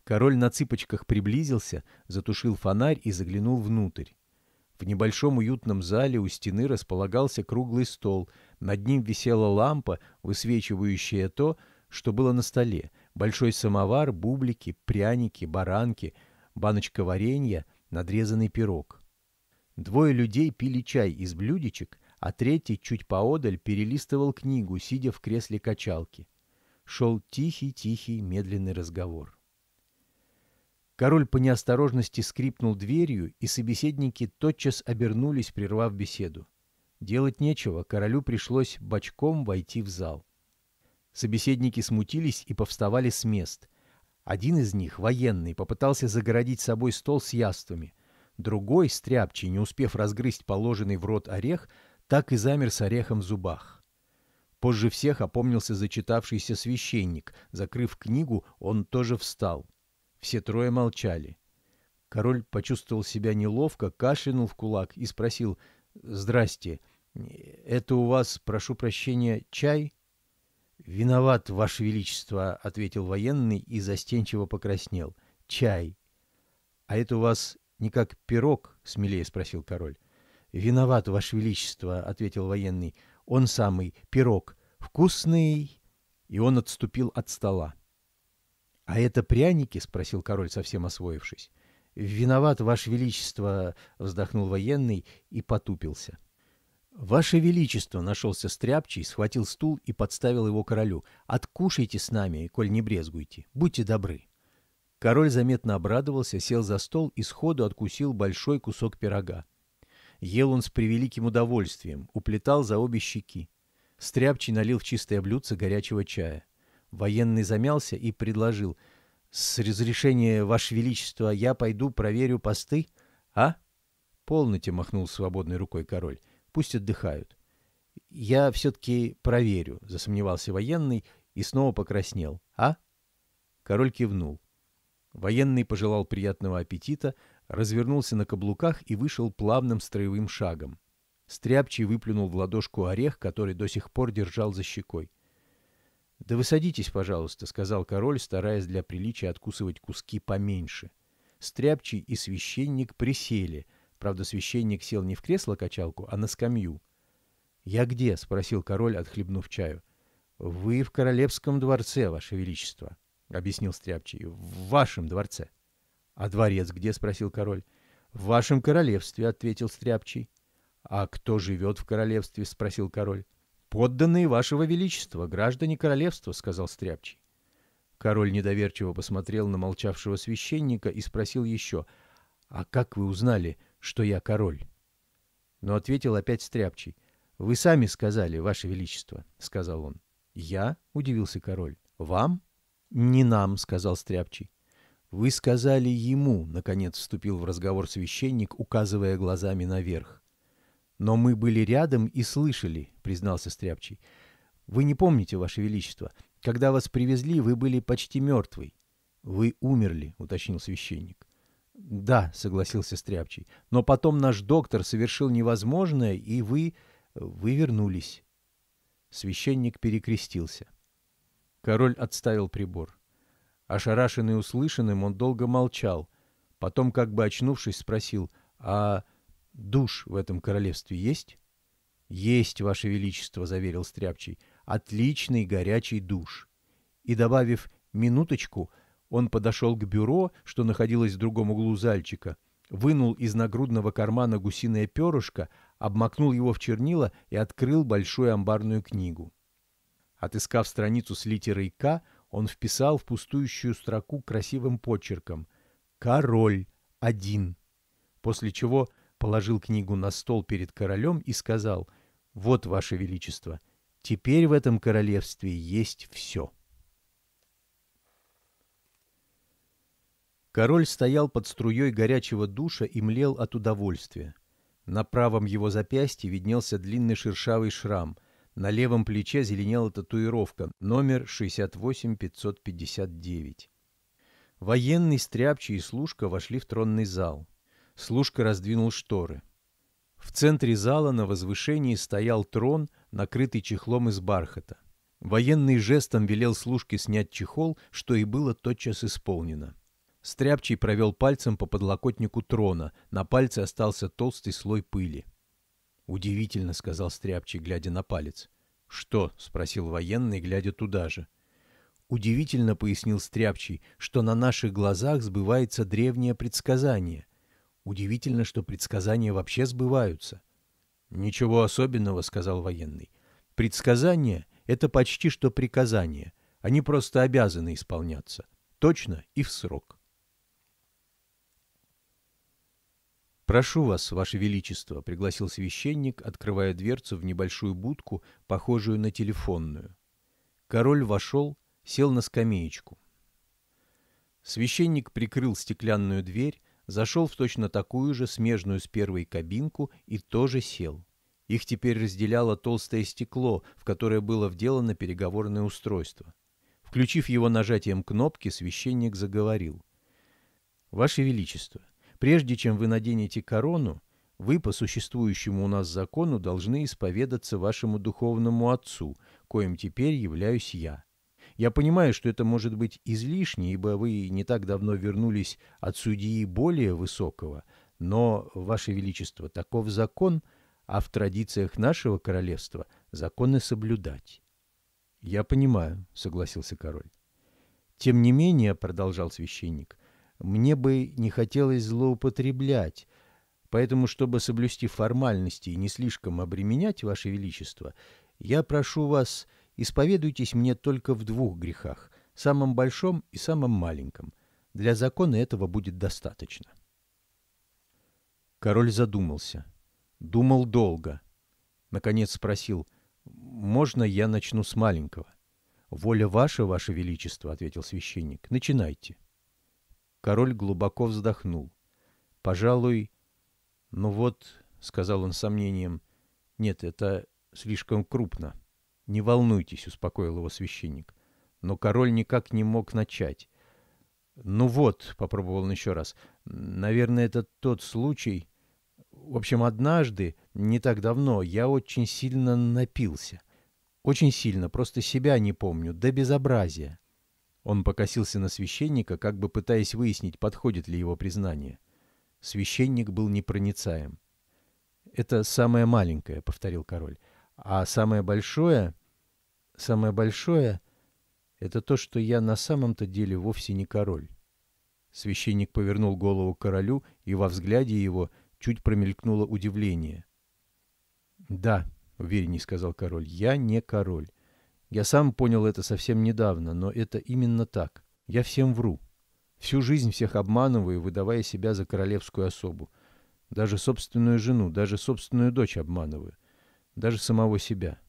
Король на цыпочках приблизился, затушил фонарь и заглянул внутрь. В небольшом уютном зале у стены располагался круглый стол, над ним висела лампа, высвечивающая то, что было на столе, большой самовар, бублики, пряники, баранки, баночка варенья, надрезанный пирог. Двое людей пили чай из блюдечек, а третий чуть поодаль перелистывал книгу, сидя в кресле качалки. Шел тихий-тихий медленный разговор. Король по неосторожности скрипнул дверью, и собеседники тотчас обернулись, прервав беседу. Делать нечего, королю пришлось бочком войти в зал. Собеседники смутились и повставали с мест. Один из них, военный, попытался загородить собой стол с яствами. Другой, стряпчий, не успев разгрызть положенный в рот орех, так и замер с орехом в зубах. Позже всех опомнился зачитавшийся священник. Закрыв книгу, он тоже встал. Все трое молчали. Король почувствовал себя неловко, кашлянул в кулак и спросил «Здрасте, это у вас, прошу прощения, чай?» «Виноват, Ваше Величество», — ответил военный и застенчиво покраснел. «Чай». «А это у вас не как пирог?» — смелее спросил король. «Виноват, Ваше Величество», — ответил военный. «Он самый, пирог. Вкусный». И он отступил от стола. «А это пряники?» — спросил король, совсем освоившись. «Виноват, Ваше Величество», — вздохнул военный и потупился. «Ваше Величество!» — нашелся стряпчий, схватил стул и подставил его королю. «Откушайте с нами, коль не брезгуйте. Будьте добры!» Король заметно обрадовался, сел за стол и сходу откусил большой кусок пирога. Ел он с превеликим удовольствием, уплетал за обе щеки. Стряпчий налил в чистое блюдце горячего чая. Военный замялся и предложил. «С разрешения, Ваше Величество, я пойду проверю посты, а?» «Полноте», — махнул свободной рукой король. «Пусть отдыхают». «Я все-таки проверю», — засомневался военный и снова покраснел. «А?» Король кивнул. Военный пожелал приятного аппетита — развернулся на каблуках и вышел плавным строевым шагом. Стряпчий выплюнул в ладошку орех, который до сих пор держал за щекой. «Да вы садитесь, пожалуйста», — сказал король, стараясь для приличия откусывать куски поменьше. Стряпчий и священник присели. Правда, священник сел не в кресло-качалку, а на скамью. «Я где?» — спросил король, отхлебнув чаю. «Вы в королевском дворце, ваше величество», — объяснил Стряпчий. «В вашем дворце». «А дворец где?» — спросил король. «В вашем королевстве», — ответил Стряпчий. «А кто живет в королевстве?» — спросил король. «Подданные вашего величества, граждане королевства», — сказал Стряпчий. Король недоверчиво посмотрел на молчавшего священника и спросил еще, «А как вы узнали, что я король?» Но ответил опять Стряпчий. «Вы сами сказали, ваше величество», — сказал он. «Я?» — удивился король. «Вам?» «Не нам», — сказал Стряпчий. «Вы сказали ему», — наконец вступил в разговор священник, указывая глазами наверх. «Но мы были рядом и слышали», — признался Стряпчий. «Вы не помните, Ваше Величество. Когда вас привезли, вы были почти мертвый». «Вы умерли», — уточнил священник. «Да», — согласился Стряпчий. «Но потом наш доктор совершил невозможное, и вы... вы вернулись». Священник перекрестился. Король отставил прибор. Ошарашенный услышанным, он долго молчал. Потом, как бы очнувшись, спросил, «А душ в этом королевстве есть?» «Есть, Ваше Величество», — заверил Стряпчий, — «отличный горячий душ». И, добавив «минуточку», он подошел к бюро, что находилось в другом углу зальчика, вынул из нагрудного кармана гусиное перышко, обмакнул его в чернила и открыл большую амбарную книгу. Отыскав страницу с литерой «К», он вписал в пустующую строку красивым почерком «Король один», после чего положил книгу на стол перед королем и сказал «Вот, Ваше Величество, теперь в этом королевстве есть все». Король стоял под струей горячего душа и млел от удовольствия. На правом его запястье виднелся длинный шершавый шрам — на левом плече зеленела татуировка, номер 68559. Военный, Стряпчий и служка вошли в тронный зал. Служка раздвинул шторы. В центре зала на возвышении стоял трон, накрытый чехлом из бархата. Военный жестом велел служке снять чехол, что и было тотчас исполнено. Стряпчий провел пальцем по подлокотнику трона, на пальце остался толстый слой пыли. Удивительно, сказал Стряпчий, глядя на палец. Что? спросил военный, глядя туда же. Удивительно пояснил Стряпчий, что на наших глазах сбывается древнее предсказание. Удивительно, что предсказания вообще сбываются. Ничего особенного, сказал военный. Предсказания — это почти что приказания. Они просто обязаны исполняться. Точно и в срок. «Прошу вас, Ваше Величество», — пригласил священник, открывая дверцу в небольшую будку, похожую на телефонную. Король вошел, сел на скамеечку. Священник прикрыл стеклянную дверь, зашел в точно такую же, смежную с первой кабинку, и тоже сел. Их теперь разделяло толстое стекло, в которое было вделано переговорное устройство. Включив его нажатием кнопки, священник заговорил. «Ваше Величество, Прежде чем вы наденете корону, вы по существующему у нас закону должны исповедаться вашему духовному отцу, коим теперь являюсь я. Я понимаю, что это может быть излишне, ибо вы не так давно вернулись от судьи более высокого, но, Ваше Величество, таков закон, а в традициях нашего королевства законы соблюдать. — Я понимаю, — согласился король. — Тем не менее, — продолжал священник, мне бы не хотелось злоупотреблять, поэтому, чтобы соблюсти формальности и не слишком обременять Ваше Величество, я прошу вас, исповедуйтесь мне только в двух грехах, самом большом и самом маленьком. Для закона этого будет достаточно. Король задумался. Думал долго. Наконец спросил, «Можно я начну с маленького?» «Воля ваша, ваше величество», — ответил священник, — «начинайте». Король глубоко вздохнул. Пожалуй, ну вот, сказал он с сомнением. Нет, это слишком крупно. Не волнуйтесь, успокоил его священник. Но король никак не мог начать. Ну вот, попробовал он еще раз. Наверное, это тот случай. В общем, однажды, не так давно, я очень сильно напился. Очень сильно, просто себя не помню, до безобразия. Он покосился на священника, как бы пытаясь выяснить, подходит ли его признание. Священник был непроницаем. «Это самое маленькое», — повторил король. «А самое большое...» «Самое большое...» «Это то, что я на самом-то деле вовсе не король». Священник повернул голову к королю, и во взгляде его чуть промелькнуло удивление. «Да», — уверенней сказал король, — «я не король. Я сам понял это совсем недавно, но это именно так. Я всем вру. Всю жизнь всех обманываю, выдавая себя за королевскую особу. Даже собственную жену, даже собственную дочь обманываю. Даже самого себя.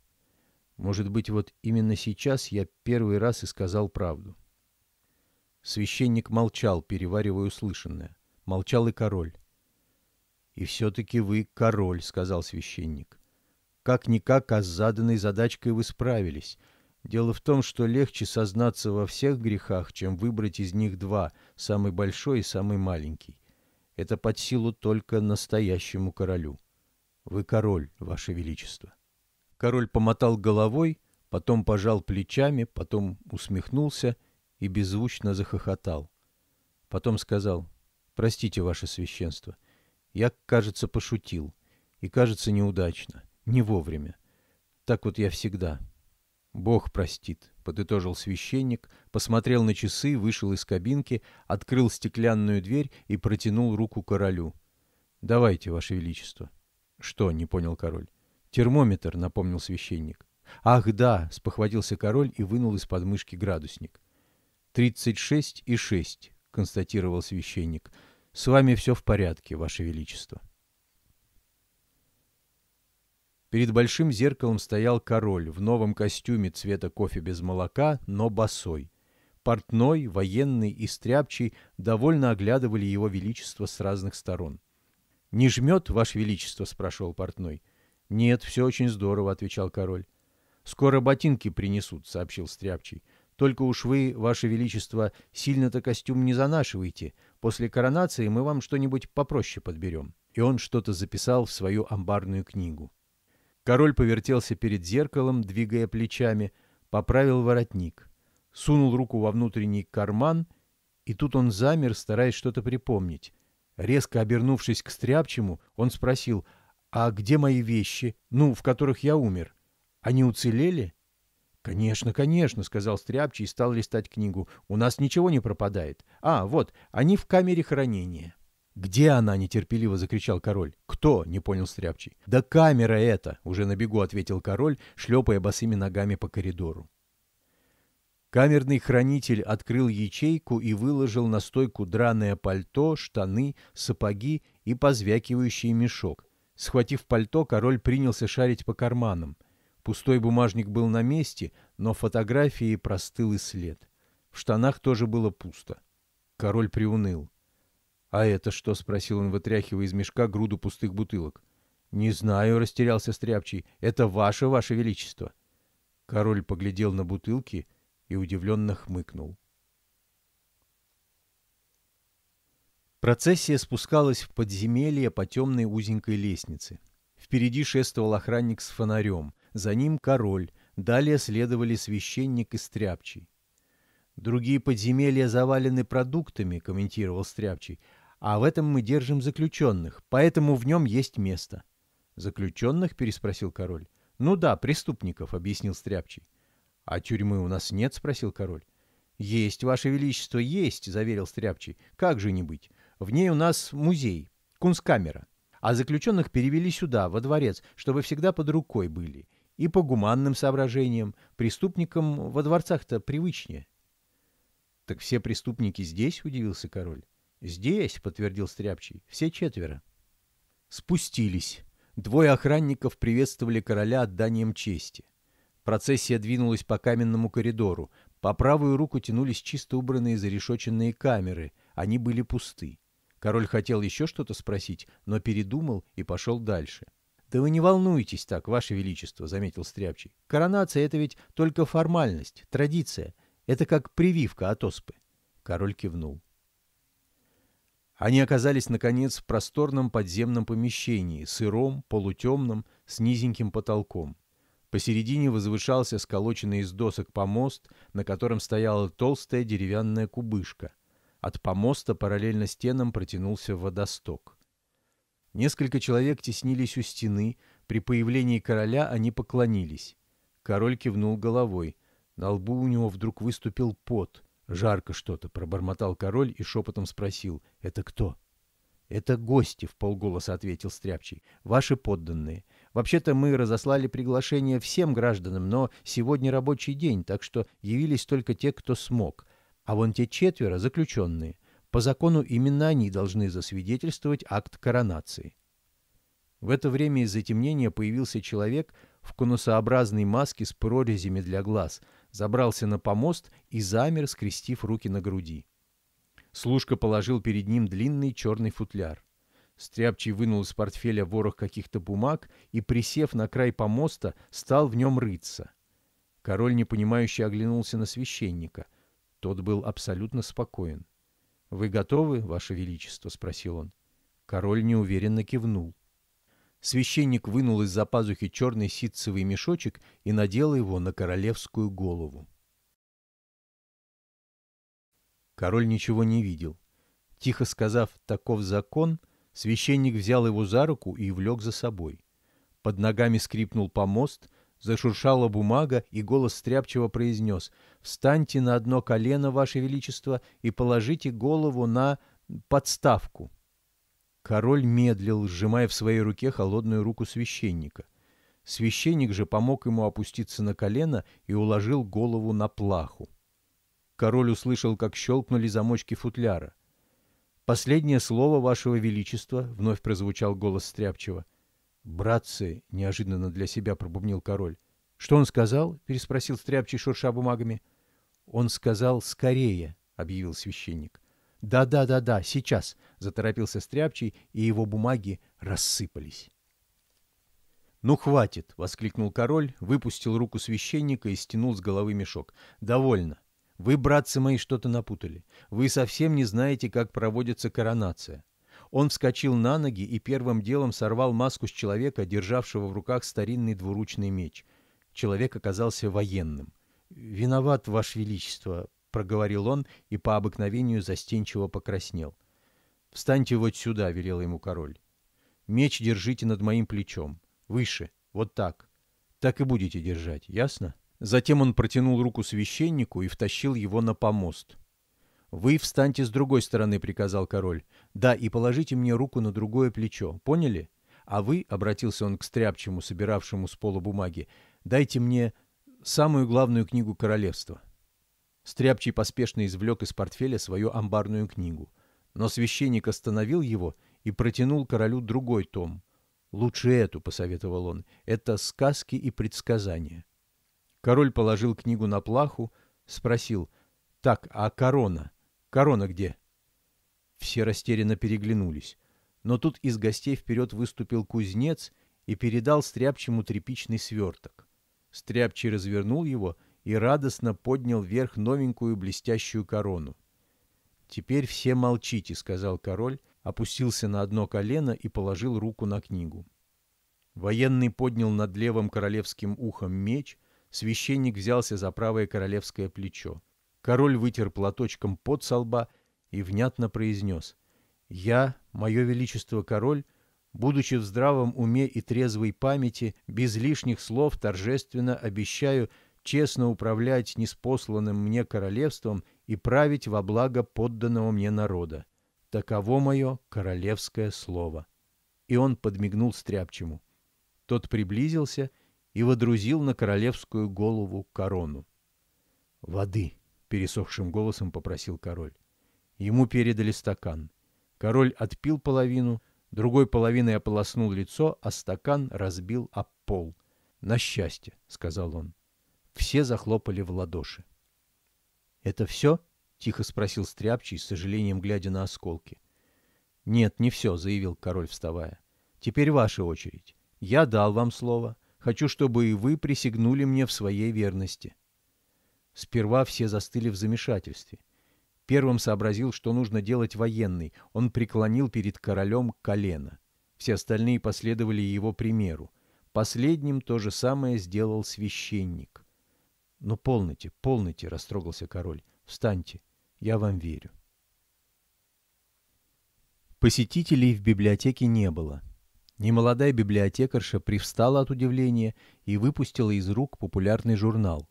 Может быть, вот именно сейчас я первый раз и сказал правду. Священник молчал, переваривая услышанное. Молчал и король. «И все-таки вы король», — сказал священник. «Как-никак, а с заданной задачкой вы справились. Дело в том, что легче сознаться во всех грехах, чем выбрать из них два, самый большой и самый маленький. Это под силу только настоящему королю. Вы король, ваше величество. Король помотал головой, потом пожал плечами, потом усмехнулся и беззвучно захохотал. Потом сказал, «Простите, ваше священство, я, кажется, пошутил, и, кажется, неудачно, не вовремя. Так вот я всегда». «Бог простит», — подытожил священник, посмотрел на часы, вышел из кабинки, открыл стеклянную дверь и протянул руку королю. «Давайте, Ваше Величество». «Что?» — не понял король. «Термометр», — напомнил священник. «Ах, да!» — спохватился король и вынул из подмышки градусник. «Тридцать шесть и шесть», — констатировал священник. «С вами все в порядке, Ваше Величество». Перед большим зеркалом стоял король в новом костюме цвета кофе без молока, но босой. Портной, военный и стряпчий довольно оглядывали его величество с разных сторон. «Не жмет, ваше величество?» — спрашивал портной. «Нет, все очень здорово», — отвечал король. «Скоро ботинки принесут», — сообщил стряпчий. «Только уж вы, ваше величество, сильно-то костюм не занашивайте. После коронации мы вам что-нибудь попроще подберем». И он что-то записал в свою амбарную книгу. Король повертелся перед зеркалом, двигая плечами, поправил воротник, сунул руку во внутренний карман, и тут он замер, стараясь что-то припомнить. Резко обернувшись к Стряпчему, он спросил, «А где мои вещи, ну, в которых я умер? Они уцелели?» «Конечно, конечно», — сказал Стряпчий и стал листать книгу. «У нас ничего не пропадает. А, вот, они в камере хранения». «Где она?» — нетерпеливо закричал король. «Кто?» — не понял Стряпчий. «Да камера эта!» — уже на бегу ответил король, шлепая босыми ногами по коридору. Камерный хранитель открыл ячейку и выложил на стойку драное пальто, штаны, сапоги и позвякивающий мешок. Схватив пальто, король принялся шарить по карманам. Пустой бумажник был на месте, но фотографии простыл и след. В штанах тоже было пусто. Король приуныл. «А это что?» — спросил он, вытряхивая из мешка груду пустых бутылок. «Не знаю», — растерялся Стряпчий. «Это ваше, ваше величество». Король поглядел на бутылки и удивленно хмыкнул. Процессия спускалась в подземелье по темной узенькой лестнице. Впереди шествовал охранник с фонарем, за ним король, далее следовали священник и Стряпчий. «Другие подземелья завалены продуктами», — комментировал Стряпчий, а в этом мы держим заключенных, поэтому в нем есть место». «Заключенных?» — переспросил король. «Ну да, преступников», — объяснил Стряпчий. «А тюрьмы у нас нет?» — спросил король. «Есть, Ваше Величество, есть», — заверил Стряпчий. «Как же не быть? В ней у нас музей, кунсткамера. А заключенных перевели сюда, во дворец, чтобы всегда под рукой были. И по гуманным соображениям. Преступникам во дворцах-то привычнее». «Так все преступники здесь?» — удивился король. «Здесь», — подтвердил Стряпчий, — «все четверо». Спустились. Двое охранников приветствовали короля отданием чести. Процессия двинулась по каменному коридору. По правую руку тянулись чисто убранные зарешоченные камеры. Они были пусты. Король хотел еще что-то спросить, но передумал и пошел дальше. «Да вы не волнуйтесь так, Ваше Величество», — заметил Стряпчий. «Коронация — это ведь только формальность, традиция. Это как прививка от оспы». Король кивнул. Они оказались, наконец, в просторном подземном помещении, сыром, полутемном, с низеньким потолком. Посередине возвышался сколоченный из досок помост, на котором стояла толстая деревянная кубышка. От помоста параллельно стенам протянулся водосток. Несколько человек теснились у стены, при появлении короля они поклонились. Король кивнул головой. На лбу у него вдруг выступил пот — Жарко что-то, пробормотал король и шепотом спросил, это кто? Это гости, в полголоса ответил Стряпчий, ваши подданные. Вообще-то мы разослали приглашение всем гражданам, но сегодня рабочий день, так что явились только те, кто смог. А вон те четверо заключенные. По закону именно они должны засвидетельствовать акт коронации. В это время из затемнения появился человек в конусообразной маске с прорезями для глаз – забрался на помост и замер, скрестив руки на груди. Служка положил перед ним длинный черный футляр. Стряпчий вынул из портфеля ворох каких-то бумаг и, присев на край помоста, стал в нем рыться. Король непонимающе оглянулся на священника. Тот был абсолютно спокоен. «Вы готовы, Ваше Величество?» — спросил он. Король неуверенно кивнул. Священник вынул из-за пазухи черный ситцевый мешочек и надел его на королевскую голову. Король ничего не видел. Тихо сказав «таков закон», священник взял его за руку и влек за собой. Под ногами скрипнул помост, зашуршала бумага, и голос стряпчиво произнес «Встаньте на одно колено, Ваше Величество, и положите голову на подставку». Король медлил, сжимая в своей руке холодную руку священника. Священник же помог ему опуститься на колено и уложил голову на плаху. Король услышал, как щелкнули замочки футляра. «Последнее слово, Вашего Величества!» — вновь прозвучал голос Стряпчего. «Братцы!» — неожиданно для себя пробубнил король. «Что он сказал?» — переспросил Стряпчий, шурша бумагами. «Он сказал «скорее!» — объявил священник. Да-да-да-да, сейчас, заторопился Стряпчий, и его бумаги рассыпались. «Ну, хватит!» — воскликнул король, выпустил руку священника и стянул с головы мешок. «Довольно. Вы, братцы мои, что-то напутали. Вы совсем не знаете, как проводится коронация». Он вскочил на ноги и первым делом сорвал маску с человека, державшего в руках старинный двуручный меч. Человек оказался военным. «Виноват, Ваше Величество», проговорил он и по обыкновению застенчиво покраснел. «Встаньте вот сюда», — велел ему король. «Меч держите над моим плечом. Выше. Вот так. Так и будете держать, ясно?» Затем он протянул руку священнику и втащил его на помост. «Вы встаньте с другой стороны», — приказал король. «Да, и положите мне руку на другое плечо. Поняли? А вы», — обратился он к стряпчему, собиравшему с пола бумаги, — «дайте мне самую главную книгу королевства». Стряпчий поспешно извлек из портфеля свою амбарную книгу. Но священник остановил его и протянул королю другой том. «Лучше эту», — посоветовал он, — «это сказки и предсказания». Король положил книгу на плаху, спросил, «Так, а корона? Корона где?» Все растерянно переглянулись. Но тут из гостей вперед выступил кузнец и передал Стряпчему тряпичный сверток. Стряпчий развернул его — и радостно поднял вверх новенькую блестящую корону. «Теперь все молчите», — сказал король, опустился на одно колено и положил руку на книгу. Военный поднял над левым королевским ухом меч, священник взялся за правое королевское плечо. Король вытер платочком под со лба и внятно произнес «Я, мое величество король, будучи в здравом уме и трезвой памяти, без лишних слов торжественно обещаю честно управлять неспосланным мне королевством и править во благо подданного мне народа. Таково мое королевское слово». И он подмигнул стряпчему. Тот приблизился и водрузил на королевскую голову корону. «Воды!» — пересохшим голосом попросил король. Ему передали стакан. Король отпил половину, другой половиной ополоснул лицо, а стакан разбил об пол. «На счастье!» — сказал он. Все захлопали в ладоши. «Это все?» — тихо спросил Стряпчий, с сожалением глядя на осколки. «Нет, не все», — заявил король, вставая. «Теперь ваша очередь. Я дал вам слово. Хочу, чтобы и вы присягнули мне в своей верности». Сперва все застыли в замешательстве. Первым сообразил, что нужно делать военный. Он преклонил перед королем колено. Все остальные последовали его примеру. Последним то же самое сделал священник. «Ну, полните, полните!» — растрогался король. «Встаньте! Я вам верю!» Посетителей в библиотеке не было. Немолодая библиотекарша привстала от удивления и выпустила из рук популярный журнал.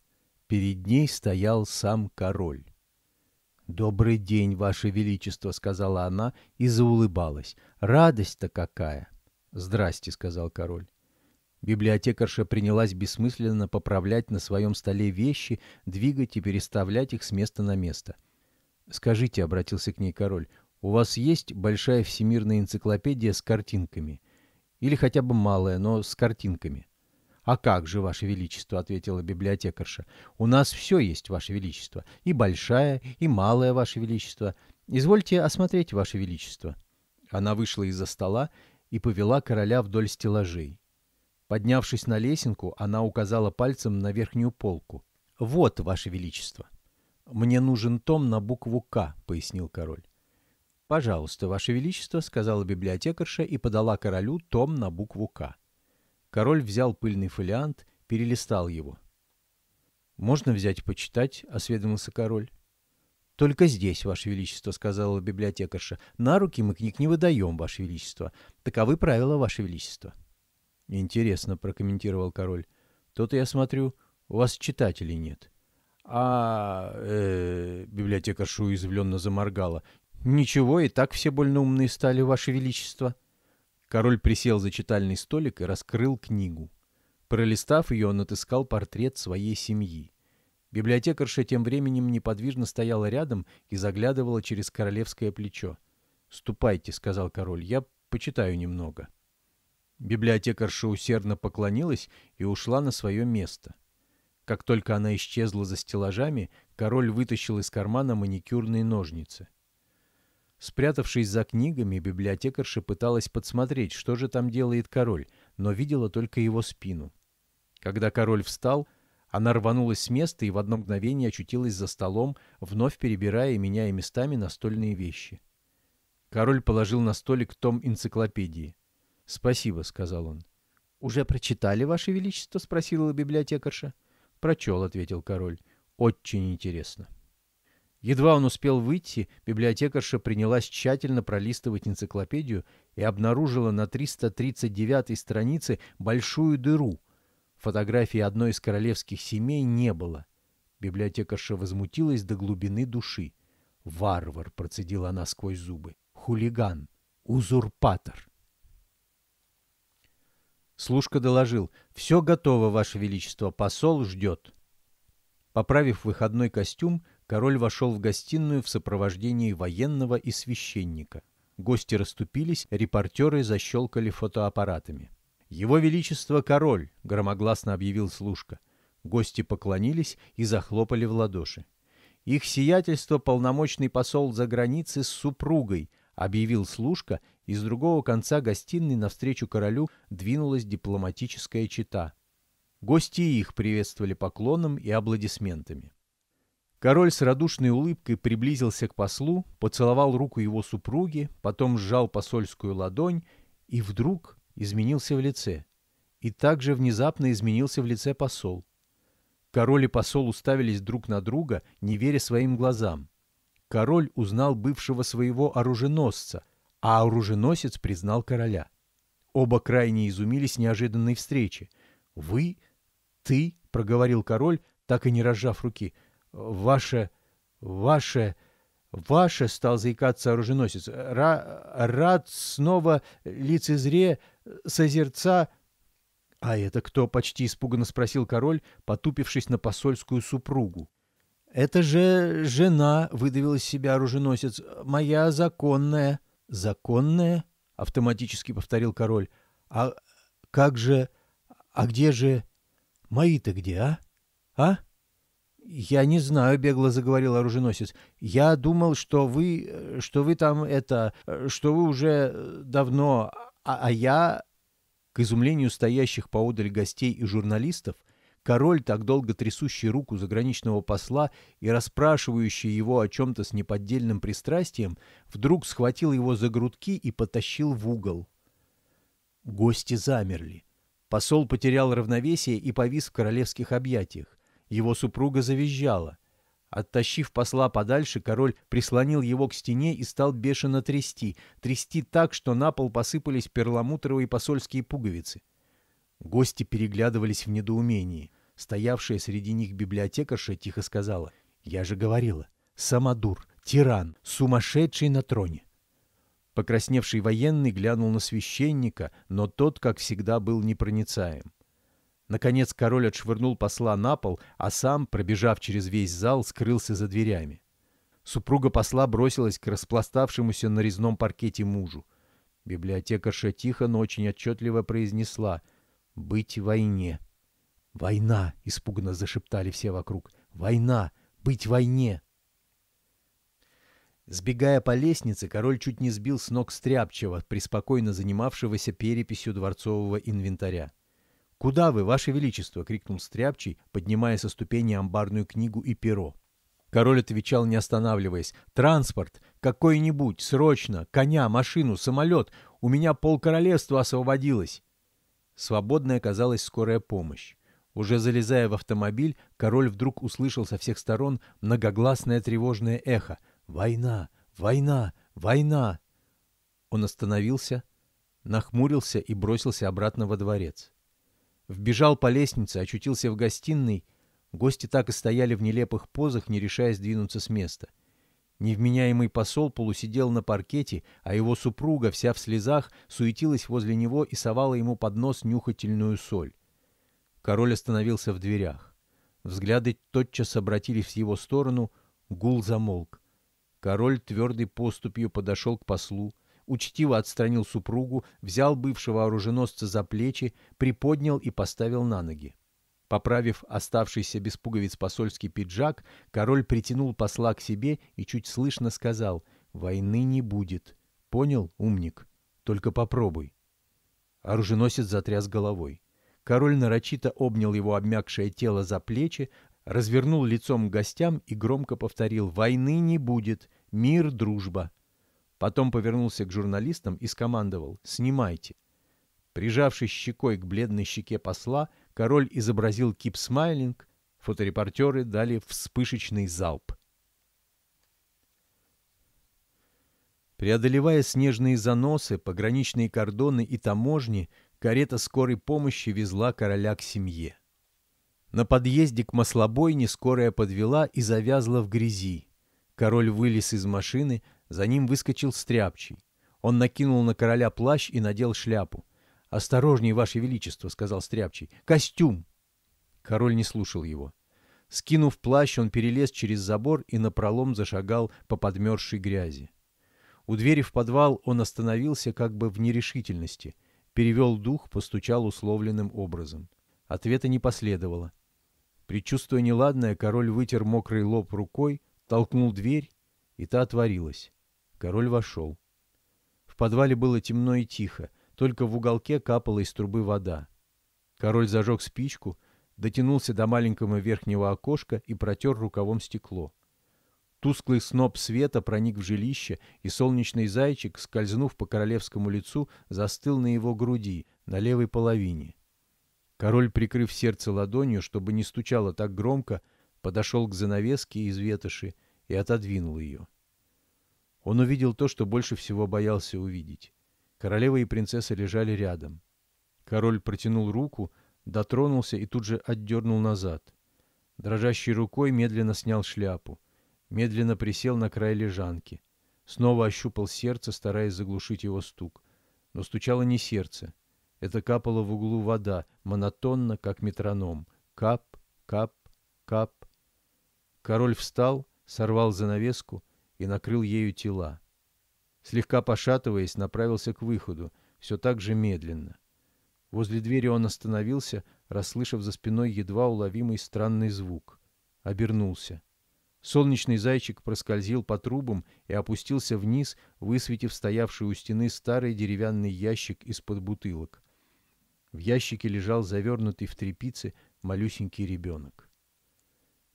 Перед ней стоял сам король. «Добрый день, Ваше Величество», — сказала она и заулыбалась. «Радость-то какая!» «Здрасте», — сказал король. Библиотекарша принялась бессмысленно поправлять на своем столе вещи, двигать и переставлять их с места на место. «Скажите», — обратился к ней король, — «у вас есть большая всемирная энциклопедия с картинками? Или хотя бы малая, но с картинками?» «А как же, Ваше Величество», — ответила библиотекарша, — «у нас все есть, Ваше Величество, и большая, и малая, Ваше Величество. Извольте осмотреть, Ваше Величество». Она вышла из-за стола и повела короля вдоль стеллажей. Поднявшись на лесенку, она указала пальцем на верхнюю полку. «Вот, Ваше Величество!» «Мне нужен том на букву «К», — пояснил король. «Пожалуйста, Ваше Величество», — сказала библиотекарша и подала королю том на букву «К». Король взял пыльный фолиант, перелистал его. «Можно взять почитать?» — осведомился король. «Только здесь, Ваше Величество», — сказала библиотекарша. «На руки мы книг не выдаем, Ваше Величество. Таковы правила, Ваше Величество». Интересно, прокомментировал король. То-то я смотрю, у вас читателей нет. А э, библиотекарь Шу заморгала. Ничего, и так все больно умные стали, ваше величество. Король присел за читальный столик и раскрыл книгу. Пролистав ее, он отыскал портрет своей семьи. Библиотекарша тем временем неподвижно стояла рядом и заглядывала через королевское плечо. «Ступайте», — сказал король, — «я почитаю немного». Библиотекарша усердно поклонилась и ушла на свое место. Как только она исчезла за стеллажами, король вытащил из кармана маникюрные ножницы. Спрятавшись за книгами, библиотекарша пыталась подсмотреть, что же там делает король, но видела только его спину. Когда король встал, она рванулась с места и в одно мгновение очутилась за столом, вновь перебирая и меняя местами настольные вещи. Король положил на столик том энциклопедии. «Спасибо», — сказал он. «Уже прочитали, Ваше Величество?» — спросила библиотекарша. «Прочел», — ответил король. «Очень интересно». Едва он успел выйти, библиотекарша принялась тщательно пролистывать энциклопедию и обнаружила на 339-й странице большую дыру. Фотографии одной из королевских семей не было. Библиотекарша возмутилась до глубины души. «Варвар!» — процедила она сквозь зубы. «Хулиган! Узурпатор!» Служка доложил. «Все готово, Ваше Величество, посол ждет». Поправив выходной костюм, король вошел в гостиную в сопровождении военного и священника. Гости расступились, репортеры защелкали фотоаппаратами. «Его Величество король!» — громогласно объявил слушка. Гости поклонились и захлопали в ладоши. «Их сиятельство полномочный посол за границей с супругой», — объявил слушка. Из другого конца гостиной навстречу королю двинулась дипломатическая чита. Гости их приветствовали поклоном и аплодисментами. Король с радушной улыбкой приблизился к послу, поцеловал руку его супруги, потом сжал посольскую ладонь и вдруг изменился в лице. И также внезапно изменился в лице посол. Король и посол уставились друг на друга, не веря своим глазам. Король узнал бывшего своего оруженосца, а оруженосец признал короля. Оба крайне изумились неожиданной встрече. «Вы? Ты?» — проговорил король, так и не разжав руки. «Ваше... ваше...» «Ваше!» — стал заикаться оруженосец. Ра «Рад снова лицезре созерца...» «А это кто?» — почти испуганно спросил король, потупившись на посольскую супругу. «Это же жена!» — выдавил из себя оруженосец. «Моя законная!» законная, автоматически повторил король. «А как же... А где же... Мои-то где, а? А?» «Я не знаю», — бегло заговорил оруженосец. «Я думал, что вы... что вы там это... что вы уже давно... А, а я...» К изумлению стоящих поодаль гостей и журналистов, Король, так долго трясущий руку заграничного посла и расспрашивающий его о чем-то с неподдельным пристрастием, вдруг схватил его за грудки и потащил в угол. Гости замерли. Посол потерял равновесие и повис в королевских объятиях. Его супруга завизжала. Оттащив посла подальше, король прислонил его к стене и стал бешено трясти, трясти так, что на пол посыпались перламутровые посольские пуговицы. Гости переглядывались в недоумении. Стоявшая среди них библиотекарша тихо сказала. «Я же говорила. Самодур, тиран, сумасшедший на троне». Покрасневший военный глянул на священника, но тот, как всегда, был непроницаем. Наконец король отшвырнул посла на пол, а сам, пробежав через весь зал, скрылся за дверями. Супруга посла бросилась к распластавшемуся на резном паркете мужу. Библиотекарша тихо, но очень отчетливо произнесла — быть войне. «Война!» — испуганно зашептали все вокруг. «Война! Быть войне!» Сбегая по лестнице, король чуть не сбил с ног Стряпчего, приспокойно занимавшегося переписью дворцового инвентаря. «Куда вы, ваше величество?» — крикнул Стряпчий, поднимая со ступени амбарную книгу и перо. Король отвечал, не останавливаясь. «Транспорт! Какой-нибудь! Срочно! Коня, машину, самолет! У меня полкоролевства освободилось!» Свободной оказалась скорая помощь. Уже залезая в автомобиль, король вдруг услышал со всех сторон многогласное тревожное эхо «Война! Война! Война!». Он остановился, нахмурился и бросился обратно во дворец. Вбежал по лестнице, очутился в гостиной. Гости так и стояли в нелепых позах, не решаясь двинуться с места — Невменяемый посол полусидел на паркете, а его супруга, вся в слезах, суетилась возле него и совала ему под нос нюхательную соль. Король остановился в дверях. Взгляды тотчас обратились в его сторону, гул замолк. Король твердой поступью подошел к послу, учтиво отстранил супругу, взял бывшего оруженосца за плечи, приподнял и поставил на ноги. Поправив оставшийся без пуговиц посольский пиджак, король притянул посла к себе и чуть слышно сказал «Войны не будет. Понял, умник? Только попробуй». Оруженосец затряс головой. Король нарочито обнял его обмякшее тело за плечи, развернул лицом к гостям и громко повторил «Войны не будет. Мир, дружба». Потом повернулся к журналистам и скомандовал «Снимайте». Прижавшись щекой к бледной щеке посла, король изобразил кип-смайлинг, фоторепортеры дали вспышечный залп. Преодолевая снежные заносы, пограничные кордоны и таможни, карета скорой помощи везла короля к семье. На подъезде к маслобойне скорая подвела и завязла в грязи. Король вылез из машины, за ним выскочил стряпчий. Он накинул на короля плащ и надел шляпу. «Осторожнее, Ваше Величество», — сказал Стряпчий. «Костюм!» Король не слушал его. Скинув плащ, он перелез через забор и напролом зашагал по подмерзшей грязи. У двери в подвал он остановился как бы в нерешительности, перевел дух, постучал условленным образом. Ответа не последовало. Причувствуя неладное, король вытер мокрый лоб рукой, толкнул дверь, и та отворилась. Король вошел. В подвале было темно и тихо, только в уголке капала из трубы вода. Король зажег спичку, дотянулся до маленького верхнего окошка и протер рукавом стекло. Тусклый сноп света проник в жилище, и солнечный зайчик, скользнув по королевскому лицу, застыл на его груди, на левой половине. Король, прикрыв сердце ладонью, чтобы не стучало так громко, подошел к занавеске из ветоши и отодвинул ее. Он увидел то, что больше всего боялся увидеть. Королева и принцесса лежали рядом. Король протянул руку, дотронулся и тут же отдернул назад. Дрожащей рукой медленно снял шляпу. Медленно присел на край лежанки. Снова ощупал сердце, стараясь заглушить его стук. Но стучало не сердце. Это капала в углу вода, монотонно, как метроном. Кап, кап, кап. Король встал, сорвал занавеску и накрыл ею тела. Слегка пошатываясь, направился к выходу, все так же медленно. Возле двери он остановился, расслышав за спиной едва уловимый странный звук. Обернулся. Солнечный зайчик проскользил по трубам и опустился вниз, высветив стоявший у стены старый деревянный ящик из-под бутылок. В ящике лежал завернутый в тряпицы малюсенький ребенок.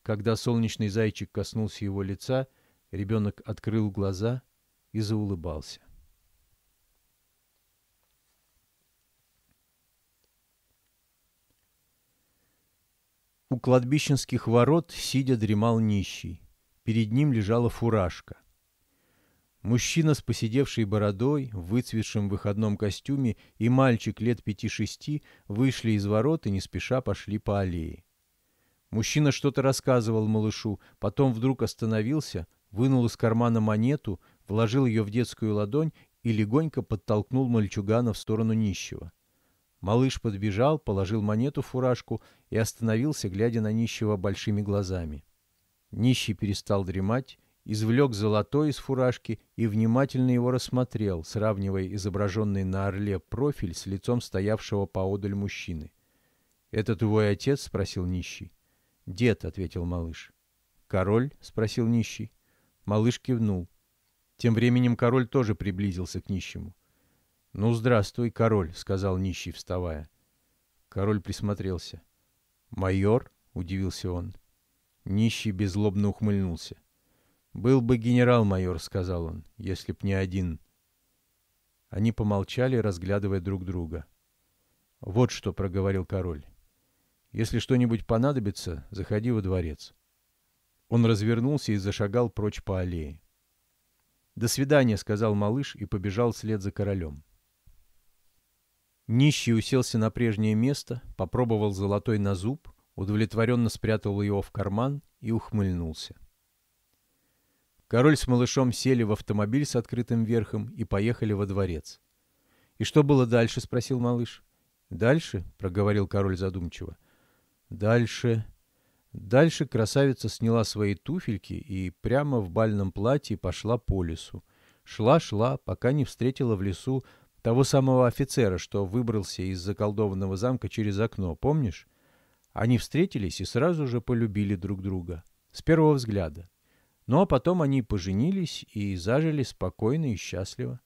Когда солнечный зайчик коснулся его лица, ребенок открыл глаза — и заулыбался. У кладбищенских ворот, сидя, дремал нищий. Перед ним лежала фуражка. Мужчина с поседевшей бородой, в выцветшем выходном костюме и мальчик лет пяти-шести вышли из ворот и не спеша пошли по аллее. Мужчина что-то рассказывал малышу, потом вдруг остановился, вынул из кармана монету, вложил ее в детскую ладонь и легонько подтолкнул мальчугана в сторону нищего. Малыш подбежал, положил монету в фуражку и остановился, глядя на нищего большими глазами. Нищий перестал дремать, извлек золотой из фуражки и внимательно его рассмотрел, сравнивая изображенный на орле профиль с лицом стоявшего поодаль мужчины. «Это твой отец?» — спросил нищий. «Дед», — ответил малыш. «Король?» — спросил нищий. Малыш кивнул. Тем временем король тоже приблизился к нищему. «Ну, здравствуй, король», — сказал нищий, вставая. Король присмотрелся. «Майор?» — удивился он. Нищий беззлобно ухмыльнулся. «Был бы генерал-майор», — сказал он, — «если б не один». Они помолчали, разглядывая друг друга. «Вот что», — проговорил король. «Если что-нибудь понадобится, заходи во дворец». Он развернулся и зашагал прочь по аллее. «До свидания», — сказал малыш и побежал вслед за королем. Нищий уселся на прежнее место, попробовал золотой на зуб, удовлетворенно спрятал его в карман и ухмыльнулся. Король с малышом сели в автомобиль с открытым верхом и поехали во дворец. «И что было дальше?» — спросил малыш. «Дальше?» — проговорил король задумчиво. «Дальше...» Дальше красавица сняла свои туфельки и прямо в бальном платье пошла по лесу. Шла-шла, пока не встретила в лесу того самого офицера, что выбрался из заколдованного замка через окно, помнишь? Они встретились и сразу же полюбили друг друга. С первого взгляда. Ну а потом они поженились и зажили спокойно и счастливо.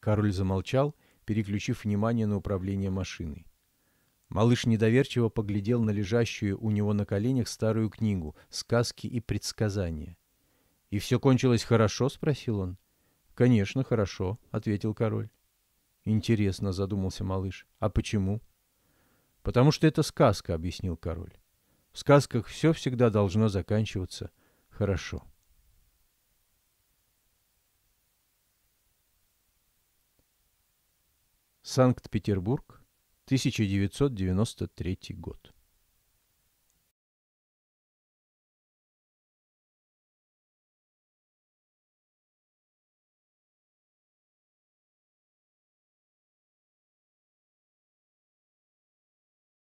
Король замолчал, переключив внимание на управление машиной. Малыш недоверчиво поглядел на лежащую у него на коленях старую книгу «Сказки и предсказания». «И все кончилось хорошо?» — спросил он. «Конечно, хорошо», — ответил король. «Интересно», — задумался малыш. «А почему?» «Потому что это сказка», — объяснил король. «В сказках все всегда должно заканчиваться хорошо». Санкт-Петербург, 1993 год.